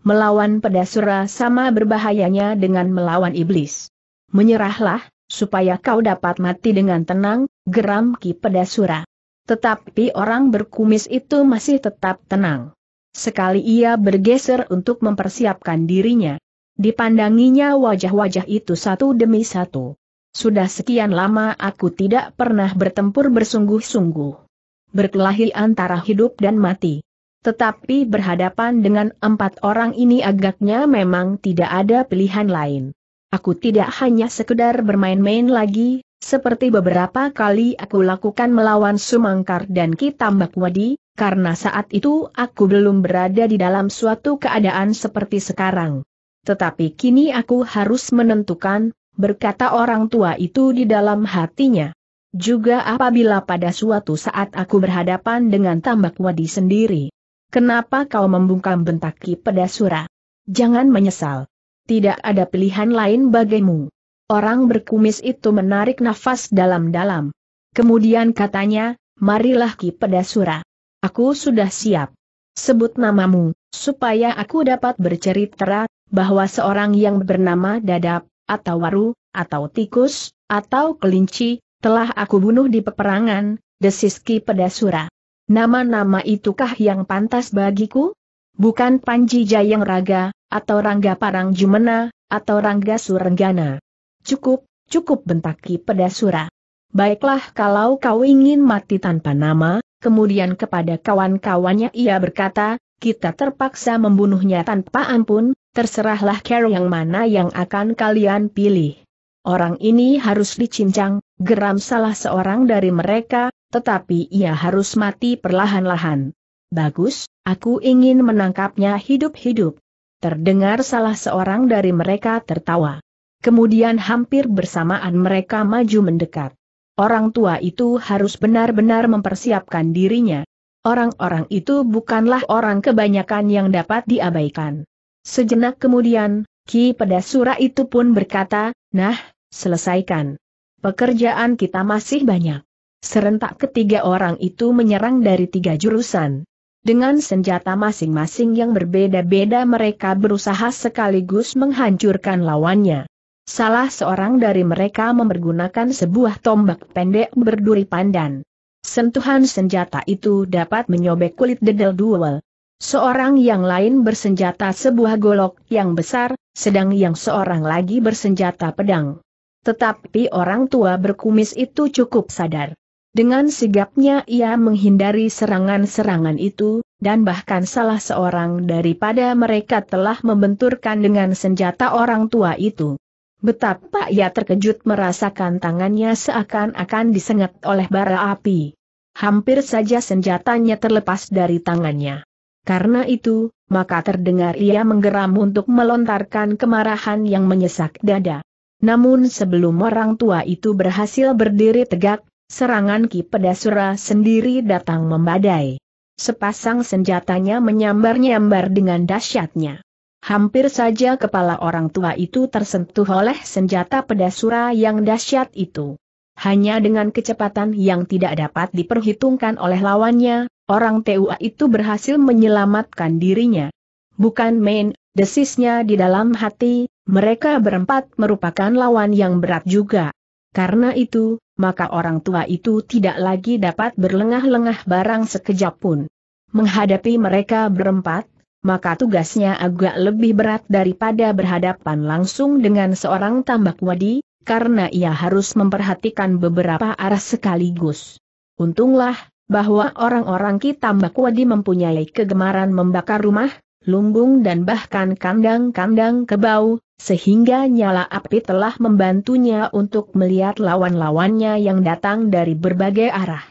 Speaker 1: Melawan pedasura sama berbahayanya dengan melawan iblis. Menyerahlah, supaya kau dapat mati dengan tenang, geram Ki Pedasura. Tetapi orang berkumis itu masih tetap tenang. Sekali ia bergeser untuk mempersiapkan dirinya. Dipandanginya wajah-wajah itu satu demi satu. Sudah sekian lama aku tidak pernah bertempur bersungguh-sungguh. Berkelahi antara hidup dan mati. Tetapi berhadapan dengan empat orang ini agaknya memang tidak ada pilihan lain. Aku tidak hanya sekedar bermain-main lagi, seperti beberapa kali aku lakukan melawan Sumangkar dan Kitambak Wadi, karena saat itu aku belum berada di dalam suatu keadaan seperti sekarang. Tetapi kini aku harus menentukan, berkata orang tua itu di dalam hatinya. Juga apabila pada suatu saat aku berhadapan dengan Tambak Wadi sendiri. Kenapa kau membungkam bentak Ki Pedasura? Jangan menyesal. Tidak ada pilihan lain bagimu. Orang berkumis itu menarik nafas dalam-dalam. Kemudian katanya, marilah Ki Pedasura. Aku sudah siap. Sebut namamu, supaya aku dapat bercerita bahwa seorang yang bernama Dadap, atau Waru, atau Tikus, atau Kelinci, telah aku bunuh di peperangan, desis Ki Pedasura. Nama-nama itukah yang pantas bagiku? Bukan Panji Jayang Raga, atau Rangga Parang Jumena, atau Rangga Surenggana. Cukup, cukup bentaki pedasura. Baiklah kalau kau ingin mati tanpa nama, kemudian kepada kawan-kawannya ia berkata, kita terpaksa membunuhnya tanpa ampun, terserahlah care yang mana yang akan kalian pilih. Orang ini harus dicincang, geram salah seorang dari mereka, tetapi ia harus mati perlahan-lahan. Bagus, aku ingin menangkapnya hidup-hidup. Terdengar salah seorang dari mereka tertawa. Kemudian hampir bersamaan mereka maju mendekat. Orang tua itu harus benar-benar mempersiapkan dirinya. Orang-orang itu bukanlah orang kebanyakan yang dapat diabaikan. Sejenak kemudian, Ki Pedasura itu pun berkata, nah, selesaikan. Pekerjaan kita masih banyak. Serentak ketiga orang itu menyerang dari tiga jurusan. Dengan senjata masing-masing yang berbeda-beda mereka berusaha sekaligus menghancurkan lawannya. Salah seorang dari mereka mempergunakan sebuah tombak pendek berduri pandan. Sentuhan senjata itu dapat menyobek kulit dedel duel. Seorang yang lain bersenjata sebuah golok yang besar, sedang yang seorang lagi bersenjata pedang. Tetapi orang tua berkumis itu cukup sadar. Dengan sigapnya ia menghindari serangan-serangan itu, dan bahkan salah seorang daripada mereka telah membenturkan dengan senjata orang tua itu. Betapa ia terkejut merasakan tangannya seakan-akan disengat oleh bara api. Hampir saja senjatanya terlepas dari tangannya. Karena itu, maka terdengar ia menggeram untuk melontarkan kemarahan yang menyesak dada. Namun sebelum orang tua itu berhasil berdiri tegak, serangan Ki Pedasura sendiri datang membadai. Sepasang senjatanya menyambar-nyambar dengan dahsyatnya. Hampir saja kepala orang tua itu tersentuh oleh senjata pedasura yang dahsyat itu. Hanya dengan kecepatan yang tidak dapat diperhitungkan oleh lawannya, orang TUA itu berhasil menyelamatkan dirinya. Bukan main, desisnya di dalam hati, mereka berempat merupakan lawan yang berat juga. Karena itu, maka orang tua itu tidak lagi dapat berlengah-lengah barang sekejap pun. Menghadapi mereka berempat, maka tugasnya agak lebih berat daripada berhadapan langsung dengan seorang tambak wadi, karena ia harus memperhatikan beberapa arah sekaligus. Untunglah, bahwa orang-orang tambak Wadi mempunyai kegemaran membakar rumah, lumbung dan bahkan kandang-kandang kebau, sehingga nyala api telah membantunya untuk melihat lawan-lawannya yang datang dari berbagai arah.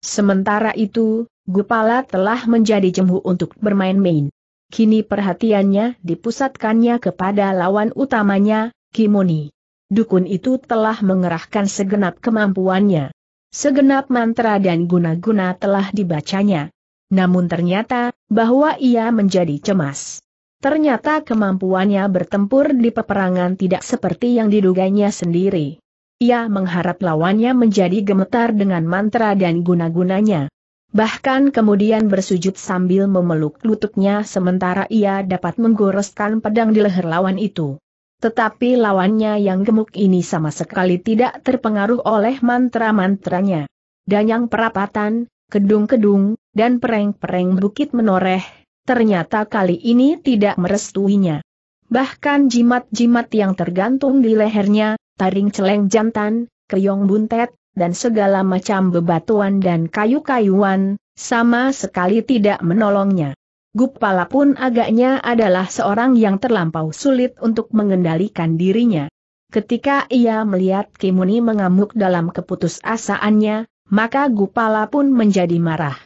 Speaker 1: Sementara itu, Gupala telah menjadi jemu untuk bermain-main kini perhatiannya dipusatkannya kepada lawan utamanya, Kimoni. Dukun itu telah mengerahkan segenap kemampuannya. Segenap mantra dan guna-guna telah dibacanya. Namun ternyata, bahwa ia menjadi cemas. Ternyata kemampuannya bertempur di peperangan tidak seperti yang diduganya sendiri. Ia mengharap lawannya menjadi gemetar dengan mantra dan guna-gunanya bahkan kemudian bersujud sambil memeluk lututnya sementara ia dapat menggoreskan pedang di leher lawan itu. Tetapi lawannya yang gemuk ini sama sekali tidak terpengaruh oleh mantra-mantranya. dan yang perapatan, kedung-kedung, dan pereng-pereng bukit menoreh, ternyata kali ini tidak merestuinya. Bahkan jimat-jimat yang tergantung di lehernya, taring celeng jantan, keyong buntet, dan segala macam bebatuan dan kayu-kayuan, sama sekali tidak menolongnya. Gupala pun agaknya adalah seorang yang terlampau sulit untuk mengendalikan dirinya. Ketika ia melihat Kimuni mengamuk dalam keputusasaannya, maka Gupala pun menjadi marah.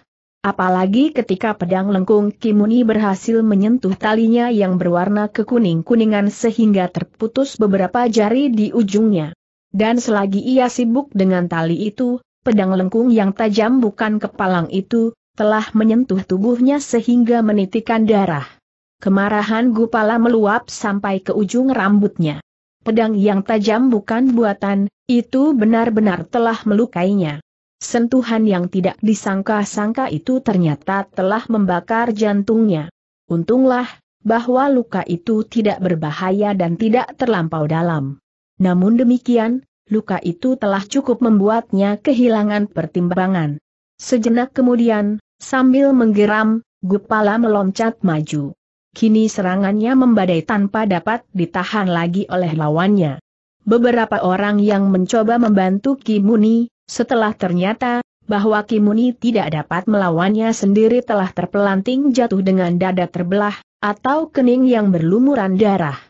Speaker 1: Apalagi ketika pedang lengkung Kimuni berhasil menyentuh talinya yang berwarna kekuning-kuningan sehingga terputus beberapa jari di ujungnya. Dan selagi ia sibuk dengan tali itu, pedang lengkung yang tajam bukan kepalang itu, telah menyentuh tubuhnya sehingga menitikan darah. Kemarahan Gupala meluap sampai ke ujung rambutnya. Pedang yang tajam bukan buatan, itu benar-benar telah melukainya. Sentuhan yang tidak disangka-sangka itu ternyata telah membakar jantungnya. Untunglah, bahwa luka itu tidak berbahaya dan tidak terlampau dalam. Namun demikian, luka itu telah cukup membuatnya kehilangan pertimbangan. Sejenak kemudian, sambil menggeram, Gupala meloncat maju. Kini serangannya membadai tanpa dapat ditahan lagi oleh lawannya. Beberapa orang yang mencoba membantu Kimuni, setelah ternyata bahwa Kimuni tidak dapat melawannya sendiri telah terpelanting jatuh dengan dada terbelah, atau kening yang berlumuran darah.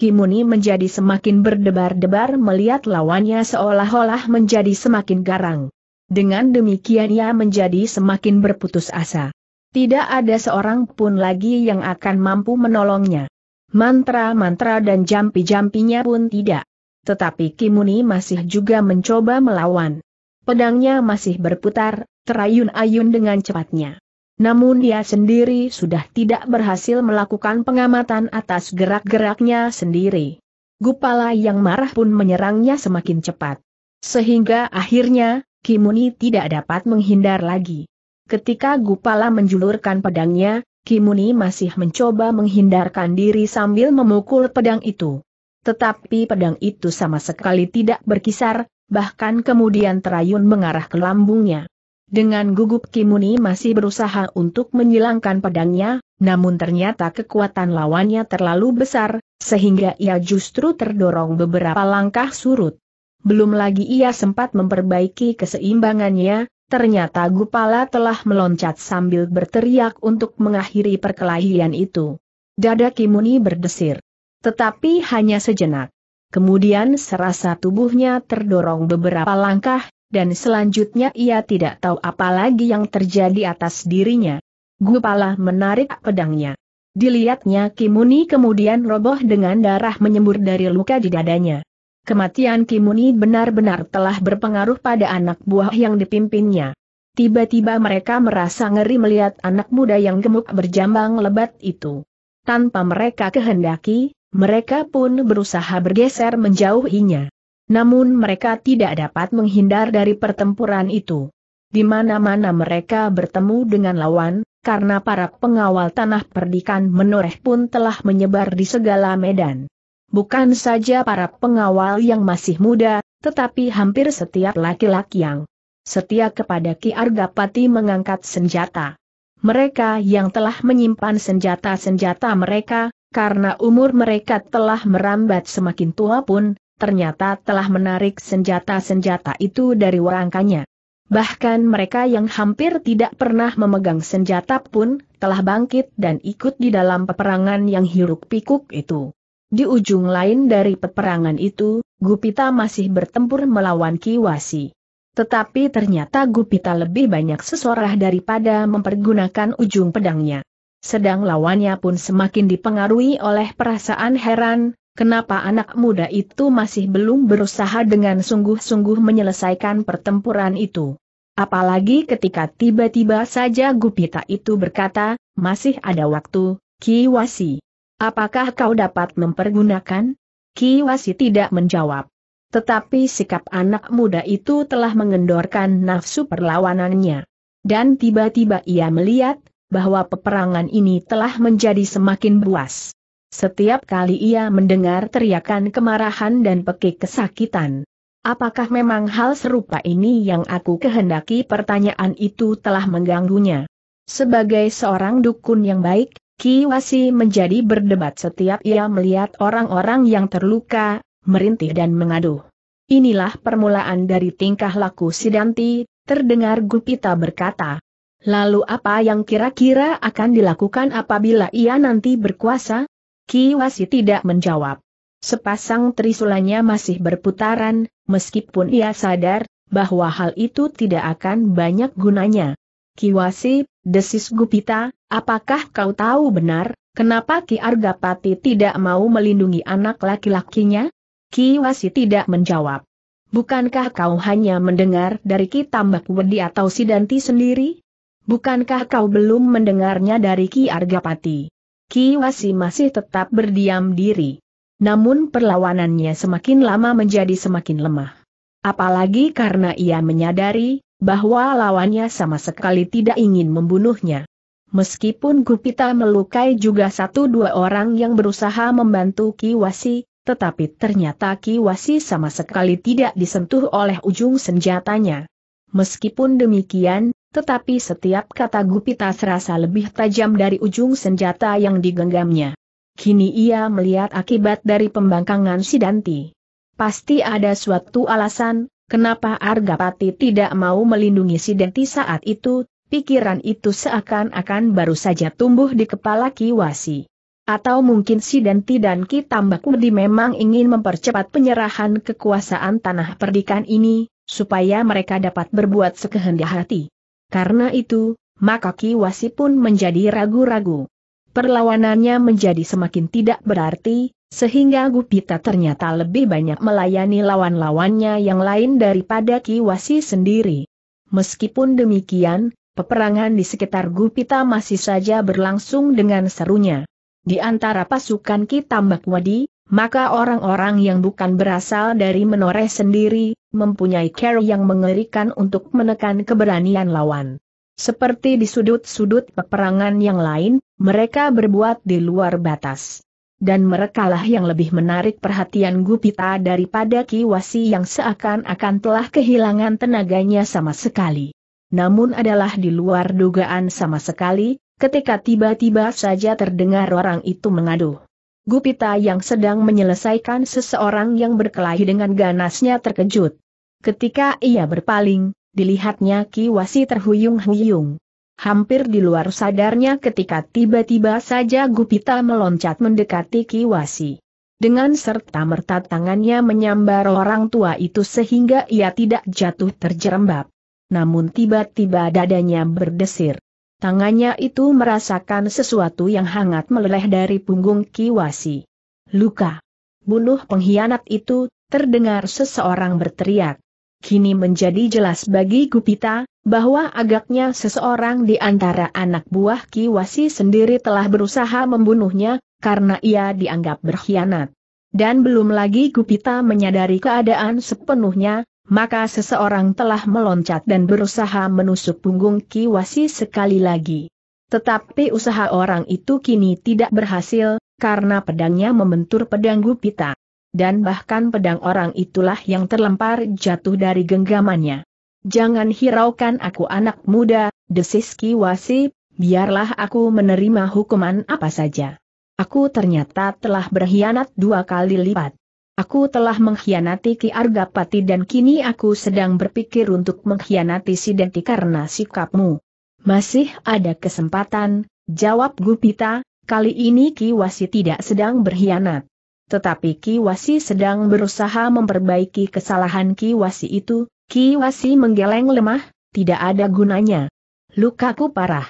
Speaker 1: Kimuni menjadi semakin berdebar-debar melihat lawannya seolah-olah menjadi semakin garang. Dengan demikian ia menjadi semakin berputus asa. Tidak ada seorang pun lagi yang akan mampu menolongnya. Mantra-mantra dan jampi-jampinya pun tidak. Tetapi Kimuni masih juga mencoba melawan. Pedangnya masih berputar, terayun-ayun dengan cepatnya. Namun dia sendiri sudah tidak berhasil melakukan pengamatan atas gerak-geraknya sendiri. Gupala yang marah pun menyerangnya semakin cepat. Sehingga akhirnya, Kimuni tidak dapat menghindar lagi. Ketika Gupala menjulurkan pedangnya, Kimuni masih mencoba menghindarkan diri sambil memukul pedang itu. Tetapi pedang itu sama sekali tidak berkisar, bahkan kemudian terayun mengarah ke lambungnya. Dengan gugup Kimuni masih berusaha untuk menyilangkan pedangnya, namun ternyata kekuatan lawannya terlalu besar, sehingga ia justru terdorong beberapa langkah surut. Belum lagi ia sempat memperbaiki keseimbangannya, ternyata Gupala telah meloncat sambil berteriak untuk mengakhiri perkelahian itu. Dada Kimuni berdesir. Tetapi hanya sejenak. Kemudian serasa tubuhnya terdorong beberapa langkah, dan selanjutnya ia tidak tahu apa lagi yang terjadi atas dirinya. Gupala menarik pedangnya. Dilihatnya Kimuni kemudian roboh dengan darah menyembur dari luka di dadanya. Kematian Kimuni benar-benar telah berpengaruh pada anak buah yang dipimpinnya. Tiba-tiba mereka merasa ngeri melihat anak muda yang gemuk berjambang lebat itu. Tanpa mereka kehendaki, mereka pun berusaha bergeser menjauhinya. Namun mereka tidak dapat menghindar dari pertempuran itu. Di mana-mana mereka bertemu dengan lawan, karena para pengawal tanah perdikan menoreh pun telah menyebar di segala medan. Bukan saja para pengawal yang masih muda, tetapi hampir setiap laki-laki yang setia kepada Ki Argapati mengangkat senjata. Mereka yang telah menyimpan senjata-senjata mereka, karena umur mereka telah merambat semakin tua pun, ternyata telah menarik senjata-senjata itu dari warangkanya. Bahkan mereka yang hampir tidak pernah memegang senjata pun telah bangkit dan ikut di dalam peperangan yang hiruk pikuk itu. Di ujung lain dari peperangan itu, Gupita masih bertempur melawan Kiwasi. Tetapi ternyata Gupita lebih banyak sesorah daripada mempergunakan ujung pedangnya. Sedang lawannya pun semakin dipengaruhi oleh perasaan heran, kenapa anak muda itu masih belum berusaha dengan sungguh-sungguh menyelesaikan pertempuran itu. Apalagi ketika tiba-tiba saja Gupita itu berkata, masih ada waktu, Kiwasi. Apakah kau dapat mempergunakan? Kiwasi tidak menjawab. Tetapi sikap anak muda itu telah mengendorkan nafsu perlawanannya. Dan tiba-tiba ia melihat, bahwa peperangan ini telah menjadi semakin buas. Setiap kali ia mendengar teriakan kemarahan dan pekik kesakitan. Apakah memang hal serupa ini yang aku kehendaki? Pertanyaan itu telah mengganggunya. Sebagai seorang dukun yang baik, Kiwasi menjadi berdebat setiap ia melihat orang-orang yang terluka, merintih dan mengaduh. Inilah permulaan dari tingkah laku Sidanti, terdengar Gupita berkata. Lalu apa yang kira-kira akan dilakukan apabila ia nanti berkuasa? Kiwasi tidak menjawab. Sepasang trisulanya masih berputaran, meskipun ia sadar bahwa hal itu tidak akan banyak gunanya. Kiwasi, desis Gupita, apakah kau tahu benar, kenapa Ki Argapati tidak mau melindungi anak laki-lakinya? Kiwasi tidak menjawab. Bukankah kau hanya mendengar dari Ki Tambak Wedi atau Sidanti sendiri? Bukankah kau belum mendengarnya dari Ki Argapati? Kiwasi masih tetap berdiam diri. Namun perlawanannya semakin lama menjadi semakin lemah. Apalagi karena ia menyadari bahwa lawannya sama sekali tidak ingin membunuhnya. Meskipun Gupita melukai juga satu dua orang yang berusaha membantu Ki Wasi, tetapi ternyata Ki Wasi sama sekali tidak disentuh oleh ujung senjatanya. Meskipun demikian, tetapi setiap kata Gupita serasa lebih tajam dari ujung senjata yang digenggamnya. Kini ia melihat akibat dari pembangkangan Sidanti. Pasti ada suatu alasan, kenapa Argapati tidak mau melindungi Sidanti saat itu, pikiran itu seakan-akan baru saja tumbuh di kepala Kiwasi. Atau mungkin Sidanti dan Ki Tambakudi memang ingin mempercepat penyerahan kekuasaan tanah perdikan ini, supaya mereka dapat berbuat sekehendak hati. Karena itu, maka Kiwasi pun menjadi ragu-ragu. Perlawanannya menjadi semakin tidak berarti, sehingga Gupita ternyata lebih banyak melayani lawan-lawannya yang lain daripada Kiwasi sendiri. Meskipun demikian, peperangan di sekitar Gupita masih saja berlangsung dengan serunya. Di antara pasukan Ki Tambak Wadi, maka orang-orang yang bukan berasal dari menoreh sendiri, mempunyai cara yang mengerikan untuk menekan keberanian lawan. Seperti di sudut-sudut peperangan yang lain, mereka berbuat di luar batas. Dan merekalah yang lebih menarik perhatian Gupita daripada Kiwasi yang seakan-akan telah kehilangan tenaganya sama sekali. Namun adalah di luar dugaan sama sekali, ketika tiba-tiba saja terdengar orang itu mengaduh. Gupita yang sedang menyelesaikan seseorang yang berkelahi dengan ganasnya terkejut. Ketika ia berpaling, dilihatnya Ki Wasi terhuyung-huyung. Hampir di luar sadarnya ketika tiba-tiba saja Gupita meloncat mendekati Ki Wasi. Dengan serta-merta tangannya menyambar orang tua itu sehingga ia tidak jatuh terjerembab. Namun tiba-tiba dadanya berdesir. Tangannya itu merasakan sesuatu yang hangat meleleh dari punggung Kiwasi. Luka. Bunuh pengkhianat itu, terdengar seseorang berteriak. Kini menjadi jelas bagi Gupita, bahwa agaknya seseorang di antara anak buah Kiwasi sendiri telah berusaha membunuhnya, karena ia dianggap berkhianat. Dan belum lagi Gupita menyadari keadaan sepenuhnya, maka seseorang telah meloncat dan berusaha menusuk punggung Kiwasi sekali lagi. Tetapi usaha orang itu kini tidak berhasil, karena pedangnya membentur pedang Gupita. Dan bahkan pedang orang itulah yang terlempar jatuh dari genggamannya. Jangan hiraukan aku anak muda, desis Kiwasi, biarlah aku menerima hukuman apa saja. Aku ternyata telah berkhianat dua kali lipat. Aku telah mengkhianati Ki Argapati dan kini aku sedang berpikir untuk mengkhianati Sidenti karena sikapmu. Masih ada kesempatan, jawab Gupita, kali ini Ki Wasi tidak sedang berkhianat. Tetapi Ki Wasi sedang berusaha memperbaiki kesalahan Ki Wasi itu, Ki Wasi menggeleng lemah, tidak ada gunanya. Lukaku parah.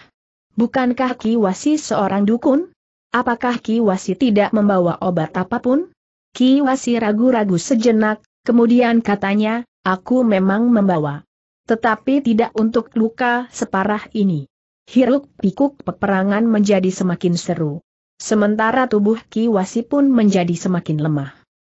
Speaker 1: Bukankah Ki Wasi seorang dukun? Apakah Ki Wasi tidak membawa obat apapun? Kiwasi ragu-ragu sejenak, kemudian katanya, aku memang membawa. Tetapi tidak untuk luka separah ini. Hiruk pikuk peperangan menjadi semakin seru. Sementara tubuh Kiwasi pun menjadi semakin lemah.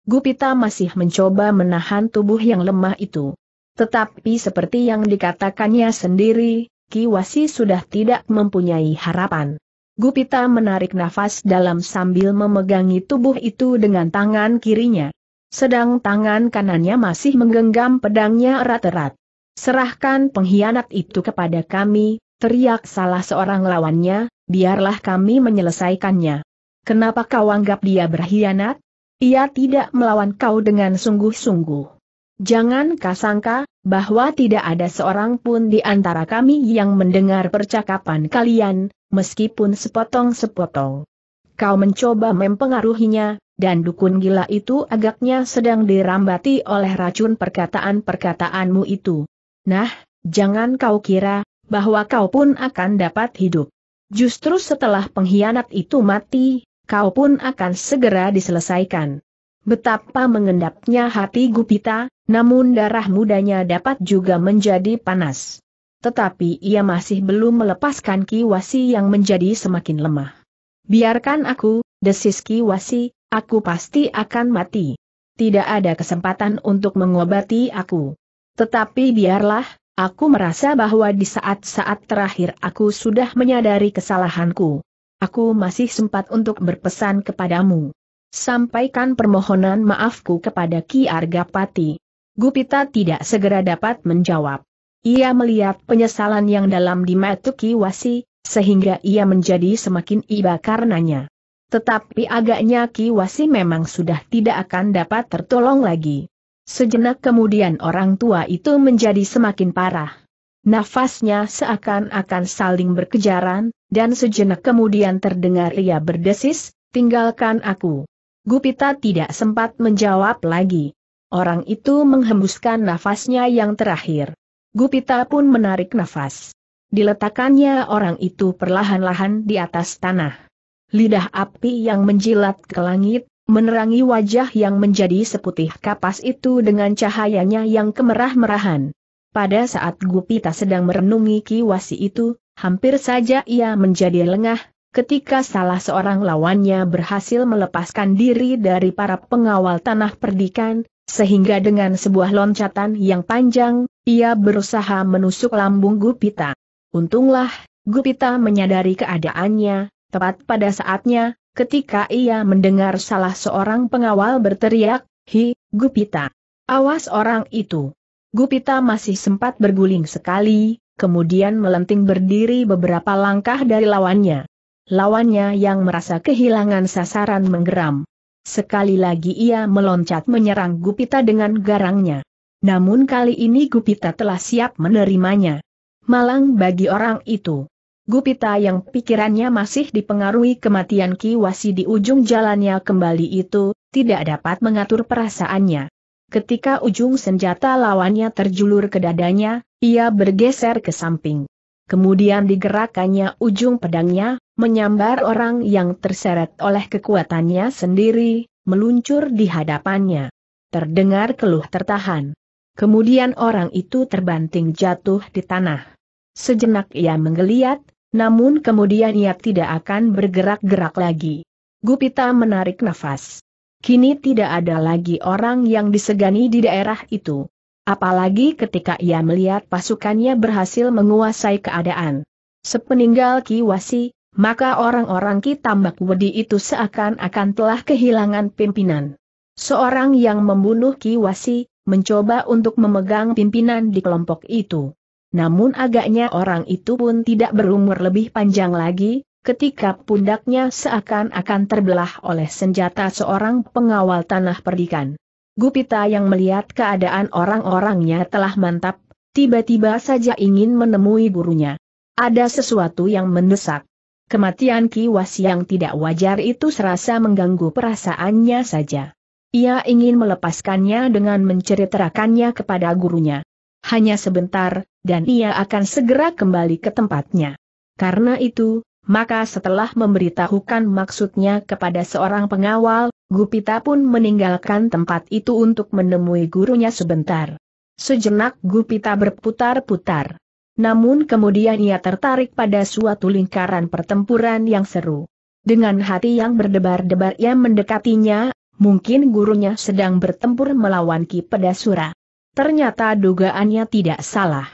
Speaker 1: Gupita masih mencoba menahan tubuh yang lemah itu. Tetapi seperti yang dikatakannya sendiri, Kiwasi sudah tidak mempunyai harapan. Gupita menarik nafas dalam sambil memegangi tubuh itu dengan tangan kirinya. Sedang tangan kanannya masih menggenggam pedangnya erat-erat. Serahkan pengkhianat itu kepada kami, teriak salah seorang lawannya, biarlah kami menyelesaikannya. Kenapa kau anggap dia berkhianat? Ia tidak melawan kau dengan sungguh-sungguh. Jangan kasangka, bahwa tidak ada seorang pun di antara kami yang mendengar percakapan kalian, meskipun sepotong-sepotong. Kau mencoba mempengaruhinya, dan dukun gila itu agaknya sedang dirambati oleh racun perkataan-perkataanmu itu. Nah, jangan kau kira, bahwa kau pun akan dapat hidup. Justru setelah pengkhianat itu mati, kau pun akan segera diselesaikan. Betapa mengendapnya hati Gupita, namun darah mudanya dapat juga menjadi panas tetapi ia masih belum melepaskan Ki Wasi yang menjadi semakin lemah. Biarkan aku, desis Ki Wasi, aku pasti akan mati. Tidak ada kesempatan untuk mengobati aku. Tetapi biarlah, aku merasa bahwa di saat-saat terakhir aku sudah menyadari kesalahanku. Aku masih sempat untuk berpesan kepadamu. Sampaikan permohonan maafku kepada Ki Argapati. Gupita tidak segera dapat menjawab. Ia melihat penyesalan yang dalam di Matuki Wasi, sehingga ia menjadi semakin iba karenanya. Tetapi agaknya Kiwasi memang sudah tidak akan dapat tertolong lagi. Sejenak kemudian orang tua itu menjadi semakin parah. Nafasnya seakan-akan saling berkejaran, dan sejenak kemudian terdengar ia berdesis, tinggalkan aku. Gupita tidak sempat menjawab lagi. Orang itu menghembuskan nafasnya yang terakhir. Gupita pun menarik nafas. Diletakkannya orang itu perlahan-lahan di atas tanah. Lidah api yang menjilat ke langit, menerangi wajah yang menjadi seputih kapas itu dengan cahayanya yang kemerah-merahan. Pada saat Gupita sedang merenungi kiwasi itu, hampir saja ia menjadi lengah, ketika salah seorang lawannya berhasil melepaskan diri dari para pengawal tanah perdikan, sehingga dengan sebuah loncatan yang panjang, ia berusaha menusuk lambung Gupita. Untunglah, Gupita menyadari keadaannya, tepat pada saatnya, ketika ia mendengar salah seorang pengawal berteriak, Hi, Gupita! Awas orang itu! Gupita masih sempat berguling sekali, kemudian melenting berdiri beberapa langkah dari lawannya. Lawannya yang merasa kehilangan sasaran menggeram. Sekali lagi ia meloncat menyerang Gupita dengan garangnya namun kali ini Gupita telah siap menerimanya. Malang bagi orang itu. Gupita yang pikirannya masih dipengaruhi kematian Kiwasi di ujung jalannya kembali itu, tidak dapat mengatur perasaannya. Ketika ujung senjata lawannya terjulur ke dadanya, ia bergeser ke samping. Kemudian digerakannya ujung pedangnya, menyambar orang yang terseret oleh kekuatannya sendiri, meluncur di hadapannya. Terdengar keluh tertahan. Kemudian orang itu terbanting jatuh di tanah. Sejenak ia menggeliat, namun kemudian ia tidak akan bergerak-gerak lagi. Gupita menarik nafas. Kini tidak ada lagi orang yang disegani di daerah itu. Apalagi ketika ia melihat pasukannya berhasil menguasai keadaan. Sepeninggal Ki Wasi, maka orang-orang Ki Tambak Wedi itu seakan-akan telah kehilangan pimpinan. Seorang yang membunuh Ki Wasi mencoba untuk memegang pimpinan di kelompok itu. Namun agaknya orang itu pun tidak berumur lebih panjang lagi, ketika pundaknya seakan-akan terbelah oleh senjata seorang pengawal tanah perdikan. Gupita yang melihat keadaan orang-orangnya telah mantap, tiba-tiba saja ingin menemui gurunya. Ada sesuatu yang mendesak. Kematian Kiwas yang tidak wajar itu serasa mengganggu perasaannya saja. Ia ingin melepaskannya dengan menceritakannya kepada gurunya. Hanya sebentar, dan ia akan segera kembali ke tempatnya. Karena itu, maka setelah memberitahukan maksudnya kepada seorang pengawal, Gupita pun meninggalkan tempat itu untuk menemui gurunya sebentar. Sejenak Gupita berputar-putar. Namun kemudian ia tertarik pada suatu lingkaran pertempuran yang seru. Dengan hati yang berdebar-debar ia mendekatinya, mungkin gurunya sedang bertempur melawan Ki Pedasura. Ternyata dugaannya tidak salah.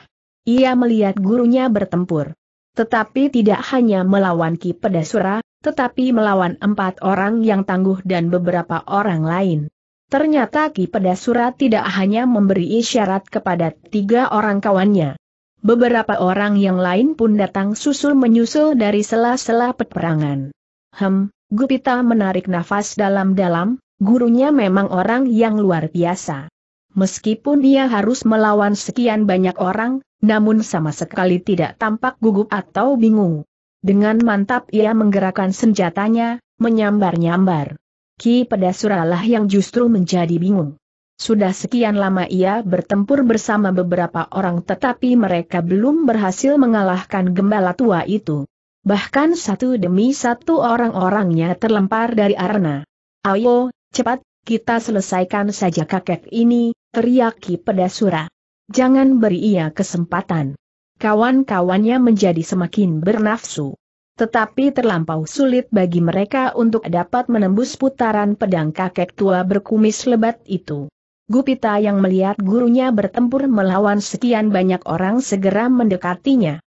Speaker 1: Ia melihat gurunya bertempur. Tetapi tidak hanya melawan Ki Pedasura, tetapi melawan empat orang yang tangguh dan beberapa orang lain. Ternyata Ki Pedasura tidak hanya memberi isyarat kepada tiga orang kawannya. Beberapa orang yang lain pun datang susul-menyusul dari sela-sela peperangan. Hem, Gupita menarik nafas dalam-dalam, Gurunya memang orang yang luar biasa. Meskipun dia harus melawan sekian banyak orang, namun sama sekali tidak tampak gugup atau bingung. Dengan mantap ia menggerakkan senjatanya, menyambar-nyambar. Ki Pedasuralah yang justru menjadi bingung. Sudah sekian lama ia bertempur bersama beberapa orang tetapi mereka belum berhasil mengalahkan gembala tua itu. Bahkan satu demi satu orang-orangnya terlempar dari arena. Ayo, Cepat, kita selesaikan saja kakek ini, teriaki Pedasura. Jangan beri ia kesempatan. Kawan-kawannya menjadi semakin bernafsu. Tetapi terlampau sulit bagi mereka untuk dapat menembus putaran pedang kakek tua berkumis lebat itu. Gupita yang melihat gurunya bertempur melawan sekian banyak orang segera mendekatinya.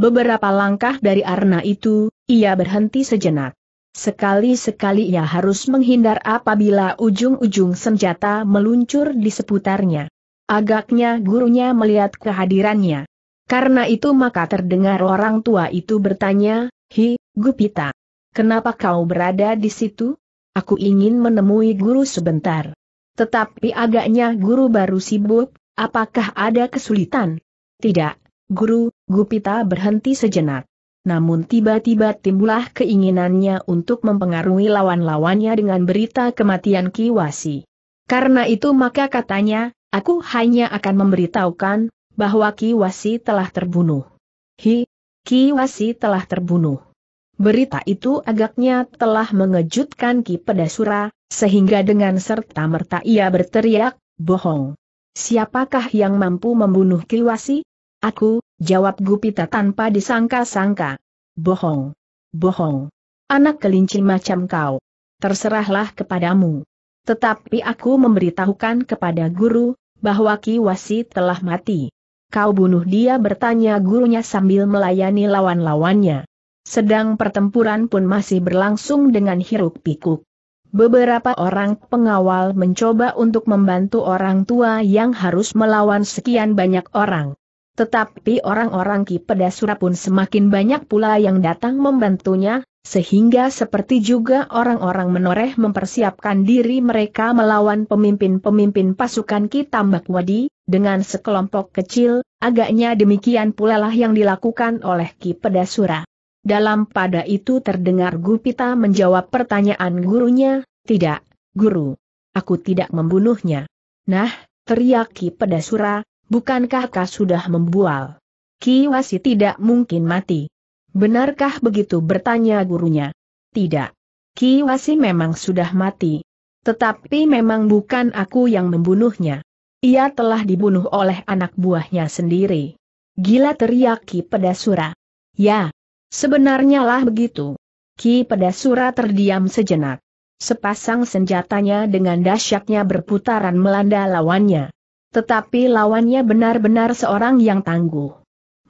Speaker 1: Beberapa langkah dari arna itu, ia berhenti sejenak. Sekali-sekali ia harus menghindar apabila ujung-ujung senjata meluncur di seputarnya. Agaknya gurunya melihat kehadirannya. Karena itu maka terdengar orang tua itu bertanya, Hi, Gupita. Kenapa kau berada di situ? Aku ingin menemui guru sebentar. Tetapi agaknya guru baru sibuk, apakah ada kesulitan? Tidak, guru, Gupita berhenti sejenak. Namun tiba-tiba timbulah keinginannya untuk mempengaruhi lawan-lawannya dengan berita kematian Kiwasi. Karena itu maka katanya, aku hanya akan memberitahukan, bahwa Kiwasi telah terbunuh. Hi, Kiwasi telah terbunuh. Berita itu agaknya telah mengejutkan Ki Pedasura, sehingga dengan serta-merta ia berteriak, bohong. Siapakah yang mampu membunuh Kiwasi? Aku, Jawab Gupita tanpa disangka-sangka. Bohong. Bohong. Anak kelinci macam kau. Terserahlah kepadamu. Tetapi aku memberitahukan kepada guru, bahwa Ki Kiwasi telah mati. Kau bunuh dia bertanya gurunya sambil melayani lawan-lawannya. Sedang pertempuran pun masih berlangsung dengan hiruk pikuk. Beberapa orang pengawal mencoba untuk membantu orang tua yang harus melawan sekian banyak orang. Tetapi orang-orang Ki Pedasura pun semakin banyak pula yang datang membantunya, sehingga seperti juga orang-orang menoreh mempersiapkan diri mereka melawan pemimpin-pemimpin pasukan Ki Tambak Wadi, dengan sekelompok kecil, agaknya demikian pula lah yang dilakukan oleh Ki Pedasura. Dalam pada itu terdengar Gupita menjawab pertanyaan gurunya, tidak, guru. Aku tidak membunuhnya. Nah, teriak Ki Pedasura, Bukankah kau sudah membual? Kiwasi tidak mungkin mati. Benarkah begitu bertanya gurunya? Tidak. Kiwasi memang sudah mati. Tetapi memang bukan aku yang membunuhnya. Ia telah dibunuh oleh anak buahnya sendiri. Gila teriak Ki Pedasura. Ya, sebenarnya lah begitu. Ki Pedasura terdiam sejenak. Sepasang senjatanya dengan dahsyatnya berputaran melanda lawannya. Tetapi lawannya benar-benar seorang yang tangguh.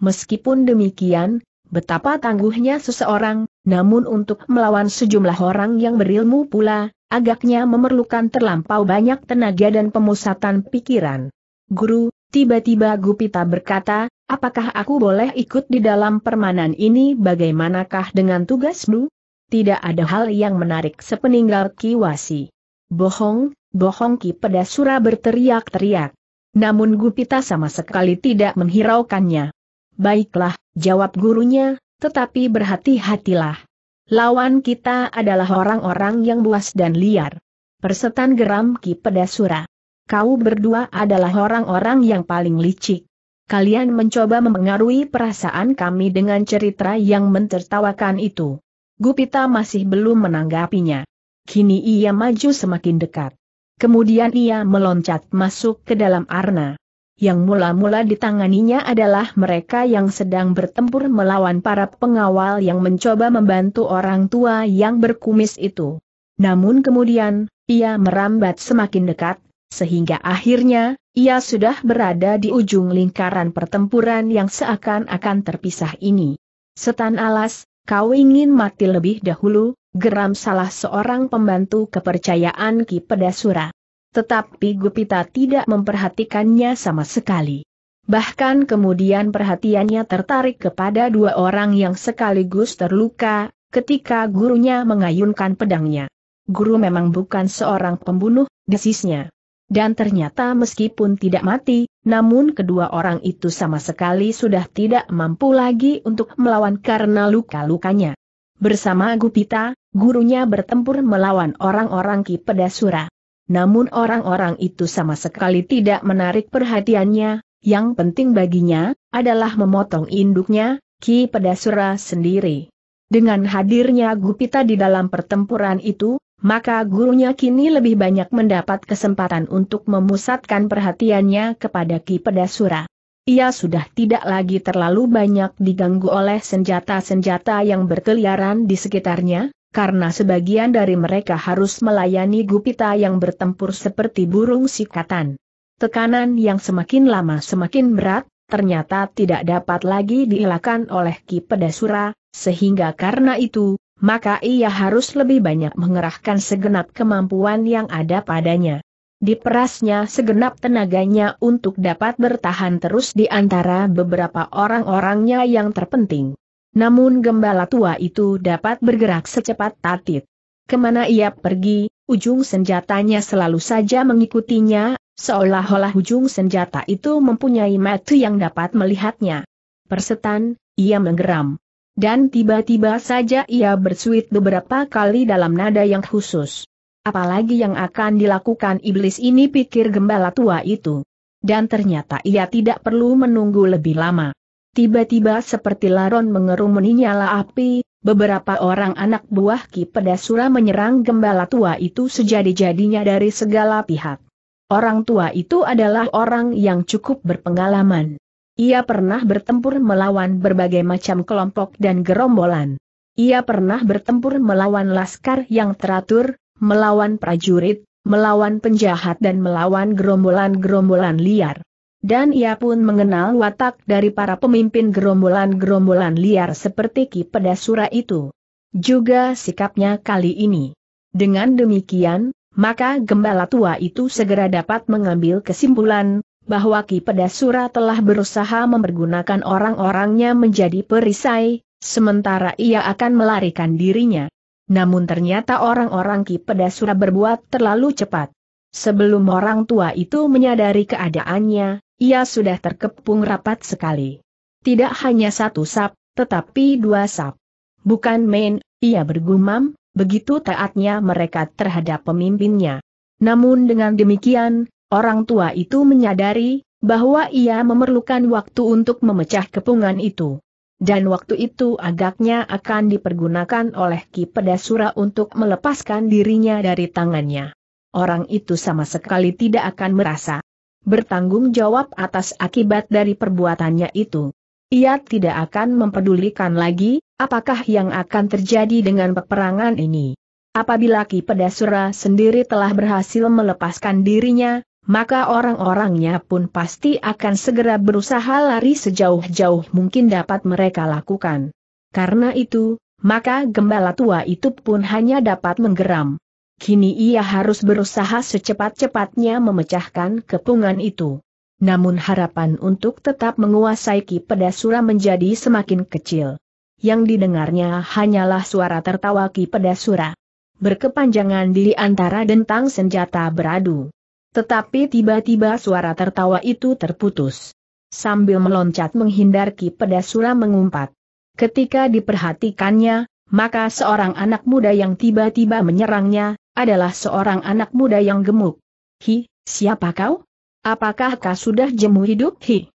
Speaker 1: Meskipun demikian, betapa tangguhnya seseorang, namun untuk melawan sejumlah orang yang berilmu pula, agaknya memerlukan terlampau banyak tenaga dan pemusatan pikiran. Guru, tiba-tiba Gupita berkata, apakah aku boleh ikut di dalam permanan ini bagaimanakah dengan tugasmu? Tidak ada hal yang menarik sepeninggal Kiwasi. Bohong, bohong Ki Pedasura berteriak-teriak. Namun Gupita sama sekali tidak menghiraukannya. Baiklah, jawab gurunya, tetapi berhati-hatilah. Lawan kita adalah orang-orang yang buas dan liar. Persetan geram Ki Pedasura. Kau berdua adalah orang-orang yang paling licik. Kalian mencoba memengaruhi perasaan kami dengan cerita yang mentertawakan itu. Gupita masih belum menanggapinya. Kini ia maju semakin dekat. Kemudian ia meloncat masuk ke dalam arna. Yang mula-mula ditanganinya adalah mereka yang sedang bertempur melawan para pengawal yang mencoba membantu orang tua yang berkumis itu. Namun kemudian, ia merambat semakin dekat, sehingga akhirnya, ia sudah berada di ujung lingkaran pertempuran yang seakan-akan terpisah ini. Setan alas, kau ingin mati lebih dahulu, geram salah seorang pembantu kepercayaan Ki Pedasura. Tetapi Gupita tidak memperhatikannya sama sekali. Bahkan kemudian perhatiannya tertarik kepada dua orang yang sekaligus terluka, ketika gurunya mengayunkan pedangnya. Guru memang bukan seorang pembunuh, desisnya. Dan ternyata meskipun tidak mati, namun kedua orang itu sama sekali sudah tidak mampu lagi untuk melawan karena luka-lukanya. Bersama Gupita, gurunya bertempur melawan orang-orang Ki Pedasura. Namun orang-orang itu sama sekali tidak menarik perhatiannya, yang penting baginya adalah memotong induknya, Ki Pedasura sendiri. Dengan hadirnya Gupita di dalam pertempuran itu, maka gurunya kini lebih banyak mendapat kesempatan untuk memusatkan perhatiannya kepada Ki Pedasura. Ia sudah tidak lagi terlalu banyak diganggu oleh senjata-senjata yang berkeliaran di sekitarnya, karena sebagian dari mereka harus melayani gupita yang bertempur seperti burung sikatan. Tekanan yang semakin lama semakin berat, ternyata tidak dapat lagi dielakkan oleh Ki Pedasura, sehingga karena itu, maka ia harus lebih banyak mengerahkan segenap kemampuan yang ada padanya. Diperasnya segenap tenaganya untuk dapat bertahan terus di antara beberapa orang-orangnya yang terpenting. Namun gembala tua itu dapat bergerak secepat tatit. Kemana ia pergi, ujung senjatanya selalu saja mengikutinya, seolah-olah ujung senjata itu mempunyai mata yang dapat melihatnya. Persetan, ia menggeram. Dan tiba-tiba saja ia bersuit beberapa kali dalam nada yang khusus. Apalagi yang akan dilakukan iblis ini pikir gembala tua itu. Dan ternyata ia tidak perlu menunggu lebih lama. Tiba-tiba seperti laron mengerumuni nyala api, beberapa orang anak buah Ki Pedasura menyerang gembala tua itu sejadi-jadinya dari segala pihak. Orang tua itu adalah orang yang cukup berpengalaman. Ia pernah bertempur melawan berbagai macam kelompok dan gerombolan. Ia pernah bertempur melawan laskar yang teratur, melawan prajurit, melawan penjahat dan melawan gerombolan-gerombolan liar. Dan ia pun mengenal watak dari para pemimpin gerombolan-gerombolan liar seperti Ki Pedasura itu. Juga sikapnya kali ini. Dengan demikian, maka gembala tua itu segera dapat mengambil kesimpulan, bahwa Ki Pedasura telah berusaha mempergunakan orang-orangnya menjadi perisai, sementara ia akan melarikan dirinya. Namun ternyata orang-orang Ki Pedasura berbuat terlalu cepat. Sebelum orang tua itu menyadari keadaannya, ia sudah terkepung rapat sekali. Tidak hanya satu sap, tetapi dua sap. Bukan main, ia bergumam, begitu taatnya mereka terhadap pemimpinnya. Namun dengan demikian, orang tua itu menyadari, bahwa ia memerlukan waktu untuk memecah kepungan itu. Dan waktu itu agaknya akan dipergunakan oleh Ki Pedasura untuk melepaskan dirinya dari tangannya. Orang itu sama sekali tidak akan merasa bertanggung jawab atas akibat dari perbuatannya itu. Ia tidak akan mempedulikan lagi, apakah yang akan terjadi dengan peperangan ini. Apabila Ki Pedasura sendiri telah berhasil melepaskan dirinya, maka orang-orangnya pun pasti akan segera berusaha lari sejauh-jauh mungkin dapat mereka lakukan. Karena itu, maka gembala tua itu pun hanya dapat menggeram. Kini ia harus berusaha secepat-cepatnya memecahkan kepungan itu. Namun harapan untuk tetap menguasai Ki Pedasura menjadi semakin kecil. Yang didengarnya hanyalah suara tertawa Ki Pedasura. Berkepanjangan di antara dentang senjata beradu. Tetapi tiba-tiba suara tertawa itu terputus. Sambil meloncat menghindar Ki Pedasura mengumpat. Ketika diperhatikannya, maka seorang anak muda yang tiba-tiba menyerangnya, adalah seorang anak muda yang gemuk. Hi, siapa kau? Apakah kau sudah jemu hidup? Hi.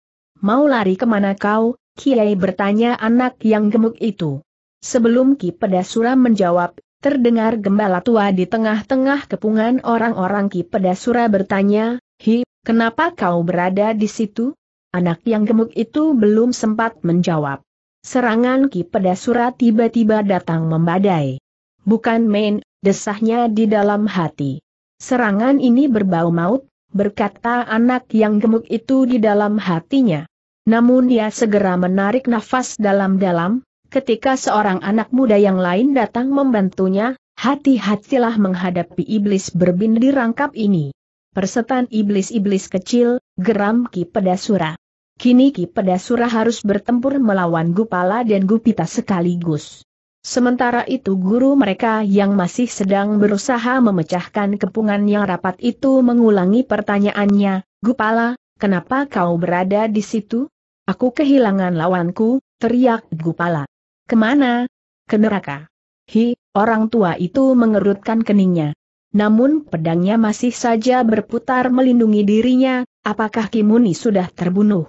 Speaker 1: Mau lari kemana kau? Kiai bertanya anak yang gemuk itu. Sebelum Ki Pedasura menjawab, terdengar gembala tua di tengah-tengah kepungan orang-orang Ki Pedasura bertanya, Hi, kenapa kau berada di situ? Anak yang gemuk itu belum sempat menjawab. Serangan Ki Pedasura tiba-tiba datang membadai. Bukan main, desahnya di dalam hati. Serangan ini berbau maut, berkata anak yang gemuk itu di dalam hatinya. Namun dia segera menarik nafas dalam-dalam, ketika seorang anak muda yang lain datang membantunya, hati-hatilah menghadapi iblis di rangkap ini. Persetan iblis-iblis kecil, geram Ki Pedasura. Kini Ki Pedasura harus bertempur melawan Gupala dan Gupita sekaligus. Sementara itu guru mereka yang masih sedang berusaha memecahkan kepungan yang rapat itu mengulangi pertanyaannya, Gupala, kenapa kau berada di situ? Aku kehilangan lawanku, teriak Gupala. Kemana? Ke neraka. Hi, orang tua itu mengerutkan keningnya. Namun pedangnya masih saja berputar melindungi dirinya, apakah Kimuni sudah terbunuh?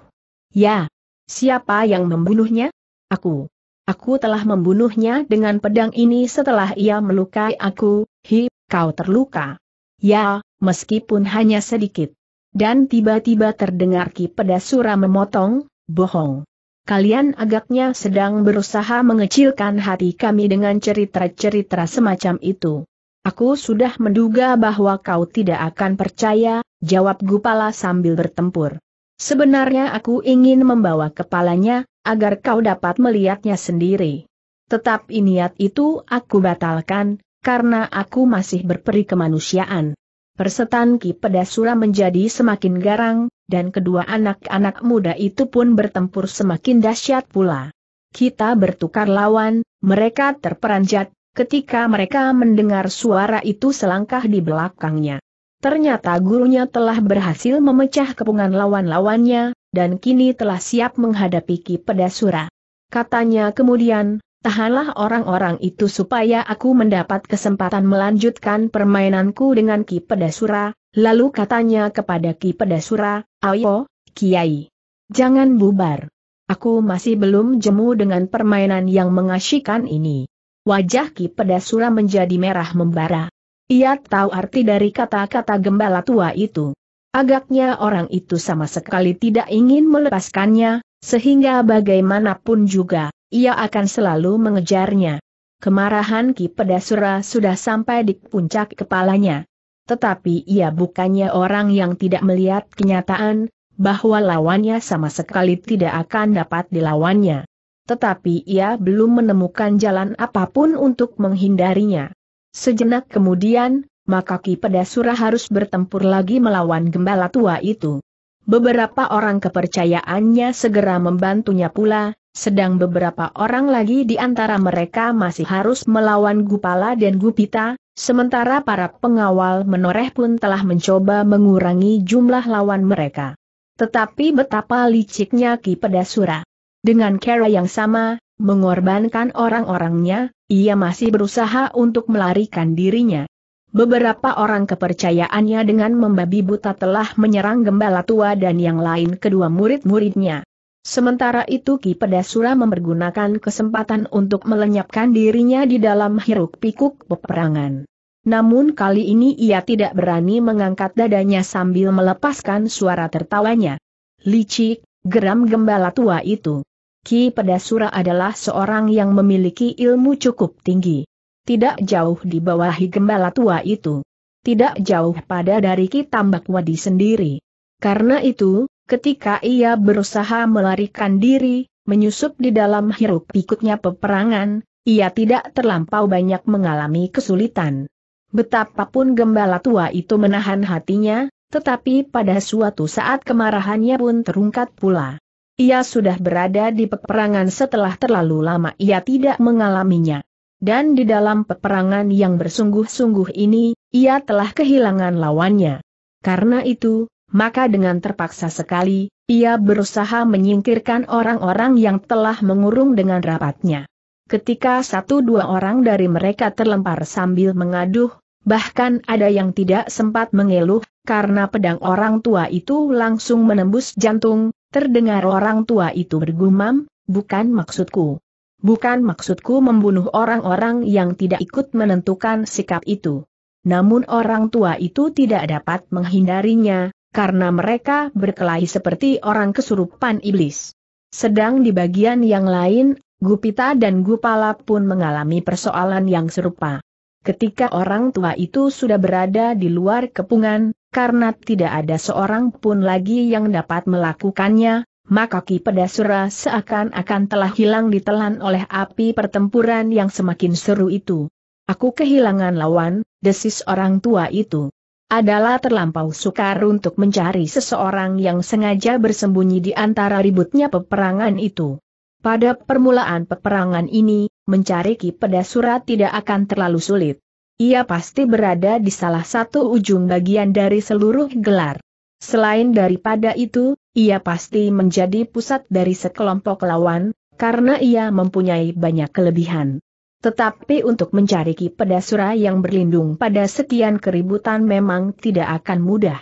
Speaker 1: Ya. Siapa yang membunuhnya? Aku. Aku telah membunuhnya dengan pedang ini setelah ia melukai aku, hi, kau terluka. Ya, meskipun hanya sedikit. Dan tiba-tiba terdengar Ki sura memotong, bohong. Kalian agaknya sedang berusaha mengecilkan hati kami dengan cerita-cerita semacam itu. Aku sudah menduga bahwa kau tidak akan percaya, jawab Gupala sambil bertempur. Sebenarnya aku ingin membawa kepalanya, agar kau dapat melihatnya sendiri. Tetap niat itu aku batalkan, karena aku masih berperi kemanusiaan. Persetan Ki Pedasura menjadi semakin garang, dan kedua anak-anak muda itu pun bertempur semakin dahsyat pula. Kita bertukar lawan, mereka terperanjat, ketika mereka mendengar suara itu selangkah di belakangnya. Ternyata gurunya telah berhasil memecah kepungan lawan-lawannya, dan kini telah siap menghadapi Ki Pedasura. Katanya kemudian, tahanlah orang-orang itu supaya aku mendapat kesempatan melanjutkan permainanku dengan Ki Pedasura, lalu katanya kepada Ki Pedasura, ayo, Kiai. Jangan bubar. Aku masih belum jemu dengan permainan yang mengasyikan ini. Wajah Ki Pedasura menjadi merah membara. Ia tahu arti dari kata-kata gembala tua itu. Agaknya orang itu sama sekali tidak ingin melepaskannya, sehingga bagaimanapun juga, ia akan selalu mengejarnya. Kemarahan Ki Pedasura sudah sampai di puncak kepalanya. Tetapi ia bukannya orang yang tidak melihat kenyataan, bahwa lawannya sama sekali tidak akan dapat dilawannya. Tetapi ia belum menemukan jalan apapun untuk menghindarinya. Sejenak kemudian, maka Ki Pedasura harus bertempur lagi melawan gembala tua itu. Beberapa orang kepercayaannya segera membantunya pula, sedang beberapa orang lagi di antara mereka masih harus melawan Gupala dan Gupita, sementara para pengawal menoreh pun telah mencoba mengurangi jumlah lawan mereka. Tetapi betapa liciknya Ki Pedasura. Dengan cara yang sama, mengorbankan orang-orangnya, ia masih berusaha untuk melarikan dirinya. Beberapa orang kepercayaannya dengan membabi buta telah menyerang gembala tua dan yang lain kedua murid-muridnya. Sementara itu Ki Pedasura mempergunakan kesempatan untuk melenyapkan dirinya di dalam hiruk-pikuk peperangan. Namun kali ini ia tidak berani mengangkat dadanya sambil melepaskan suara tertawanya. Licik, geram gembala tua itu. Ki Pedasura adalah seorang yang memiliki ilmu cukup tinggi tidak jauh di bawah gembala tua itu. Tidak jauh pada dari Kitambak Wadi sendiri. Karena itu, ketika ia berusaha melarikan diri, menyusup di dalam hiruk pikuknya peperangan, ia tidak terlampau banyak mengalami kesulitan. Betapapun gembala tua itu menahan hatinya, tetapi pada suatu saat kemarahannya pun terungkat pula. Ia sudah berada di peperangan setelah terlalu lama ia tidak mengalaminya. Dan di dalam peperangan yang bersungguh-sungguh ini, ia telah kehilangan lawannya. Karena itu, maka dengan terpaksa sekali, ia berusaha menyingkirkan orang-orang yang telah mengurung dengan rapatnya. Ketika satu dua orang dari mereka terlempar sambil mengaduh, bahkan ada yang tidak sempat mengeluh, karena pedang orang tua itu langsung menembus jantung, terdengar orang tua itu bergumam, bukan maksudku. Bukan maksudku membunuh orang-orang yang tidak ikut menentukan sikap itu. Namun orang tua itu tidak dapat menghindarinya, karena mereka berkelahi seperti orang kesurupan iblis. Sedang di bagian yang lain, Gupita dan Gupala pun mengalami persoalan yang serupa. Ketika orang tua itu sudah berada di luar kepungan, karena tidak ada seorang pun lagi yang dapat melakukannya, maka Ki Pedasura seakan-akan telah hilang ditelan oleh api pertempuran yang semakin seru itu. Aku kehilangan lawan, desis orang tua itu. Adalah terlampau sukar untuk mencari seseorang yang sengaja bersembunyi di antara ributnya peperangan itu. Pada permulaan peperangan ini, mencari Ki Pedasura tidak akan terlalu sulit. Ia pasti berada di salah satu ujung bagian dari seluruh gelar. Selain daripada itu, ia pasti menjadi pusat dari sekelompok lawan, karena ia mempunyai banyak kelebihan. Tetapi untuk mencari Ki Pedasura yang berlindung pada sekian keributan memang tidak akan mudah.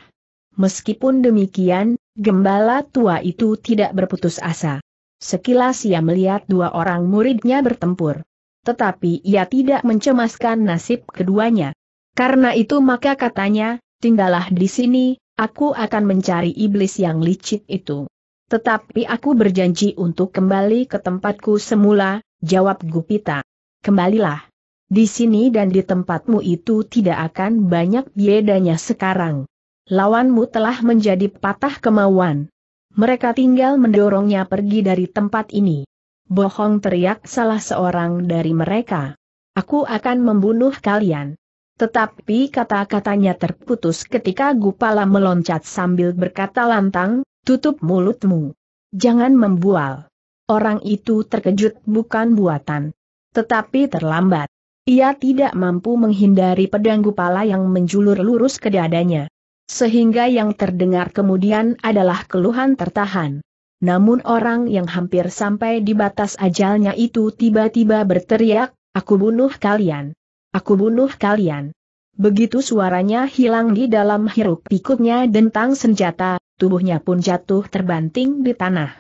Speaker 1: Meskipun demikian, gembala tua itu tidak berputus asa. Sekilas ia melihat dua orang muridnya bertempur. Tetapi ia tidak mencemaskan nasib keduanya. Karena itu maka katanya, tinggallah di sini, Aku akan mencari iblis yang licik itu. Tetapi aku berjanji untuk kembali ke tempatku semula, jawab Gupita. Kembalilah. Di sini dan di tempatmu itu tidak akan banyak bedanya sekarang. Lawanmu telah menjadi patah kemauan. Mereka tinggal mendorongnya pergi dari tempat ini. Bohong teriak salah seorang dari mereka. Aku akan membunuh kalian. Tetapi kata-katanya terputus ketika Gupala meloncat sambil berkata lantang, tutup mulutmu. Jangan membual. Orang itu terkejut bukan buatan. Tetapi terlambat. Ia tidak mampu menghindari pedang Gupala yang menjulur lurus ke dadanya. Sehingga yang terdengar kemudian adalah keluhan tertahan. Namun orang yang hampir sampai di batas ajalnya itu tiba-tiba berteriak, aku bunuh kalian. Aku bunuh kalian. Begitu suaranya hilang di dalam hiruk pikuknya dentang senjata, tubuhnya pun jatuh terbanting di tanah.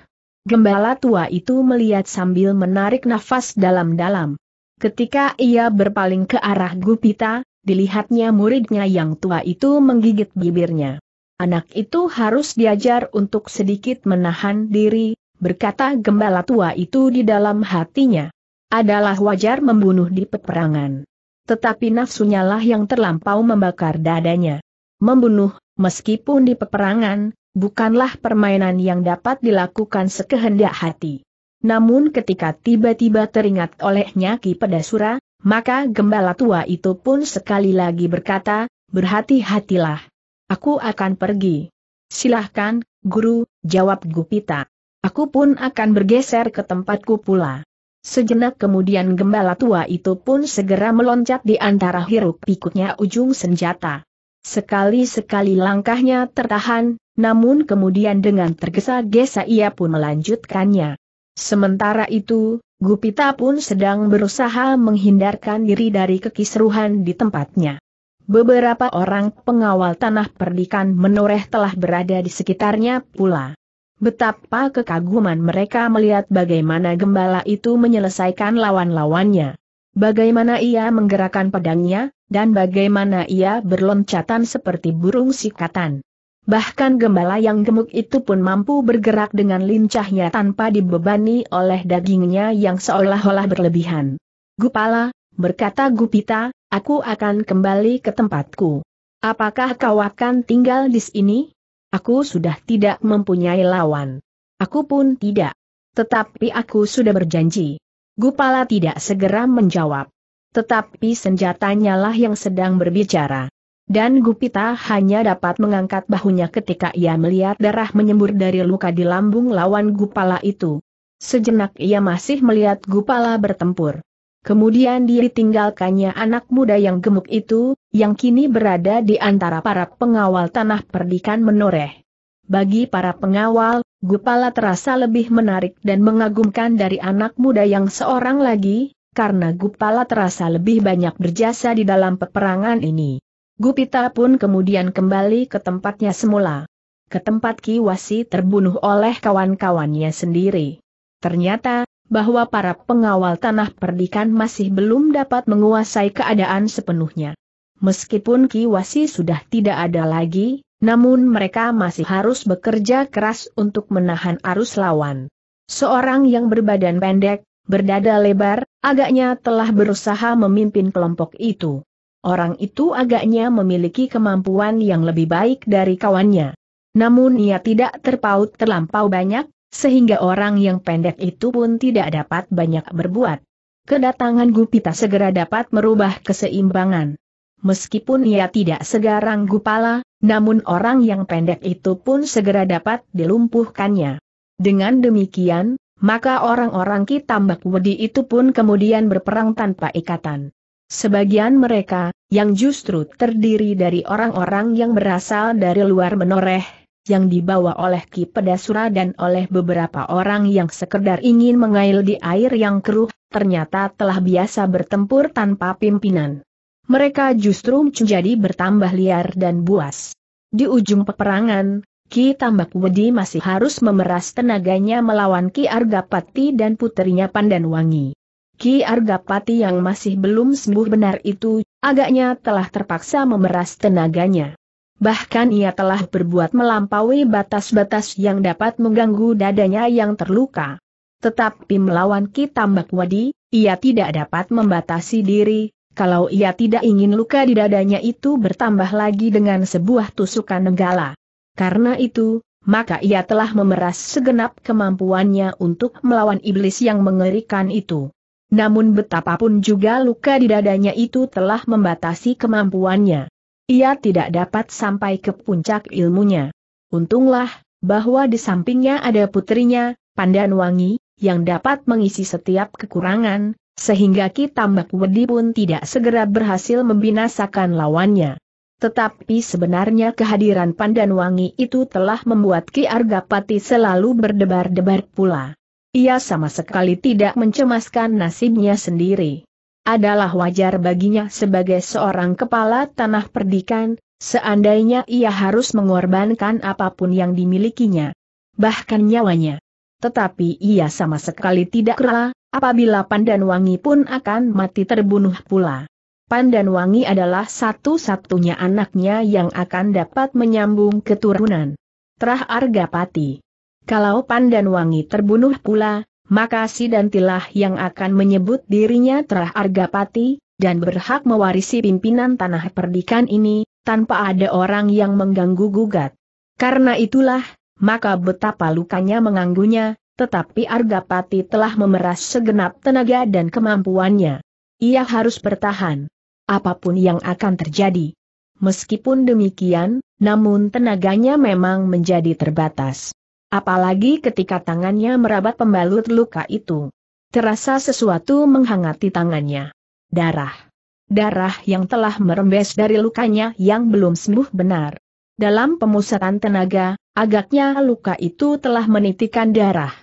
Speaker 1: Gembala tua itu melihat sambil menarik nafas dalam-dalam. Ketika ia berpaling ke arah Gupita, dilihatnya muridnya yang tua itu menggigit bibirnya. Anak itu harus diajar untuk sedikit menahan diri, berkata gembala tua itu di dalam hatinya. Adalah wajar membunuh di peperangan. Tetapi nafsunya lah yang terlampau membakar dadanya. Membunuh, meskipun di peperangan, bukanlah permainan yang dapat dilakukan sekehendak hati. Namun ketika tiba-tiba teringat olehnya Nyaki Pedasura, maka gembala tua itu pun sekali lagi berkata, berhati-hatilah. Aku akan pergi. Silahkan, guru, jawab Gupita. Aku pun akan bergeser ke tempatku pula. Sejenak kemudian gembala tua itu pun segera meloncat di antara hiruk pikuknya ujung senjata. Sekali-sekali langkahnya tertahan, namun kemudian dengan tergesa-gesa ia pun melanjutkannya. Sementara itu, Gupita pun sedang berusaha menghindarkan diri dari kekisruhan di tempatnya. Beberapa orang pengawal tanah perdikan menoreh telah berada di sekitarnya pula. Betapa kekaguman mereka melihat bagaimana gembala itu menyelesaikan lawan-lawannya. Bagaimana ia menggerakkan pedangnya, dan bagaimana ia berloncatan seperti burung sikatan. Bahkan gembala yang gemuk itu pun mampu bergerak dengan lincahnya tanpa dibebani oleh dagingnya yang seolah-olah berlebihan. Gupala, berkata Gupita, aku akan kembali ke tempatku. Apakah kau akan tinggal di sini? Aku sudah tidak mempunyai lawan. Aku pun tidak. Tetapi aku sudah berjanji. Gupala tidak segera menjawab. Tetapi senjatanya lah yang sedang berbicara. Dan Gupita hanya dapat mengangkat bahunya ketika ia melihat darah menyembur dari luka di lambung lawan Gupala itu. Sejenak ia masih melihat Gupala bertempur. Kemudian dia ditinggalkannya anak muda yang gemuk itu, yang kini berada di antara para pengawal tanah perdikan menoreh. Bagi para pengawal, Gupala terasa lebih menarik dan mengagumkan dari anak muda yang seorang lagi, karena Gupala terasa lebih banyak berjasa di dalam peperangan ini. Gupita pun kemudian kembali ke tempatnya semula. Ke tempat Kiwasi terbunuh oleh kawan-kawannya sendiri. Ternyata, bahwa para pengawal tanah perdikan masih belum dapat menguasai keadaan sepenuhnya. Meskipun Kiwasi sudah tidak ada lagi, namun mereka masih harus bekerja keras untuk menahan arus lawan. Seorang yang berbadan pendek, berdada lebar, agaknya telah berusaha memimpin kelompok itu. Orang itu agaknya memiliki kemampuan yang lebih baik dari kawannya. Namun ia tidak terpaut terlampau banyak, sehingga orang yang pendek itu pun tidak dapat banyak berbuat. Kedatangan Gupita segera dapat merubah keseimbangan. Meskipun ia tidak segarang Gupala, namun orang yang pendek itu pun segera dapat dilumpuhkannya. Dengan demikian, maka orang-orang Kitambak Wedi itu pun kemudian berperang tanpa ikatan. Sebagian mereka, yang justru terdiri dari orang-orang yang berasal dari luar menoreh, yang dibawa oleh Ki Pedasura dan oleh beberapa orang yang sekedar ingin mengail di air yang keruh, ternyata telah biasa bertempur tanpa pimpinan. Mereka justru menjadi bertambah liar dan buas. Di ujung peperangan, Ki Tambak Wedi masih harus memeras tenaganya melawan Ki Argapati dan putrinya Pandan Wangi. Ki Argapati yang masih belum sembuh benar itu, agaknya telah terpaksa memeras tenaganya bahkan ia telah berbuat melampaui batas-batas yang dapat mengganggu dadanya yang terluka. Tetapi melawan Tambak Wadi, ia tidak dapat membatasi diri, kalau ia tidak ingin luka di dadanya itu bertambah lagi dengan sebuah tusukan negala. Karena itu, maka ia telah memeras segenap kemampuannya untuk melawan iblis yang mengerikan itu. Namun betapapun juga luka di dadanya itu telah membatasi kemampuannya. Ia tidak dapat sampai ke puncak ilmunya. Untunglah, bahwa di sampingnya ada putrinya, Pandan Wangi, yang dapat mengisi setiap kekurangan, sehingga Ki Tambak Wedi pun tidak segera berhasil membinasakan lawannya. Tetapi sebenarnya kehadiran Pandan Wangi itu telah membuat Ki Argapati selalu berdebar-debar pula. Ia sama sekali tidak mencemaskan nasibnya sendiri adalah wajar baginya sebagai seorang kepala tanah perdikan, seandainya ia harus mengorbankan apapun yang dimilikinya. Bahkan nyawanya. Tetapi ia sama sekali tidak rela, apabila Pandan Wangi pun akan mati terbunuh pula. Pandan Wangi adalah satu-satunya anaknya yang akan dapat menyambung keturunan. Trah Argapati. Kalau Pandan Wangi terbunuh pula, maka si Dantilah yang akan menyebut dirinya terah Argapati, dan berhak mewarisi pimpinan tanah perdikan ini, tanpa ada orang yang mengganggu-gugat. Karena itulah, maka betapa lukanya menganggunya, tetapi Argapati telah memeras segenap tenaga dan kemampuannya. Ia harus bertahan. Apapun yang akan terjadi. Meskipun demikian, namun tenaganya memang menjadi terbatas. Apalagi ketika tangannya merabat pembalut luka itu. Terasa sesuatu menghangati tangannya. Darah. Darah yang telah merembes dari lukanya yang belum sembuh benar. Dalam pemusatan tenaga, agaknya luka itu telah menitikan darah.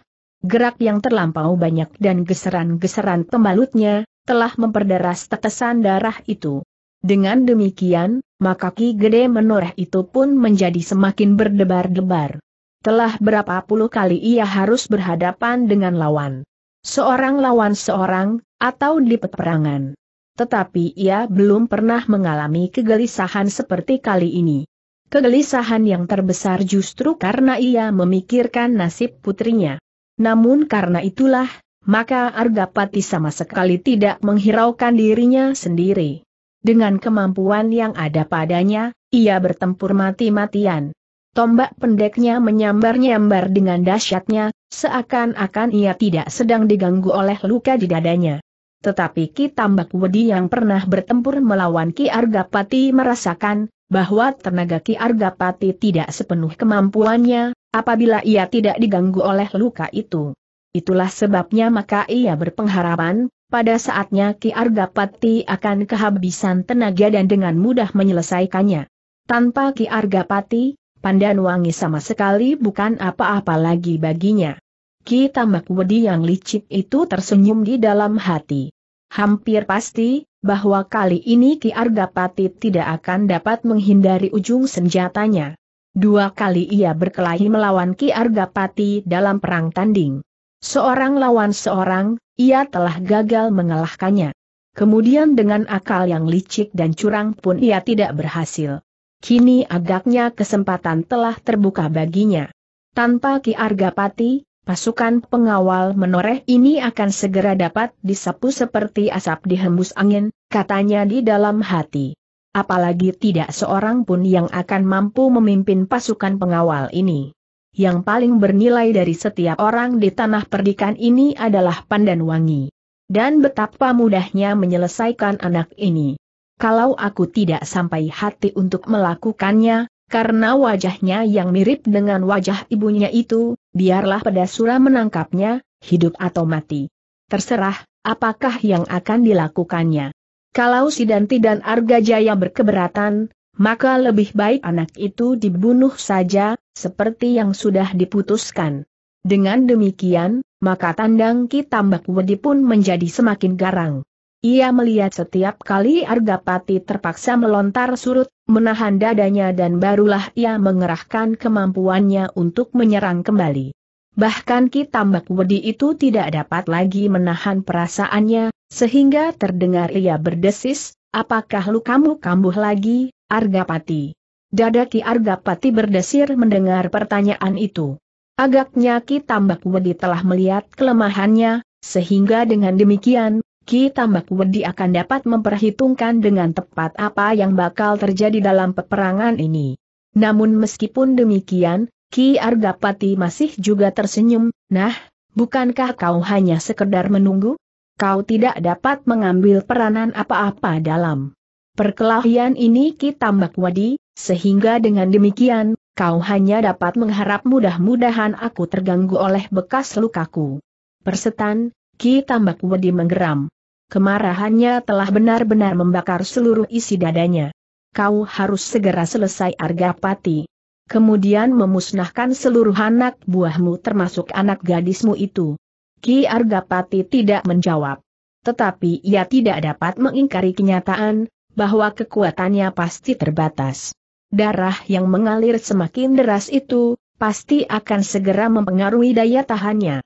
Speaker 1: Gerak yang terlampau banyak dan geseran-geseran pembalutnya, telah memperderas tetesan darah itu. Dengan demikian, maka Ki Gede Menoreh itu pun menjadi semakin berdebar-debar. Telah berapa puluh kali ia harus berhadapan dengan lawan. Seorang lawan seorang, atau di peperangan. Tetapi ia belum pernah mengalami kegelisahan seperti kali ini. Kegelisahan yang terbesar justru karena ia memikirkan nasib putrinya. Namun karena itulah, maka Argapati sama sekali tidak menghiraukan dirinya sendiri. Dengan kemampuan yang ada padanya, ia bertempur mati-matian. Tombak pendeknya menyambar-nyambar dengan dahsyatnya, seakan-akan ia tidak sedang diganggu oleh luka di dadanya. Tetapi Ki Tambak Wedi yang pernah bertempur melawan Ki Argapati merasakan, bahwa tenaga Ki Argapati tidak sepenuh kemampuannya, apabila ia tidak diganggu oleh luka itu. Itulah sebabnya maka ia berpengharapan, pada saatnya Ki Argapati akan kehabisan tenaga dan dengan mudah menyelesaikannya. Tanpa Ki Argapati, pandan wangi sama sekali bukan apa-apa lagi baginya. Ki Tamak Wedi yang licik itu tersenyum di dalam hati. Hampir pasti, bahwa kali ini Ki Argapati tidak akan dapat menghindari ujung senjatanya. Dua kali ia berkelahi melawan Ki Argapati dalam perang tanding. Seorang lawan seorang, ia telah gagal mengalahkannya. Kemudian dengan akal yang licik dan curang pun ia tidak berhasil. Kini agaknya kesempatan telah terbuka baginya. Tanpa Ki Argapati, pasukan pengawal menoreh ini akan segera dapat disapu seperti asap dihembus angin, katanya di dalam hati. Apalagi tidak seorang pun yang akan mampu memimpin pasukan pengawal ini. Yang paling bernilai dari setiap orang di tanah perdikan ini adalah Pandan Wangi. Dan betapa mudahnya menyelesaikan anak ini kalau aku tidak sampai hati untuk melakukannya, karena wajahnya yang mirip dengan wajah ibunya itu, biarlah pedasura menangkapnya, hidup atau mati. Terserah, apakah yang akan dilakukannya. Kalau Sidanti dan Arga Jaya berkeberatan, maka lebih baik anak itu dibunuh saja, seperti yang sudah diputuskan. Dengan demikian, maka Tandang Ki Tambak Wedi pun menjadi semakin garang. Ia melihat setiap kali Argapati terpaksa melontar surut, menahan dadanya dan barulah ia mengerahkan kemampuannya untuk menyerang kembali. Bahkan Ki Tambak Wedi itu tidak dapat lagi menahan perasaannya, sehingga terdengar ia berdesis, apakah lukamu kambuh lagi, Argapati? Dada Ki Argapati berdesir mendengar pertanyaan itu. Agaknya Ki Tambak Wedi telah melihat kelemahannya, sehingga dengan demikian, Ki Tambak Wedi akan dapat memperhitungkan dengan tepat apa yang bakal terjadi dalam peperangan ini. Namun meskipun demikian, Ki Argapati masih juga tersenyum, nah, bukankah kau hanya sekedar menunggu? Kau tidak dapat mengambil peranan apa-apa dalam perkelahian ini Ki Tambak Wedi, sehingga dengan demikian, kau hanya dapat mengharap mudah-mudahan aku terganggu oleh bekas lukaku. Persetan, Ki Tambak Wedi menggeram. Kemarahannya telah benar-benar membakar seluruh isi dadanya. Kau harus segera selesai Argapati. Kemudian memusnahkan seluruh anak buahmu termasuk anak gadismu itu. Ki Argapati tidak menjawab. Tetapi ia tidak dapat mengingkari kenyataan, bahwa kekuatannya pasti terbatas. Darah yang mengalir semakin deras itu, pasti akan segera mempengaruhi daya tahannya.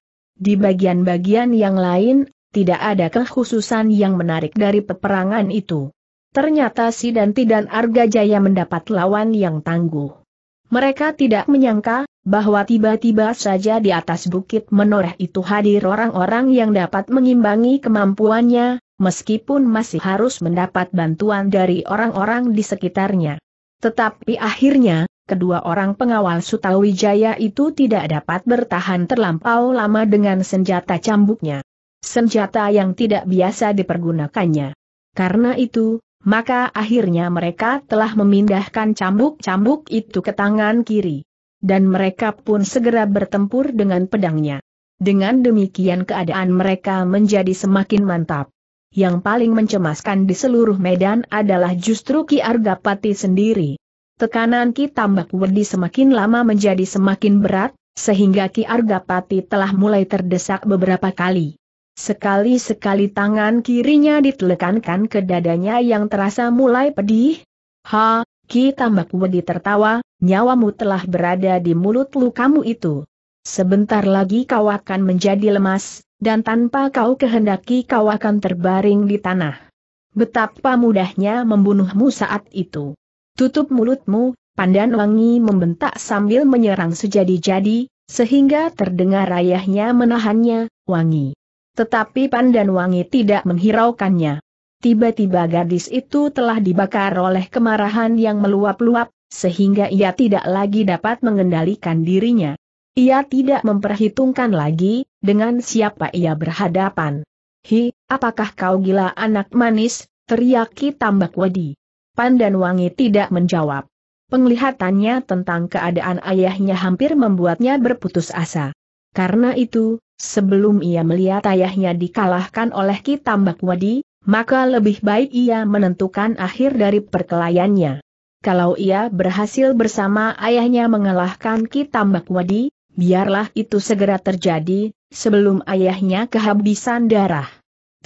Speaker 1: Di bagian-bagian yang lain, tidak ada kekhususan yang menarik dari peperangan itu. Ternyata Sidanti dan Arga Jaya mendapat lawan yang tangguh. Mereka tidak menyangka, bahwa tiba-tiba saja di atas bukit menoreh itu hadir orang-orang yang dapat mengimbangi kemampuannya, meskipun masih harus mendapat bantuan dari orang-orang di sekitarnya. Tetapi akhirnya, kedua orang pengawal Sutawijaya itu tidak dapat bertahan terlampau lama dengan senjata cambuknya. Senjata yang tidak biasa dipergunakannya. Karena itu, maka akhirnya mereka telah memindahkan cambuk-cambuk itu ke tangan kiri. Dan mereka pun segera bertempur dengan pedangnya. Dengan demikian keadaan mereka menjadi semakin mantap. Yang paling mencemaskan di seluruh medan adalah justru Ki Argapati sendiri. Tekanan Ki Tambak Wedi semakin lama menjadi semakin berat, sehingga Ki Argapati telah mulai terdesak beberapa kali. Sekali-sekali tangan kirinya ditelekankan ke dadanya yang terasa mulai pedih. Ha, Ki Tambak Wedi tertawa, nyawamu telah berada di mulut lukamu itu. Sebentar lagi kau akan menjadi lemas, dan tanpa kau kehendaki kau akan terbaring di tanah. Betapa mudahnya membunuhmu saat itu. Tutup mulutmu, pandan wangi membentak sambil menyerang sejadi-jadi, sehingga terdengar ayahnya menahannya, wangi. Tetapi pandan wangi tidak menghiraukannya. Tiba-tiba gadis itu telah dibakar oleh kemarahan yang meluap-luap, sehingga ia tidak lagi dapat mengendalikan dirinya. Ia tidak memperhitungkan lagi, dengan siapa ia berhadapan. Hi, apakah kau gila anak manis, teriaki tambak wadi. Pandan Wangi tidak menjawab. Penglihatannya tentang keadaan ayahnya hampir membuatnya berputus asa. Karena itu, sebelum ia melihat ayahnya dikalahkan oleh Kitambak Wadi, maka lebih baik ia menentukan akhir dari perkelahiannya. Kalau ia berhasil bersama ayahnya mengalahkan Kitambak Wadi, biarlah itu segera terjadi, sebelum ayahnya kehabisan darah.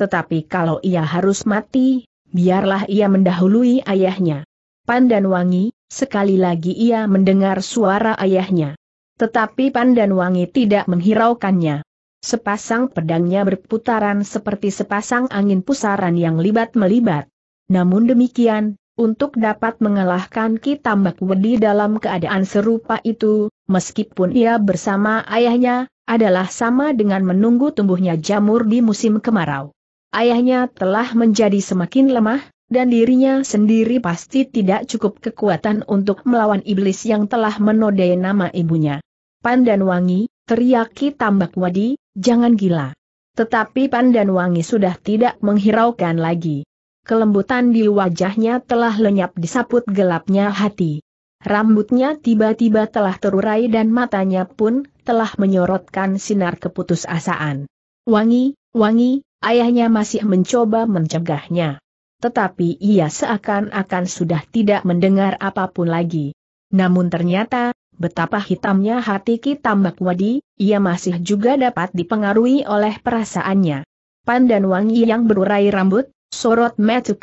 Speaker 1: Tetapi kalau ia harus mati, biarlah ia mendahului ayahnya. Pandan Wangi, sekali lagi ia mendengar suara ayahnya. Tetapi Pandan Wangi tidak menghiraukannya. Sepasang pedangnya berputaran seperti sepasang angin pusaran yang libat-melibat. Namun demikian, untuk dapat mengalahkan Ki Tambak Wedi dalam keadaan serupa itu, meskipun ia bersama ayahnya, adalah sama dengan menunggu tumbuhnya jamur di musim kemarau. Ayahnya telah menjadi semakin lemah, dan dirinya sendiri pasti tidak cukup kekuatan untuk melawan iblis yang telah menodai nama ibunya. Pandan Wangi, teriaki tambak wadi, jangan gila. Tetapi Pandan Wangi sudah tidak menghiraukan lagi. Kelembutan di wajahnya telah lenyap disaput gelapnya hati. Rambutnya tiba-tiba telah terurai dan matanya pun telah menyorotkan sinar keputusasaan. Wangi, Wangi, ayahnya masih mencoba mencegahnya. Tetapi ia seakan-akan sudah tidak mendengar apapun lagi. Namun ternyata, betapa hitamnya hati Ki Tambak Wadi, ia masih juga dapat dipengaruhi oleh perasaannya. Pandan Wangi yang berurai rambut, sorot mata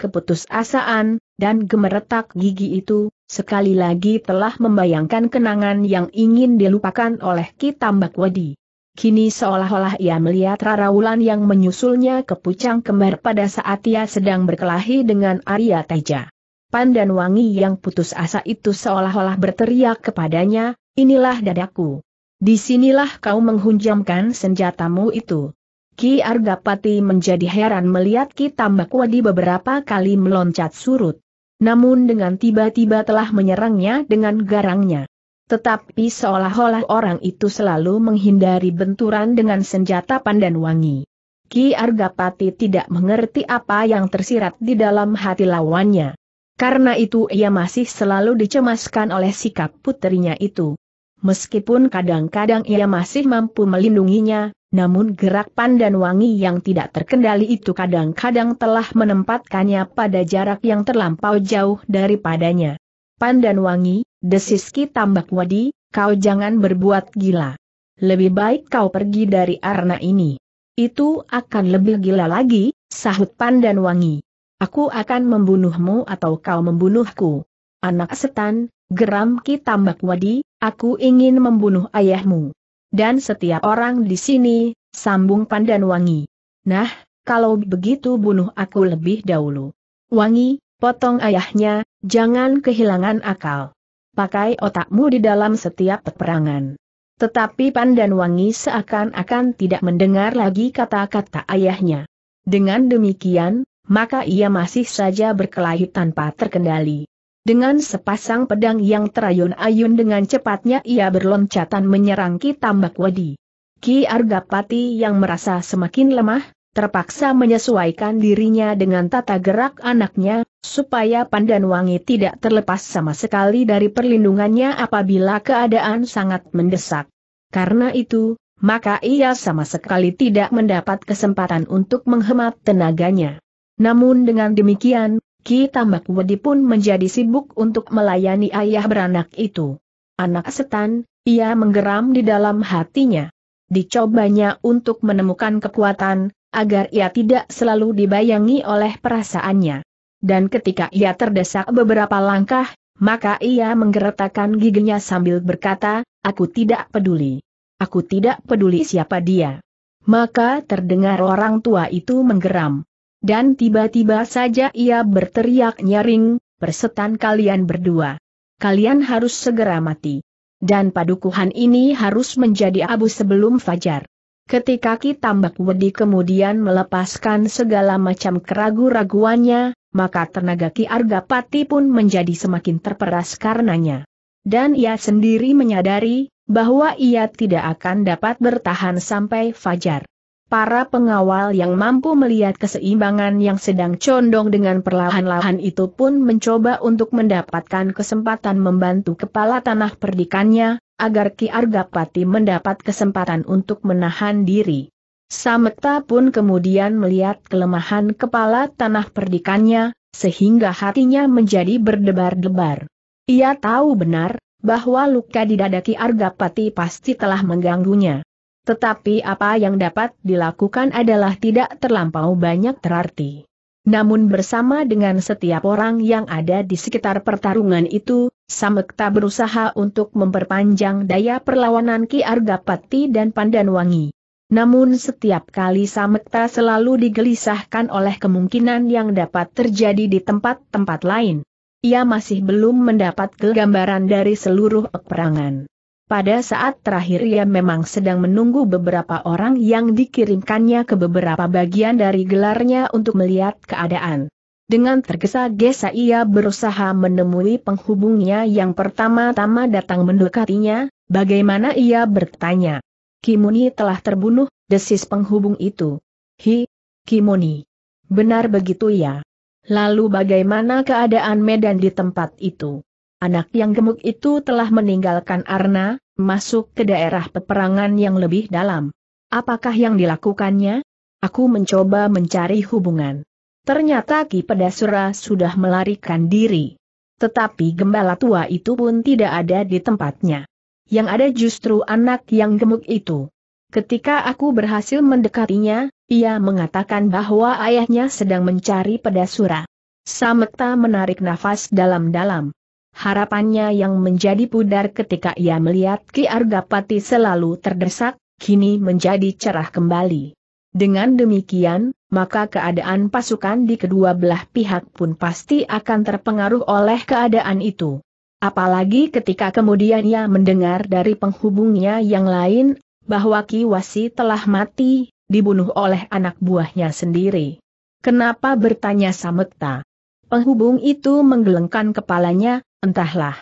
Speaker 1: asaan, dan gemeretak gigi itu, sekali lagi telah membayangkan kenangan yang ingin dilupakan oleh Ki Tambak Wadi. Kini seolah-olah ia melihat Rara Wulan yang menyusulnya ke pucang kembar pada saat ia sedang berkelahi dengan Arya Teja. Pandan wangi yang putus asa itu seolah-olah berteriak kepadanya, inilah dadaku. Disinilah kau menghunjamkan senjatamu itu. Ki Argapati menjadi heran melihat Ki Tambakwadi beberapa kali meloncat surut. Namun dengan tiba-tiba telah menyerangnya dengan garangnya. Tetapi seolah-olah orang itu selalu menghindari benturan dengan senjata pandan wangi. Ki Argapati tidak mengerti apa yang tersirat di dalam hati lawannya. Karena itu ia masih selalu dicemaskan oleh sikap putrinya itu. Meskipun kadang-kadang ia masih mampu melindunginya, namun gerak pandan wangi yang tidak terkendali itu kadang-kadang telah menempatkannya pada jarak yang terlampau jauh daripadanya. Pandan Wangi, desiski Tambak Wadi, kau jangan berbuat gila. Lebih baik kau pergi dari arna ini. Itu akan lebih gila lagi, sahut Pandan Wangi. Aku akan membunuhmu atau kau membunuhku. Anak setan, geram Ki Tambak Wadi, aku ingin membunuh ayahmu. Dan setiap orang di sini, sambung Pandan Wangi. Nah, kalau begitu bunuh aku lebih dahulu. Wangi, Potong ayahnya, jangan kehilangan akal. Pakai otakmu di dalam setiap peperangan. Tetapi Wangi seakan-akan tidak mendengar lagi kata-kata ayahnya. Dengan demikian, maka ia masih saja berkelahi tanpa terkendali. Dengan sepasang pedang yang terayun-ayun dengan cepatnya ia berloncatan menyerang Ki Tambak Wadi. Ki Argapati yang merasa semakin lemah, terpaksa menyesuaikan dirinya dengan tata gerak anaknya, supaya Pandan Wangi tidak terlepas sama sekali dari perlindungannya apabila keadaan sangat mendesak. Karena itu, maka ia sama sekali tidak mendapat kesempatan untuk menghemat tenaganya. Namun dengan demikian, Ki Tambak Wedi pun menjadi sibuk untuk melayani ayah beranak itu. Anak setan, ia menggeram di dalam hatinya. Dicobanya untuk menemukan kekuatan, agar ia tidak selalu dibayangi oleh perasaannya dan ketika ia terdesak beberapa langkah, maka ia menggeretakkan giginya sambil berkata, aku tidak peduli. Aku tidak peduli siapa dia. Maka terdengar orang tua itu menggeram. Dan tiba-tiba saja ia berteriak nyaring, persetan kalian berdua. Kalian harus segera mati. Dan padukuhan ini harus menjadi abu sebelum fajar. Ketika Ki Tambak Wedi kemudian melepaskan segala macam keragu-raguannya, maka tenaga Ki Arga Pati pun menjadi semakin terperas karenanya. Dan ia sendiri menyadari, bahwa ia tidak akan dapat bertahan sampai fajar. Para pengawal yang mampu melihat keseimbangan yang sedang condong dengan perlahan-lahan itu pun mencoba untuk mendapatkan kesempatan membantu kepala tanah perdikannya, agar Ki Arga Pati mendapat kesempatan untuk menahan diri. Sameta pun kemudian melihat kelemahan kepala tanah perdikannya, sehingga hatinya menjadi berdebar-debar. Ia tahu benar, bahwa luka di dada Ki Argapati pasti telah mengganggunya. Tetapi apa yang dapat dilakukan adalah tidak terlampau banyak terarti. Namun bersama dengan setiap orang yang ada di sekitar pertarungan itu, Samekta berusaha untuk memperpanjang daya perlawanan Ki Argapati dan Pandanwangi. Namun setiap kali Samekta selalu digelisahkan oleh kemungkinan yang dapat terjadi di tempat-tempat lain. Ia masih belum mendapat kegambaran dari seluruh peperangan. Pada saat terakhir ia memang sedang menunggu beberapa orang yang dikirimkannya ke beberapa bagian dari gelarnya untuk melihat keadaan. Dengan tergesa-gesa ia berusaha menemui penghubungnya yang pertama-tama datang mendekatinya, bagaimana ia bertanya. Kimuni telah terbunuh, desis penghubung itu. Hi, Kimuni. Benar begitu ya. Lalu bagaimana keadaan Medan di tempat itu? Anak yang gemuk itu telah meninggalkan Arna, masuk ke daerah peperangan yang lebih dalam. Apakah yang dilakukannya? Aku mencoba mencari hubungan. Ternyata Ki Pedasura sudah melarikan diri. Tetapi gembala tua itu pun tidak ada di tempatnya yang ada justru anak yang gemuk itu. Ketika aku berhasil mendekatinya, ia mengatakan bahwa ayahnya sedang mencari pedasura. Sameta menarik nafas dalam-dalam. Harapannya yang menjadi pudar ketika ia melihat Ki Argapati selalu terdesak, kini menjadi cerah kembali. Dengan demikian, maka keadaan pasukan di kedua belah pihak pun pasti akan terpengaruh oleh keadaan itu. Apalagi ketika kemudian ia mendengar dari penghubungnya yang lain, bahwa Kiwasi telah mati, dibunuh oleh anak buahnya sendiri. Kenapa bertanya Samekta? Penghubung itu menggelengkan kepalanya, entahlah.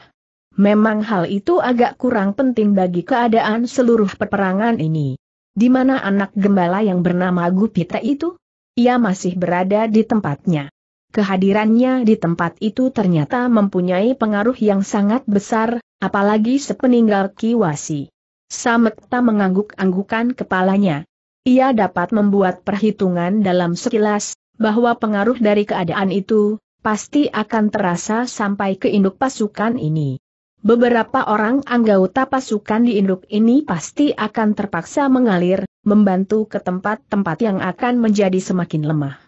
Speaker 1: Memang hal itu agak kurang penting bagi keadaan seluruh peperangan ini. Di mana anak gembala yang bernama Gupita itu? Ia masih berada di tempatnya. Kehadirannya di tempat itu ternyata mempunyai pengaruh yang sangat besar, apalagi sepeninggal Kiwasi. Samekta mengangguk-anggukan kepalanya. Ia dapat membuat perhitungan dalam sekilas, bahwa pengaruh dari keadaan itu, pasti akan terasa sampai ke induk pasukan ini. Beberapa orang anggota pasukan di induk ini pasti akan terpaksa mengalir, membantu ke tempat-tempat yang akan menjadi semakin lemah.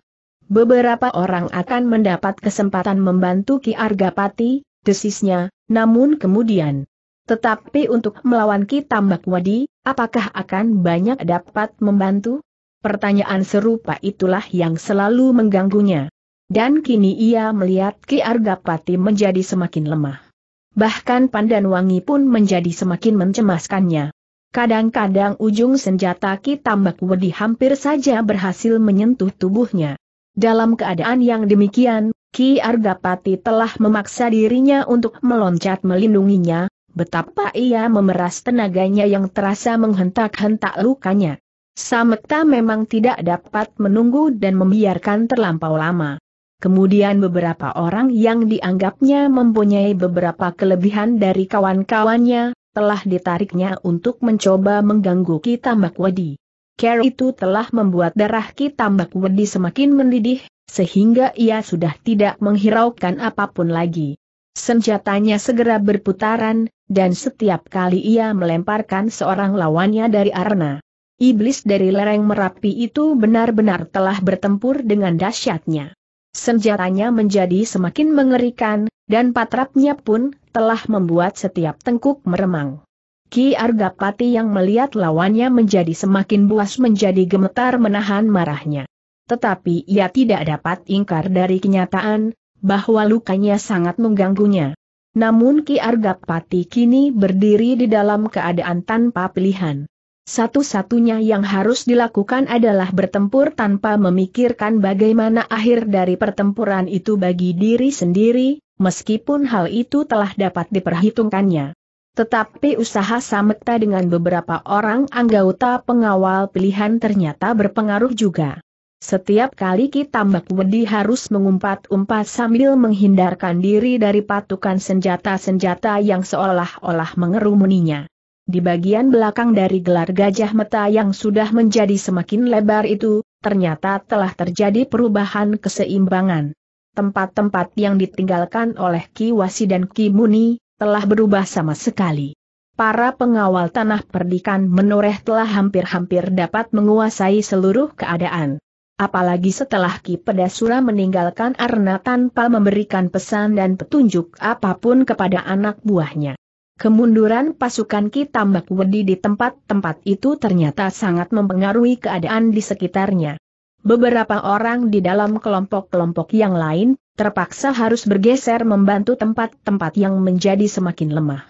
Speaker 1: Beberapa orang akan mendapat kesempatan membantu Ki Argapati, desisnya, namun kemudian. Tetapi untuk melawan Ki Tambak Wadi, apakah akan banyak dapat membantu? Pertanyaan serupa itulah yang selalu mengganggunya. Dan kini ia melihat Ki Argapati menjadi semakin lemah. Bahkan pandan wangi pun menjadi semakin mencemaskannya. Kadang-kadang ujung senjata Ki Tambak Wadi hampir saja berhasil menyentuh tubuhnya. Dalam keadaan yang demikian, Ki Argapati telah memaksa dirinya untuk meloncat melindunginya, betapa ia memeras tenaganya yang terasa menghentak-hentak lukanya. Sametta memang tidak dapat menunggu dan membiarkan terlampau lama. Kemudian beberapa orang yang dianggapnya mempunyai beberapa kelebihan dari kawan-kawannya, telah ditariknya untuk mencoba mengganggu Ki Tambakwadi care itu telah membuat darah Kitambak Wedi semakin mendidih, sehingga ia sudah tidak menghiraukan apapun lagi. Senjatanya segera berputaran, dan setiap kali ia melemparkan seorang lawannya dari arna. Iblis dari lereng Merapi itu benar-benar telah bertempur dengan dahsyatnya. Senjatanya menjadi semakin mengerikan, dan patrapnya pun telah membuat setiap tengkuk meremang. Ki Argapati yang melihat lawannya menjadi semakin buas menjadi gemetar menahan marahnya. Tetapi ia tidak dapat ingkar dari kenyataan, bahwa lukanya sangat mengganggunya. Namun Ki Argapati kini berdiri di dalam keadaan tanpa pilihan. Satu-satunya yang harus dilakukan adalah bertempur tanpa memikirkan bagaimana akhir dari pertempuran itu bagi diri sendiri, meskipun hal itu telah dapat diperhitungkannya. Tetapi usaha sameta dengan beberapa orang anggota pengawal pilihan ternyata berpengaruh juga. Setiap kali Ki Tambak Wedi harus mengumpat-umpat sambil menghindarkan diri dari patukan senjata-senjata yang seolah-olah mengerumuninya. Di bagian belakang dari gelar gajah meta yang sudah menjadi semakin lebar itu, ternyata telah terjadi perubahan keseimbangan. Tempat-tempat yang ditinggalkan oleh Ki Wasi dan Ki Muni, telah berubah sama sekali. Para pengawal tanah perdikan menoreh telah hampir-hampir dapat menguasai seluruh keadaan. Apalagi setelah Ki Pedasura meninggalkan Arna tanpa memberikan pesan dan petunjuk apapun kepada anak buahnya. Kemunduran pasukan Ki Tambak Wedi di tempat-tempat itu ternyata sangat mempengaruhi keadaan di sekitarnya. Beberapa orang di dalam kelompok-kelompok yang lain terpaksa harus bergeser membantu tempat-tempat yang menjadi semakin lemah.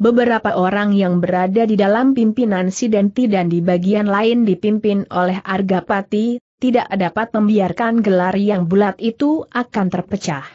Speaker 1: Beberapa orang yang berada di dalam pimpinan Sidenti dan di bagian lain dipimpin oleh Argapati, tidak dapat membiarkan gelar yang bulat itu akan terpecah.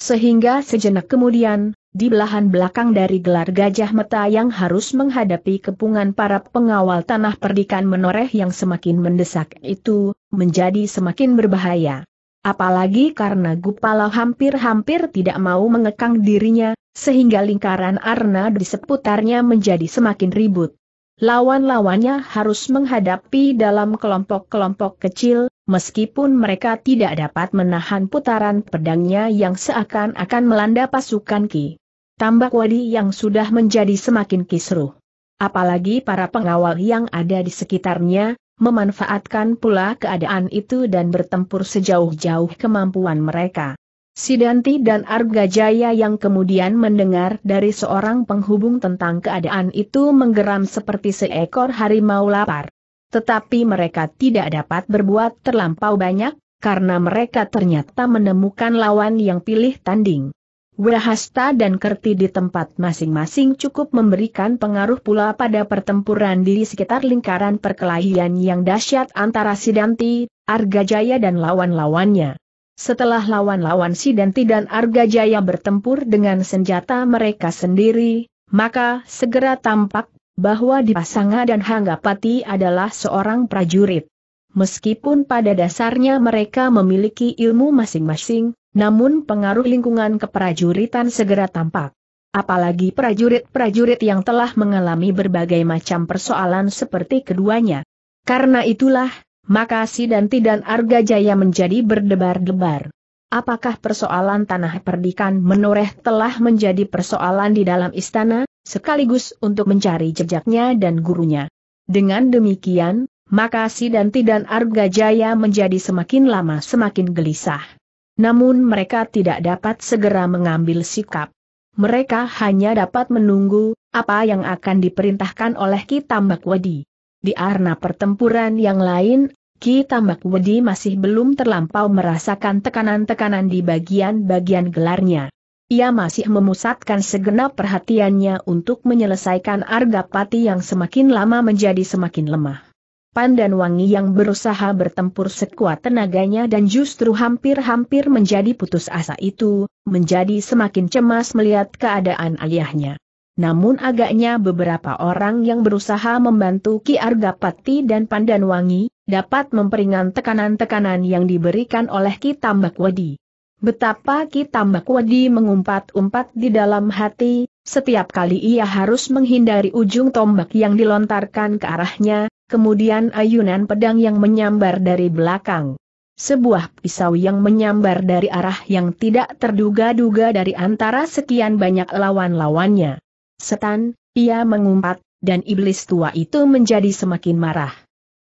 Speaker 1: Sehingga sejenak kemudian, di belahan belakang dari gelar gajah meta yang harus menghadapi kepungan para pengawal tanah perdikan menoreh yang semakin mendesak itu, menjadi semakin berbahaya apalagi karena Gupala hampir-hampir tidak mau mengekang dirinya, sehingga lingkaran Arna di seputarnya menjadi semakin ribut. Lawan-lawannya harus menghadapi dalam kelompok-kelompok kecil, meskipun mereka tidak dapat menahan putaran pedangnya yang seakan-akan melanda pasukan Ki. Tambak Wadi yang sudah menjadi semakin kisruh apalagi para pengawal yang ada di sekitarnya, memanfaatkan pula keadaan itu dan bertempur sejauh-jauh kemampuan mereka. Sidanti dan Arga Jaya yang kemudian mendengar dari seorang penghubung tentang keadaan itu menggeram seperti seekor harimau lapar. Tetapi mereka tidak dapat berbuat terlampau banyak, karena mereka ternyata menemukan lawan yang pilih tanding. Wahasta dan Kerti di tempat masing-masing cukup memberikan pengaruh pula pada pertempuran di sekitar lingkaran perkelahian yang dahsyat antara Sidanti, Arga Jaya dan lawan-lawannya. Setelah lawan-lawan Sidanti dan Arga Jaya bertempur dengan senjata mereka sendiri, maka segera tampak bahwa di Dipasanga dan Hanggapati adalah seorang prajurit. Meskipun pada dasarnya mereka memiliki ilmu masing-masing, namun pengaruh lingkungan keprajuritan segera tampak. Apalagi prajurit-prajurit yang telah mengalami berbagai macam persoalan seperti keduanya. Karena itulah, maka Sidanti dan Arga Jaya menjadi berdebar-debar. Apakah persoalan tanah perdikan menoreh telah menjadi persoalan di dalam istana, sekaligus untuk mencari jejaknya dan gurunya. Dengan demikian, maka Sidanti dan Arga Jaya menjadi semakin lama semakin gelisah. Namun mereka tidak dapat segera mengambil sikap. Mereka hanya dapat menunggu apa yang akan diperintahkan oleh Ki Tambak Wedi. Di arena pertempuran yang lain, Ki Tambak Wedi masih belum terlampau merasakan tekanan-tekanan di bagian-bagian gelarnya. Ia masih memusatkan segenap perhatiannya untuk menyelesaikan Argapati yang semakin lama menjadi semakin lemah. Pandan Wangi yang berusaha bertempur sekuat tenaganya dan justru hampir-hampir menjadi putus asa itu, menjadi semakin cemas melihat keadaan ayahnya. Namun agaknya beberapa orang yang berusaha membantu Ki Argapati dan Pandan Wangi, dapat memperingan tekanan-tekanan yang diberikan oleh Ki Tambak Wadi. Betapa Ki Tambak Wadi mengumpat-umpat di dalam hati, setiap kali ia harus menghindari ujung tombak yang dilontarkan ke arahnya, kemudian ayunan pedang yang menyambar dari belakang. Sebuah pisau yang menyambar dari arah yang tidak terduga-duga dari antara sekian banyak lawan-lawannya. Setan, ia mengumpat, dan iblis tua itu menjadi semakin marah.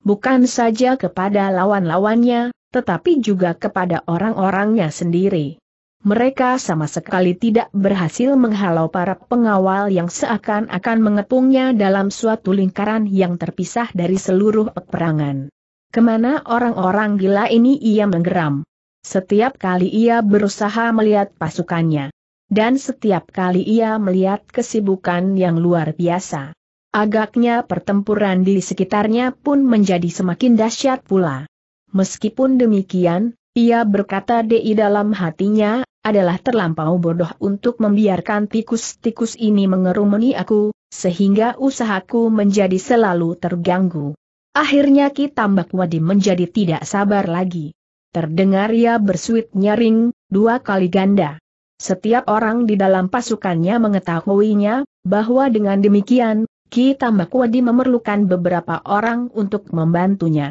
Speaker 1: Bukan saja kepada lawan-lawannya, tetapi juga kepada orang-orangnya sendiri mereka sama sekali tidak berhasil menghalau para pengawal yang seakan-akan mengepungnya dalam suatu lingkaran yang terpisah dari seluruh peperangan. Kemana orang-orang gila ini ia menggeram. Setiap kali ia berusaha melihat pasukannya. Dan setiap kali ia melihat kesibukan yang luar biasa. Agaknya pertempuran di sekitarnya pun menjadi semakin dahsyat pula. Meskipun demikian, ia berkata di dalam hatinya, adalah terlampau bodoh untuk membiarkan tikus-tikus ini mengerumuni aku, sehingga usahaku menjadi selalu terganggu. Akhirnya Ki Tambak Wadi menjadi tidak sabar lagi. Terdengar ia bersuit nyaring, dua kali ganda. Setiap orang di dalam pasukannya mengetahuinya, bahwa dengan demikian, Ki Tambak Wadi memerlukan beberapa orang untuk membantunya.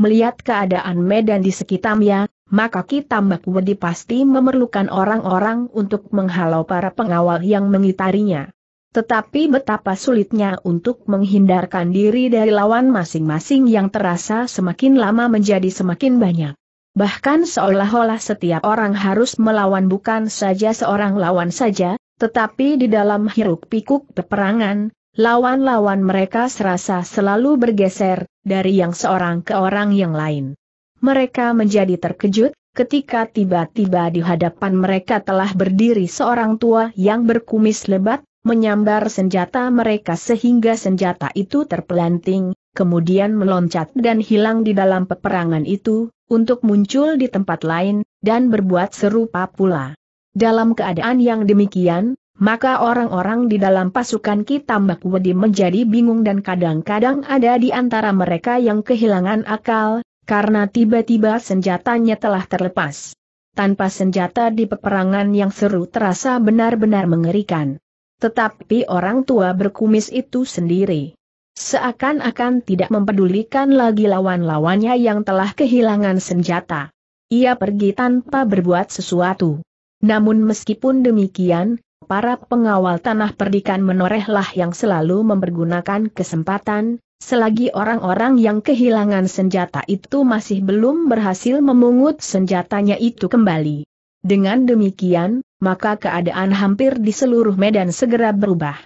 Speaker 1: Melihat keadaan medan di sekitarnya, maka kita Wedi pasti memerlukan orang-orang untuk menghalau para pengawal yang mengitarinya. Tetapi betapa sulitnya untuk menghindarkan diri dari lawan masing-masing yang terasa semakin lama menjadi semakin banyak. Bahkan seolah-olah setiap orang harus melawan bukan saja seorang lawan saja, tetapi di dalam hiruk-pikuk peperangan, lawan-lawan mereka serasa selalu bergeser, dari yang seorang ke orang yang lain. Mereka menjadi terkejut, ketika tiba-tiba di hadapan mereka telah berdiri seorang tua yang berkumis lebat, menyambar senjata mereka sehingga senjata itu terpelanting, kemudian meloncat dan hilang di dalam peperangan itu, untuk muncul di tempat lain, dan berbuat serupa pula. Dalam keadaan yang demikian, maka orang-orang di dalam pasukan kita Mbak Wedi menjadi bingung dan kadang-kadang ada di antara mereka yang kehilangan akal, karena tiba-tiba senjatanya telah terlepas. Tanpa senjata di peperangan yang seru terasa benar-benar mengerikan. Tetapi orang tua berkumis itu sendiri seakan-akan tidak mempedulikan lagi lawan-lawannya yang telah kehilangan senjata. Ia pergi tanpa berbuat sesuatu. Namun meskipun demikian, para pengawal tanah perdikan menorehlah yang selalu mempergunakan kesempatan, Selagi orang-orang yang kehilangan senjata itu masih belum berhasil memungut senjatanya itu kembali. Dengan demikian, maka keadaan hampir di seluruh medan segera berubah.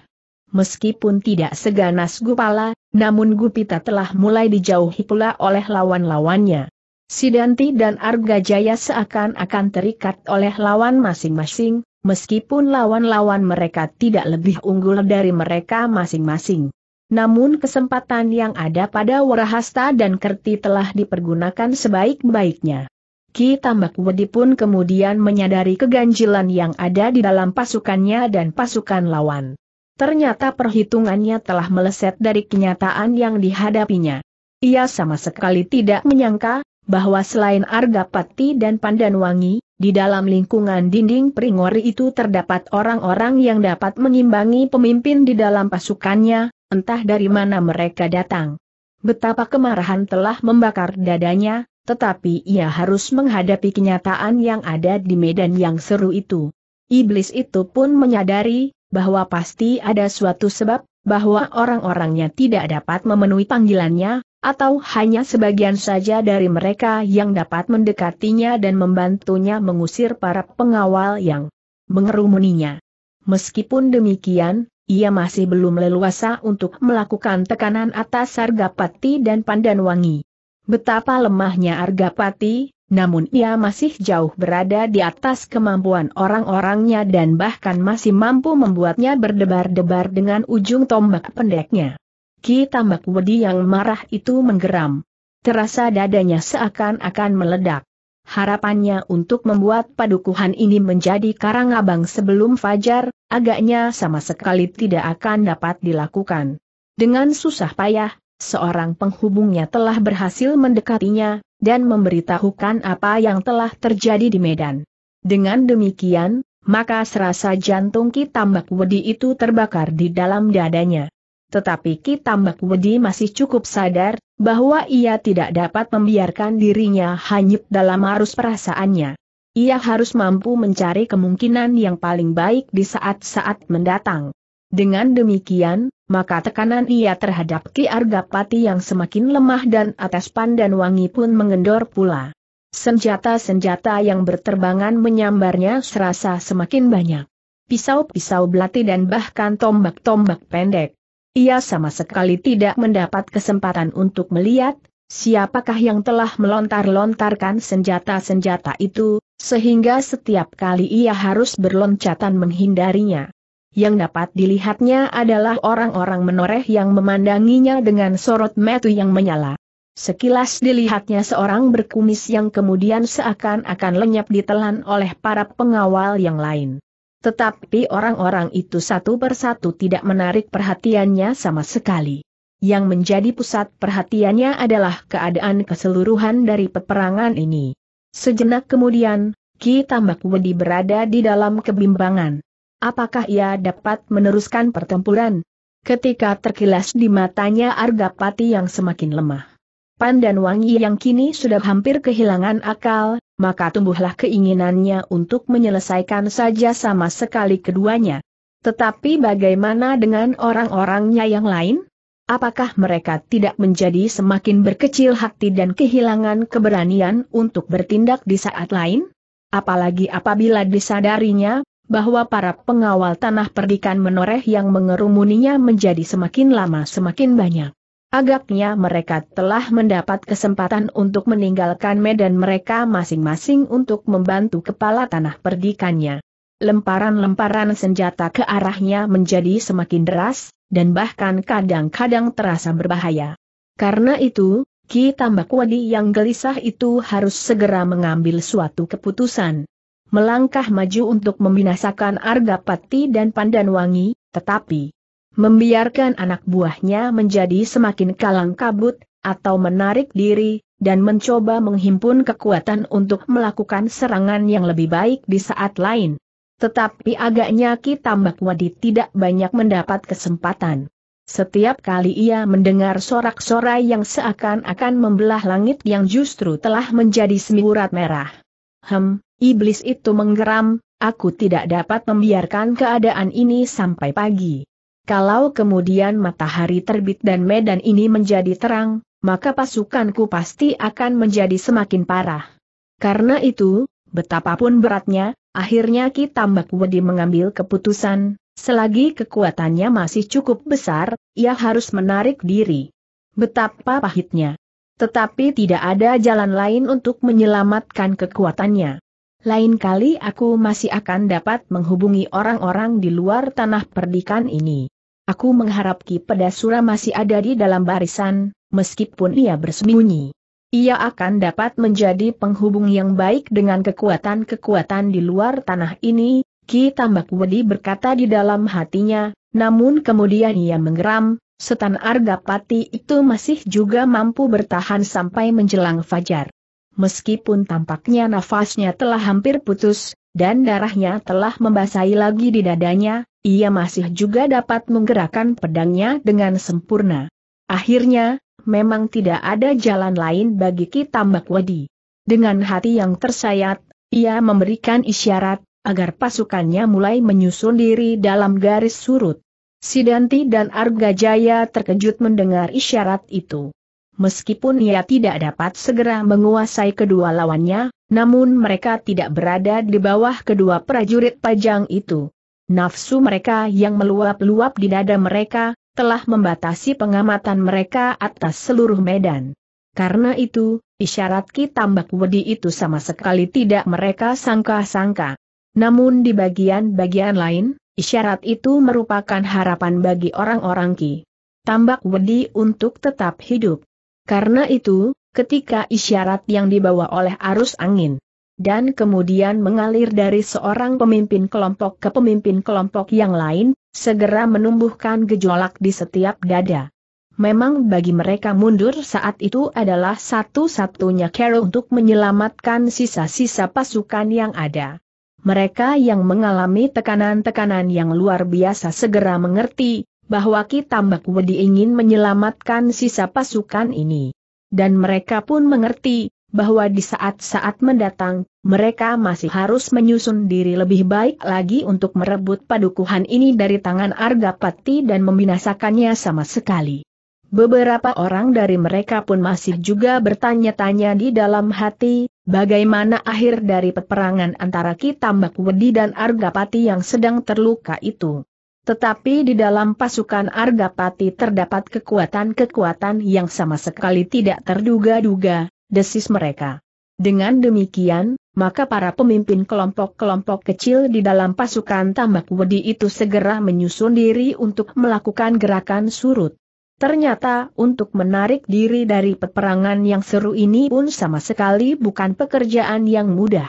Speaker 1: Meskipun tidak seganas Gupala, namun Gupita telah mulai dijauhi pula oleh lawan-lawannya. Sidanti dan Arga Jaya seakan-akan terikat oleh lawan masing-masing, meskipun lawan-lawan mereka tidak lebih unggul dari mereka masing-masing namun kesempatan yang ada pada Warahasta dan Kerti telah dipergunakan sebaik-baiknya. Ki Tambak Wedi pun kemudian menyadari keganjilan yang ada di dalam pasukannya dan pasukan lawan. Ternyata perhitungannya telah meleset dari kenyataan yang dihadapinya. Ia sama sekali tidak menyangka, bahwa selain Argapati dan Pandanwangi, di dalam lingkungan dinding Pringori itu terdapat orang-orang yang dapat mengimbangi pemimpin di dalam pasukannya, entah dari mana mereka datang. Betapa kemarahan telah membakar dadanya, tetapi ia harus menghadapi kenyataan yang ada di medan yang seru itu. Iblis itu pun menyadari, bahwa pasti ada suatu sebab, bahwa orang-orangnya tidak dapat memenuhi panggilannya, atau hanya sebagian saja dari mereka yang dapat mendekatinya dan membantunya mengusir para pengawal yang mengerumuninya. Meskipun demikian, ia masih belum leluasa untuk melakukan tekanan atas Argapati dan Pandanwangi. Betapa lemahnya Argapati, namun ia masih jauh berada di atas kemampuan orang-orangnya dan bahkan masih mampu membuatnya berdebar-debar dengan ujung tombak pendeknya. Ki Tambak Wedi yang marah itu menggeram. Terasa dadanya seakan-akan meledak. Harapannya untuk membuat padukuhan ini menjadi karang abang sebelum fajar, agaknya sama sekali tidak akan dapat dilakukan. Dengan susah payah, seorang penghubungnya telah berhasil mendekatinya, dan memberitahukan apa yang telah terjadi di Medan. Dengan demikian, maka serasa jantung Ki Tambak Wedi itu terbakar di dalam dadanya. Tetapi Ki Tambak Wedi masih cukup sadar, bahwa ia tidak dapat membiarkan dirinya hanyut dalam arus perasaannya. Ia harus mampu mencari kemungkinan yang paling baik di saat-saat mendatang. Dengan demikian, maka tekanan ia terhadap Ki Argapati yang semakin lemah dan atas pandan wangi pun mengendor pula. Senjata-senjata yang berterbangan menyambarnya serasa semakin banyak. Pisau-pisau belati dan bahkan tombak-tombak pendek. Ia sama sekali tidak mendapat kesempatan untuk melihat siapakah yang telah melontar-lontarkan senjata-senjata itu, sehingga setiap kali ia harus berloncatan menghindarinya. Yang dapat dilihatnya adalah orang-orang menoreh yang memandanginya dengan sorot metu yang menyala. Sekilas dilihatnya seorang berkumis yang kemudian seakan-akan lenyap ditelan oleh para pengawal yang lain. Tetapi orang-orang itu satu persatu tidak menarik perhatiannya sama sekali. Yang menjadi pusat perhatiannya adalah keadaan keseluruhan dari peperangan ini. Sejenak kemudian, Ki Tambak Wedi berada di dalam kebimbangan. Apakah ia dapat meneruskan pertempuran? Ketika terkilas di matanya Argapati yang semakin lemah. Pan dan Wang yang kini sudah hampir kehilangan akal, maka tumbuhlah keinginannya untuk menyelesaikan saja sama sekali keduanya. Tetapi bagaimana dengan orang-orangnya yang lain? Apakah mereka tidak menjadi semakin berkecil hati dan kehilangan keberanian untuk bertindak di saat lain? Apalagi apabila disadarinya bahwa para pengawal tanah perdikan menoreh yang mengerumuninya menjadi semakin lama semakin banyak. Agaknya mereka telah mendapat kesempatan untuk meninggalkan medan mereka masing-masing untuk membantu kepala tanah perdikannya. Lemparan-lemparan senjata ke arahnya menjadi semakin deras, dan bahkan kadang-kadang terasa berbahaya. Karena itu, Ki Tambak yang gelisah itu harus segera mengambil suatu keputusan. Melangkah maju untuk membinasakan Argapati dan Pandanwangi, tetapi membiarkan anak buahnya menjadi semakin kalang kabut, atau menarik diri, dan mencoba menghimpun kekuatan untuk melakukan serangan yang lebih baik di saat lain. Tetapi agaknya Ki Tambak Wadi tidak banyak mendapat kesempatan. Setiap kali ia mendengar sorak-sorai yang seakan-akan membelah langit yang justru telah menjadi semburat merah. Hem, iblis itu menggeram, aku tidak dapat membiarkan keadaan ini sampai pagi. Kalau kemudian matahari terbit dan medan ini menjadi terang, maka pasukanku pasti akan menjadi semakin parah. Karena itu, betapapun beratnya, akhirnya Mbak Wedi mengambil keputusan, selagi kekuatannya masih cukup besar, ia harus menarik diri. Betapa pahitnya. Tetapi tidak ada jalan lain untuk menyelamatkan kekuatannya. Lain kali aku masih akan dapat menghubungi orang-orang di luar tanah perdikan ini. Aku mengharap Ki Pedasura masih ada di dalam barisan, meskipun ia bersembunyi. Ia akan dapat menjadi penghubung yang baik dengan kekuatan-kekuatan di luar tanah ini, Ki Tambak Wedi berkata di dalam hatinya, namun kemudian ia menggeram, setan Argapati itu masih juga mampu bertahan sampai menjelang fajar. Meskipun tampaknya nafasnya telah hampir putus, dan darahnya telah membasahi lagi di dadanya, ia masih juga dapat menggerakkan pedangnya dengan sempurna. Akhirnya, memang tidak ada jalan lain bagi Mbak Wadi. Dengan hati yang tersayat, ia memberikan isyarat, agar pasukannya mulai menyusun diri dalam garis surut. Sidanti dan Arga Jaya terkejut mendengar isyarat itu. Meskipun ia tidak dapat segera menguasai kedua lawannya, namun mereka tidak berada di bawah kedua prajurit pajang itu. Nafsu mereka yang meluap-luap di dada mereka, telah membatasi pengamatan mereka atas seluruh medan. Karena itu, isyarat Ki Tambak Wedi itu sama sekali tidak mereka sangka-sangka. Namun di bagian-bagian lain, isyarat itu merupakan harapan bagi orang-orang Ki Tambak Wedi untuk tetap hidup. Karena itu, ketika isyarat yang dibawa oleh arus angin dan kemudian mengalir dari seorang pemimpin kelompok ke pemimpin kelompok yang lain, segera menumbuhkan gejolak di setiap dada. Memang bagi mereka mundur saat itu adalah satu-satunya cara untuk menyelamatkan sisa-sisa pasukan yang ada. Mereka yang mengalami tekanan-tekanan yang luar biasa segera mengerti bahwa Kitambak Wedi ingin menyelamatkan sisa pasukan ini. Dan mereka pun mengerti bahwa di saat-saat mendatang, mereka masih harus menyusun diri lebih baik lagi untuk merebut padukuhan ini dari tangan Arga Pati dan membinasakannya sama sekali. Beberapa orang dari mereka pun masih juga bertanya-tanya di dalam hati, bagaimana akhir dari peperangan antara Kitambak Wedi dan Arga Pati yang sedang terluka itu. Tetapi di dalam pasukan Arga Pati terdapat kekuatan-kekuatan yang sama sekali tidak terduga-duga, desis mereka. Dengan demikian, maka para pemimpin kelompok-kelompok kecil di dalam pasukan tambak wedi itu segera menyusun diri untuk melakukan gerakan surut. Ternyata untuk menarik diri dari peperangan yang seru ini pun sama sekali bukan pekerjaan yang mudah.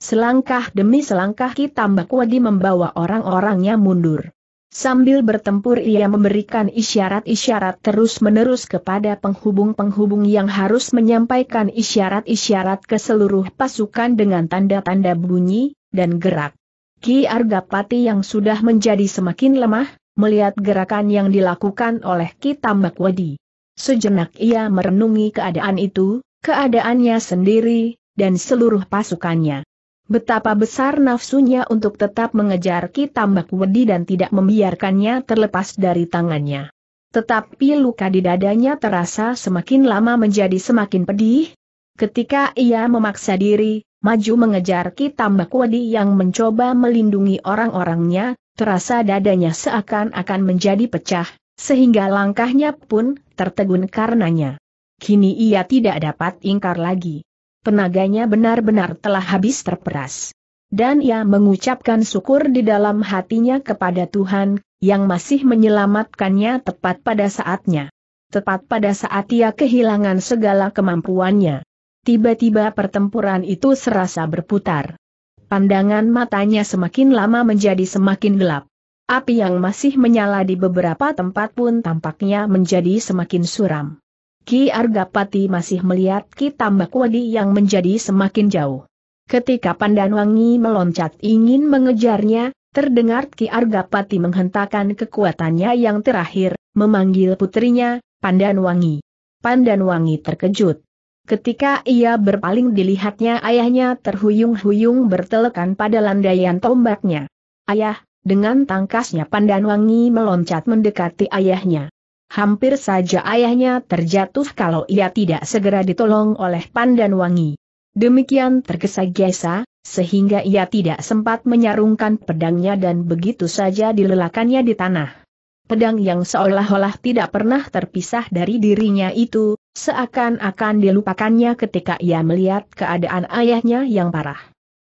Speaker 1: Selangkah demi selangkah Ki Tambak Wedi membawa orang-orangnya mundur. Sambil bertempur ia memberikan isyarat-isyarat terus-menerus kepada penghubung-penghubung yang harus menyampaikan isyarat-isyarat ke seluruh pasukan dengan tanda-tanda bunyi dan gerak. Ki Argapati yang sudah menjadi semakin lemah, melihat gerakan yang dilakukan oleh Ki Tambakwadi. Sejenak ia merenungi keadaan itu, keadaannya sendiri, dan seluruh pasukannya. Betapa besar nafsunya untuk tetap mengejar Tambak Wedi dan tidak membiarkannya terlepas dari tangannya. Tetapi luka di dadanya terasa semakin lama menjadi semakin pedih. Ketika ia memaksa diri, maju mengejar Tambak Wedi yang mencoba melindungi orang-orangnya, terasa dadanya seakan-akan menjadi pecah, sehingga langkahnya pun tertegun karenanya. Kini ia tidak dapat ingkar lagi. Tenaganya benar-benar telah habis terperas. Dan ia mengucapkan syukur di dalam hatinya kepada Tuhan, yang masih menyelamatkannya tepat pada saatnya. Tepat pada saat ia kehilangan segala kemampuannya. Tiba-tiba pertempuran itu serasa berputar. Pandangan matanya semakin lama menjadi semakin gelap. Api yang masih menyala di beberapa tempat pun tampaknya menjadi semakin suram. Ki Argapati masih melihat Ki Tambak Wadi yang menjadi semakin jauh. Ketika Pandanwangi meloncat ingin mengejarnya, terdengar Ki Argapati menghentakkan kekuatannya yang terakhir, memanggil putrinya, Pandanwangi. Pandanwangi terkejut. Ketika ia berpaling dilihatnya ayahnya terhuyung-huyung bertelekan pada landaian tombaknya. Ayah, dengan tangkasnya Pandanwangi meloncat mendekati ayahnya. Hampir saja ayahnya terjatuh kalau ia tidak segera ditolong oleh Pandan Wangi. Demikian tergesa-gesa, sehingga ia tidak sempat menyarungkan pedangnya dan begitu saja dilelakannya di tanah. Pedang yang seolah-olah tidak pernah terpisah dari dirinya itu, seakan-akan dilupakannya ketika ia melihat keadaan ayahnya yang parah.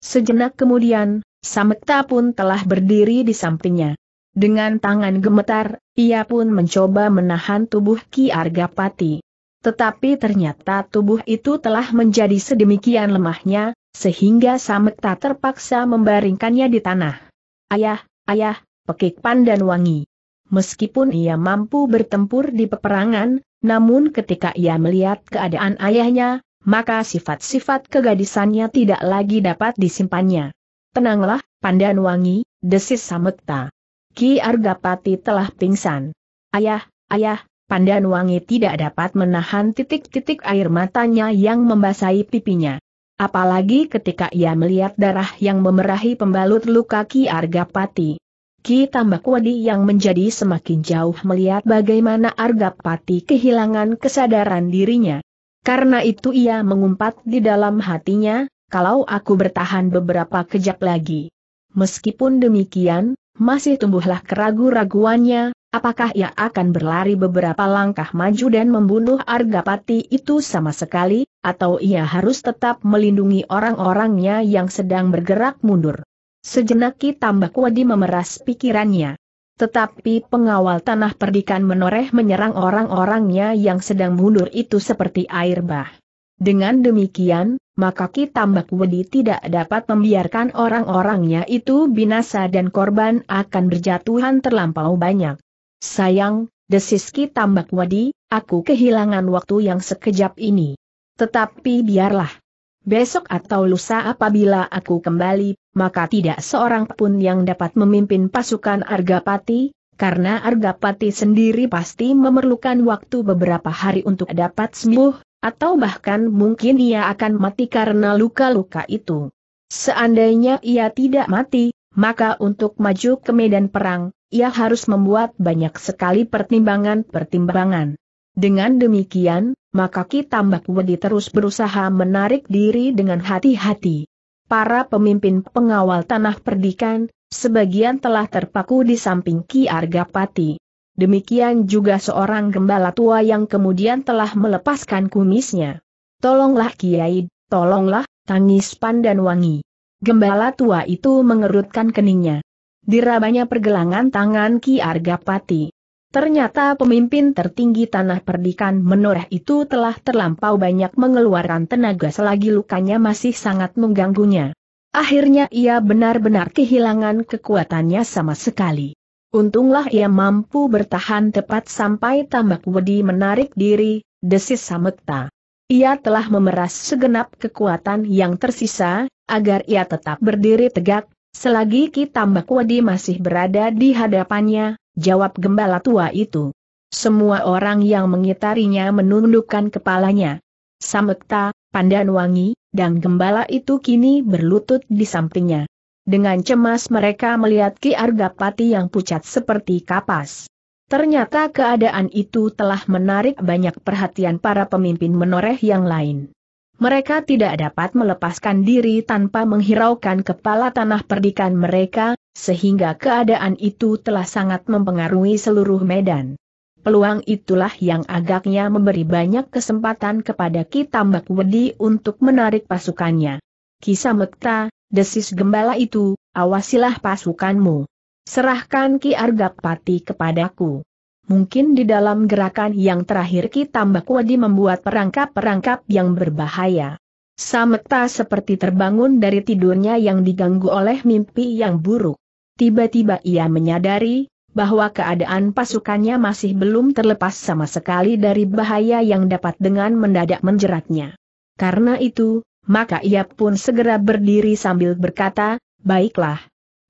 Speaker 1: Sejenak kemudian, Samekta pun telah berdiri di sampingnya. Dengan tangan gemetar, ia pun mencoba menahan tubuh Ki Argapati. Tetapi ternyata tubuh itu telah menjadi sedemikian lemahnya, sehingga Sametta terpaksa membaringkannya di tanah. Ayah, ayah, pekik pandan wangi. Meskipun ia mampu bertempur di peperangan, namun ketika ia melihat keadaan ayahnya, maka sifat-sifat kegadisannya tidak lagi dapat disimpannya. Tenanglah, pandan wangi, desis Sametta. Ki Argapati telah pingsan. Ayah, ayah, wangi tidak dapat menahan titik-titik air matanya yang membasahi pipinya. Apalagi ketika ia melihat darah yang memerahi pembalut luka Ki Argapati. Ki Tambakwadi yang menjadi semakin jauh melihat bagaimana Argapati kehilangan kesadaran dirinya. Karena itu ia mengumpat di dalam hatinya, kalau aku bertahan beberapa kejap lagi. Meskipun demikian, masih tumbuhlah keragu-raguannya, apakah ia akan berlari beberapa langkah maju dan membunuh Argapati itu sama sekali, atau ia harus tetap melindungi orang-orangnya yang sedang bergerak mundur. Sejenak tambah Wadi memeras pikirannya. Tetapi pengawal tanah perdikan menoreh menyerang orang-orangnya yang sedang mundur itu seperti air bah. Dengan demikian, maka kita Tambak Wedi tidak dapat membiarkan orang-orangnya itu binasa dan korban akan berjatuhan terlampau banyak. Sayang, desis Ki Tambak Wedi, aku kehilangan waktu yang sekejap ini. Tetapi biarlah. Besok atau lusa apabila aku kembali, maka tidak seorang pun yang dapat memimpin pasukan Argapati, karena Argapati sendiri pasti memerlukan waktu beberapa hari untuk dapat sembuh, atau bahkan mungkin ia akan mati karena luka-luka itu. Seandainya ia tidak mati, maka untuk maju ke medan perang, ia harus membuat banyak sekali pertimbangan-pertimbangan. Dengan demikian, maka kita Mbak Wedi terus berusaha menarik diri dengan hati-hati. Para pemimpin pengawal tanah perdikan, sebagian telah terpaku di samping Ki Argapati. Demikian juga seorang gembala tua yang kemudian telah melepaskan kumisnya. Tolonglah Kiai, tolonglah, tangis pandan wangi. Gembala tua itu mengerutkan keningnya. Dirabanya pergelangan tangan Ki Argapati. Ternyata pemimpin tertinggi tanah perdikan menoreh itu telah terlampau banyak mengeluarkan tenaga selagi lukanya masih sangat mengganggunya. Akhirnya ia benar-benar kehilangan kekuatannya sama sekali. Untunglah ia mampu bertahan tepat sampai tambak wedi menarik diri, desis Samekta. Ia telah memeras segenap kekuatan yang tersisa, agar ia tetap berdiri tegak, selagi Ki Tambak Wedi masih berada di hadapannya, jawab gembala tua itu. Semua orang yang mengitarinya menundukkan kepalanya. Samekta, Pandanwangi, dan gembala itu kini berlutut di sampingnya. Dengan cemas mereka melihat Ki Argapati yang pucat seperti kapas. Ternyata keadaan itu telah menarik banyak perhatian para pemimpin menoreh yang lain. Mereka tidak dapat melepaskan diri tanpa menghiraukan kepala tanah perdikan mereka, sehingga keadaan itu telah sangat mempengaruhi seluruh medan. Peluang itulah yang agaknya memberi banyak kesempatan kepada Ki Tambak Wedi untuk menarik pasukannya. Ki Samekta, desis gembala itu, awasilah pasukanmu. Serahkan Ki Argapati kepadaku. Mungkin di dalam gerakan yang terakhir Ki Tambakwadi membuat perangkap-perangkap yang berbahaya. Sameta seperti terbangun dari tidurnya yang diganggu oleh mimpi yang buruk. Tiba-tiba ia menyadari, bahwa keadaan pasukannya masih belum terlepas sama sekali dari bahaya yang dapat dengan mendadak menjeratnya. Karena itu, maka ia pun segera berdiri sambil berkata, baiklah.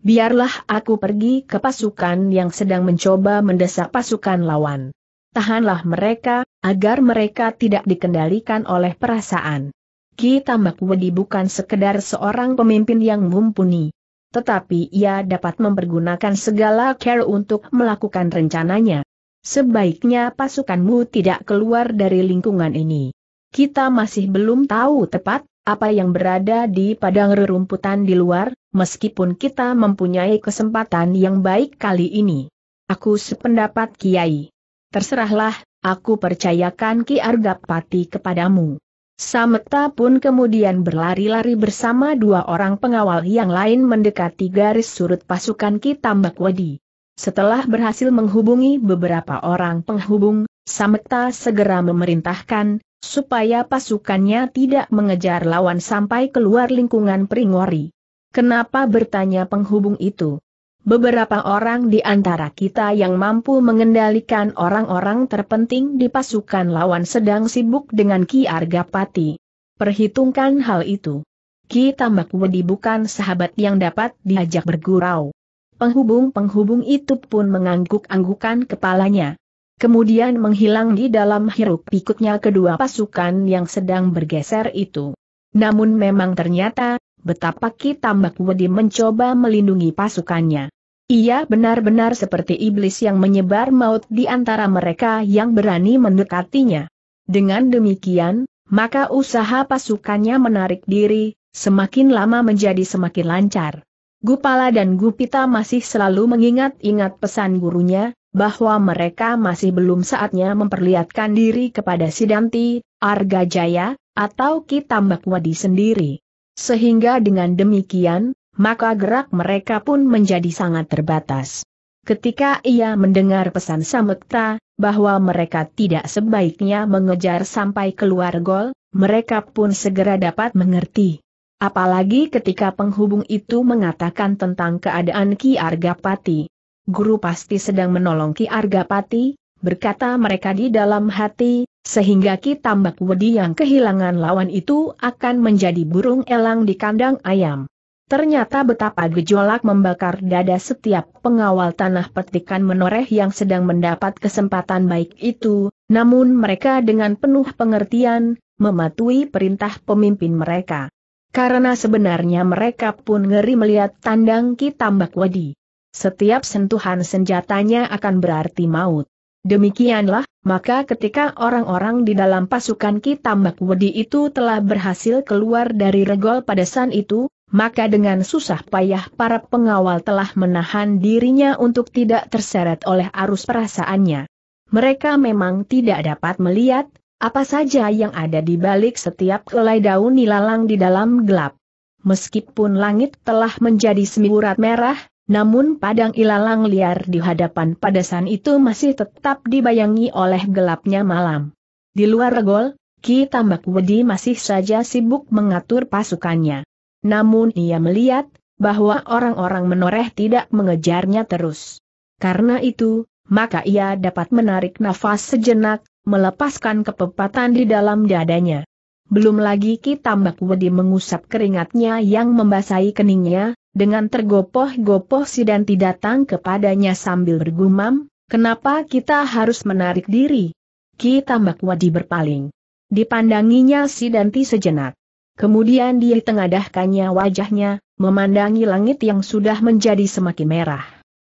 Speaker 1: Biarlah aku pergi ke pasukan yang sedang mencoba mendesak pasukan lawan. Tahanlah mereka, agar mereka tidak dikendalikan oleh perasaan. Ki Tambak Wedi bukan sekedar seorang pemimpin yang mumpuni. Tetapi ia dapat mempergunakan segala care untuk melakukan rencananya. Sebaiknya pasukanmu tidak keluar dari lingkungan ini. Kita masih belum tahu tepat apa yang berada di padang rerumputan di luar, meskipun kita mempunyai kesempatan yang baik kali ini. Aku sependapat Kiai. Terserahlah, aku percayakan Ki Argapati kepadamu. Sameta pun kemudian berlari-lari bersama dua orang pengawal yang lain mendekati garis surut pasukan Ki Wadi. Setelah berhasil menghubungi beberapa orang penghubung, Sameta segera memerintahkan, supaya pasukannya tidak mengejar lawan sampai keluar lingkungan Pringwari. Kenapa bertanya penghubung itu? Beberapa orang di antara kita yang mampu mengendalikan orang-orang terpenting di pasukan lawan sedang sibuk dengan Ki Argapati. Perhitungkan hal itu. Ki Tambak Wedi bukan sahabat yang dapat diajak bergurau. Penghubung-penghubung itu pun mengangguk-anggukan kepalanya kemudian menghilang di dalam hiruk pikuknya kedua pasukan yang sedang bergeser itu. Namun memang ternyata, betapa kita Tambak Wedi mencoba melindungi pasukannya. Ia benar-benar seperti iblis yang menyebar maut di antara mereka yang berani mendekatinya. Dengan demikian, maka usaha pasukannya menarik diri, semakin lama menjadi semakin lancar. Gupala dan Gupita masih selalu mengingat-ingat pesan gurunya, bahwa mereka masih belum saatnya memperlihatkan diri kepada Sidanti, Arga Jaya, atau Kitambak Wadi sendiri. Sehingga dengan demikian, maka gerak mereka pun menjadi sangat terbatas. Ketika ia mendengar pesan Samekta, bahwa mereka tidak sebaiknya mengejar sampai keluar gol, mereka pun segera dapat mengerti. Apalagi ketika penghubung itu mengatakan tentang keadaan Ki Argapati guru pasti sedang menolong Ki Argapati, berkata mereka di dalam hati, sehingga Ki Tambak Wedi yang kehilangan lawan itu akan menjadi burung elang di kandang ayam. Ternyata betapa gejolak membakar dada setiap pengawal tanah petikan menoreh yang sedang mendapat kesempatan baik itu, namun mereka dengan penuh pengertian, mematuhi perintah pemimpin mereka. Karena sebenarnya mereka pun ngeri melihat tandang Ki Tambak Wedi. Setiap sentuhan senjatanya akan berarti maut. Demikianlah, maka ketika orang-orang di dalam pasukan kita Wedi itu telah berhasil keluar dari regol pada san itu, maka dengan susah payah para pengawal telah menahan dirinya untuk tidak terseret oleh arus perasaannya. Mereka memang tidak dapat melihat, apa saja yang ada di balik setiap helai daun nilalang di dalam gelap. Meskipun langit telah menjadi semburat merah, namun padang ilalang liar di hadapan padasan itu masih tetap dibayangi oleh gelapnya malam. Di luar regol, Ki Tambak Wedi masih saja sibuk mengatur pasukannya. Namun ia melihat, bahwa orang-orang menoreh tidak mengejarnya terus. Karena itu, maka ia dapat menarik nafas sejenak, melepaskan kepepatan di dalam dadanya. Belum lagi Ki Tambak Wedi mengusap keringatnya yang membasahi keningnya, dengan tergopoh-gopoh Sidanti datang kepadanya sambil bergumam, kenapa kita harus menarik diri? Ki Tambak Wadi berpaling. Dipandanginya Sidanti sejenak. Kemudian dia tengadahkannya wajahnya, memandangi langit yang sudah menjadi semakin merah.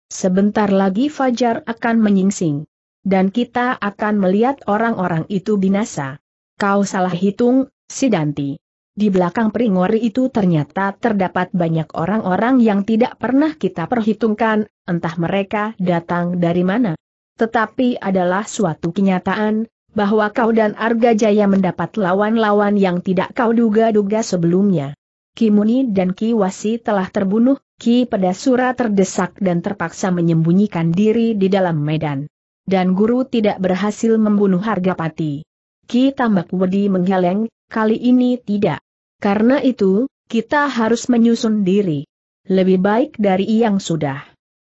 Speaker 1: Sebentar lagi Fajar akan menyingsing. Dan kita akan melihat orang-orang itu binasa. Kau salah hitung, Sidanti. Di belakang Pringori itu ternyata terdapat banyak orang-orang yang tidak pernah kita perhitungkan, entah mereka datang dari mana. Tetapi adalah suatu kenyataan, bahwa kau dan Arga Jaya mendapat lawan-lawan yang tidak kau duga-duga sebelumnya. Kimuni dan Ki Wasi telah terbunuh, Ki Pedasura terdesak dan terpaksa menyembunyikan diri di dalam medan. Dan guru tidak berhasil membunuh Harga Pati. Ki Tambak Wedi menggeleng, kali ini tidak. Karena itu, kita harus menyusun diri. Lebih baik dari yang sudah.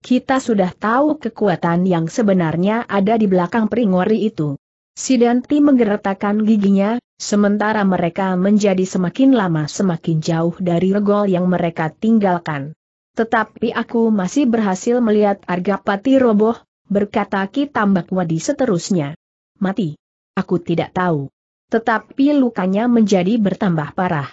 Speaker 1: Kita sudah tahu kekuatan yang sebenarnya ada di belakang peringori itu. Sidanti menggeretakkan giginya, sementara mereka menjadi semakin lama semakin jauh dari regol yang mereka tinggalkan. Tetapi aku masih berhasil melihat Argapati roboh, berkata Ki Tambak Wadi seterusnya. Mati. Aku tidak tahu. Tetapi lukanya menjadi bertambah parah.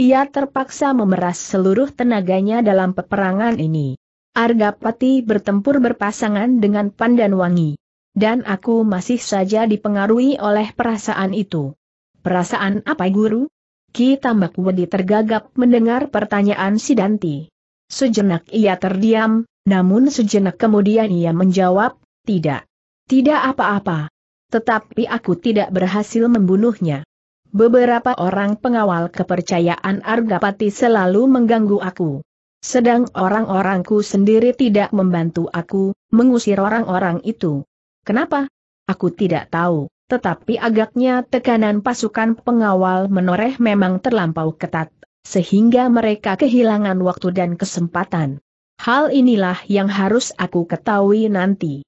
Speaker 1: Ia terpaksa memeras seluruh tenaganya dalam peperangan ini. Argapati bertempur berpasangan dengan Pandan Wangi. Dan aku masih saja dipengaruhi oleh perasaan itu. Perasaan apa guru? Ki Tambak Wedi tergagap mendengar pertanyaan Sidanti. Sejenak ia terdiam, namun sejenak kemudian ia menjawab, tidak. Tidak apa-apa, tetapi aku tidak berhasil membunuhnya. Beberapa orang pengawal kepercayaan Argapati selalu mengganggu aku. Sedang orang-orangku sendiri tidak membantu aku, mengusir orang-orang itu. Kenapa? Aku tidak tahu, tetapi agaknya tekanan pasukan pengawal menoreh memang terlampau ketat, sehingga mereka kehilangan waktu dan kesempatan. Hal inilah yang harus aku ketahui nanti.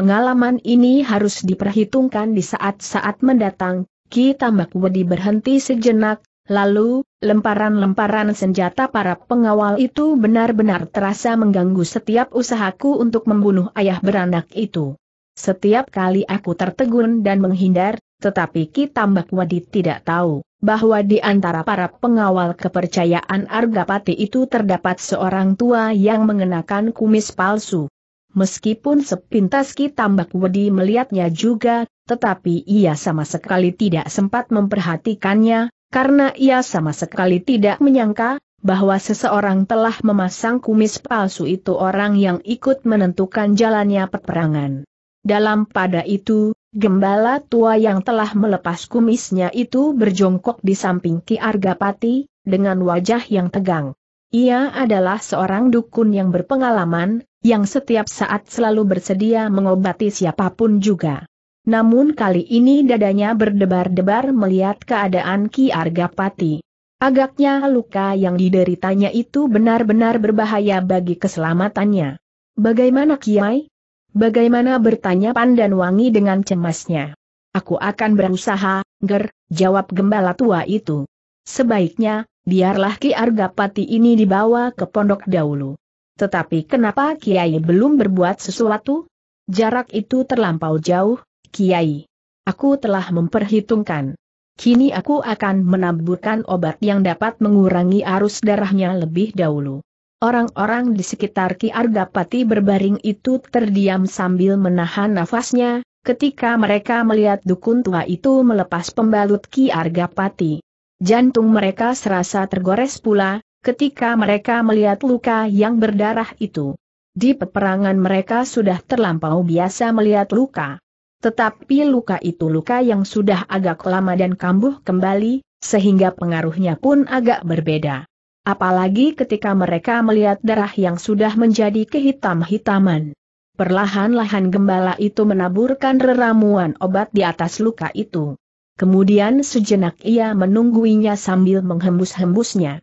Speaker 1: Pengalaman ini harus diperhitungkan di saat-saat mendatang, Ki Tambak Wedi berhenti sejenak, lalu, lemparan-lemparan senjata para pengawal itu benar-benar terasa mengganggu setiap usahaku untuk membunuh ayah beranak itu. Setiap kali aku tertegun dan menghindar, tetapi Ki Tambak Wedi tidak tahu bahwa di antara para pengawal kepercayaan Argapati itu terdapat seorang tua yang mengenakan kumis palsu. Meskipun sepintas Ki Tambak Wedi melihatnya juga, tetapi ia sama sekali tidak sempat memperhatikannya, karena ia sama sekali tidak menyangka, bahwa seseorang telah memasang kumis palsu itu orang yang ikut menentukan jalannya peperangan. Dalam pada itu, gembala tua yang telah melepas kumisnya itu berjongkok di samping Ki Argapati, dengan wajah yang tegang. Ia adalah seorang dukun yang berpengalaman, yang setiap saat selalu bersedia mengobati siapapun juga. Namun kali ini dadanya berdebar-debar melihat keadaan Ki Argapati. Agaknya luka yang dideritanya itu benar-benar berbahaya bagi keselamatannya. Bagaimana Kiai? Bagaimana bertanya Pandan Wangi dengan cemasnya. Aku akan berusaha, Ger, jawab gembala tua itu. Sebaiknya, biarlah Ki Argapati ini dibawa ke pondok dahulu. Tetapi kenapa Kiai belum berbuat sesuatu? Jarak itu terlampau jauh, Kiai. Aku telah memperhitungkan. Kini aku akan menaburkan obat yang dapat mengurangi arus darahnya lebih dahulu. Orang-orang di sekitar Ki Argapati berbaring itu terdiam sambil menahan nafasnya, ketika mereka melihat dukun tua itu melepas pembalut Ki Argapati. Jantung mereka serasa tergores pula, ketika mereka melihat luka yang berdarah itu. Di peperangan mereka sudah terlampau biasa melihat luka. Tetapi luka itu luka yang sudah agak lama dan kambuh kembali, sehingga pengaruhnya pun agak berbeda. Apalagi ketika mereka melihat darah yang sudah menjadi kehitam-hitaman. Perlahan-lahan gembala itu menaburkan reramuan obat di atas luka itu. Kemudian sejenak ia menungguinya sambil menghembus-hembusnya.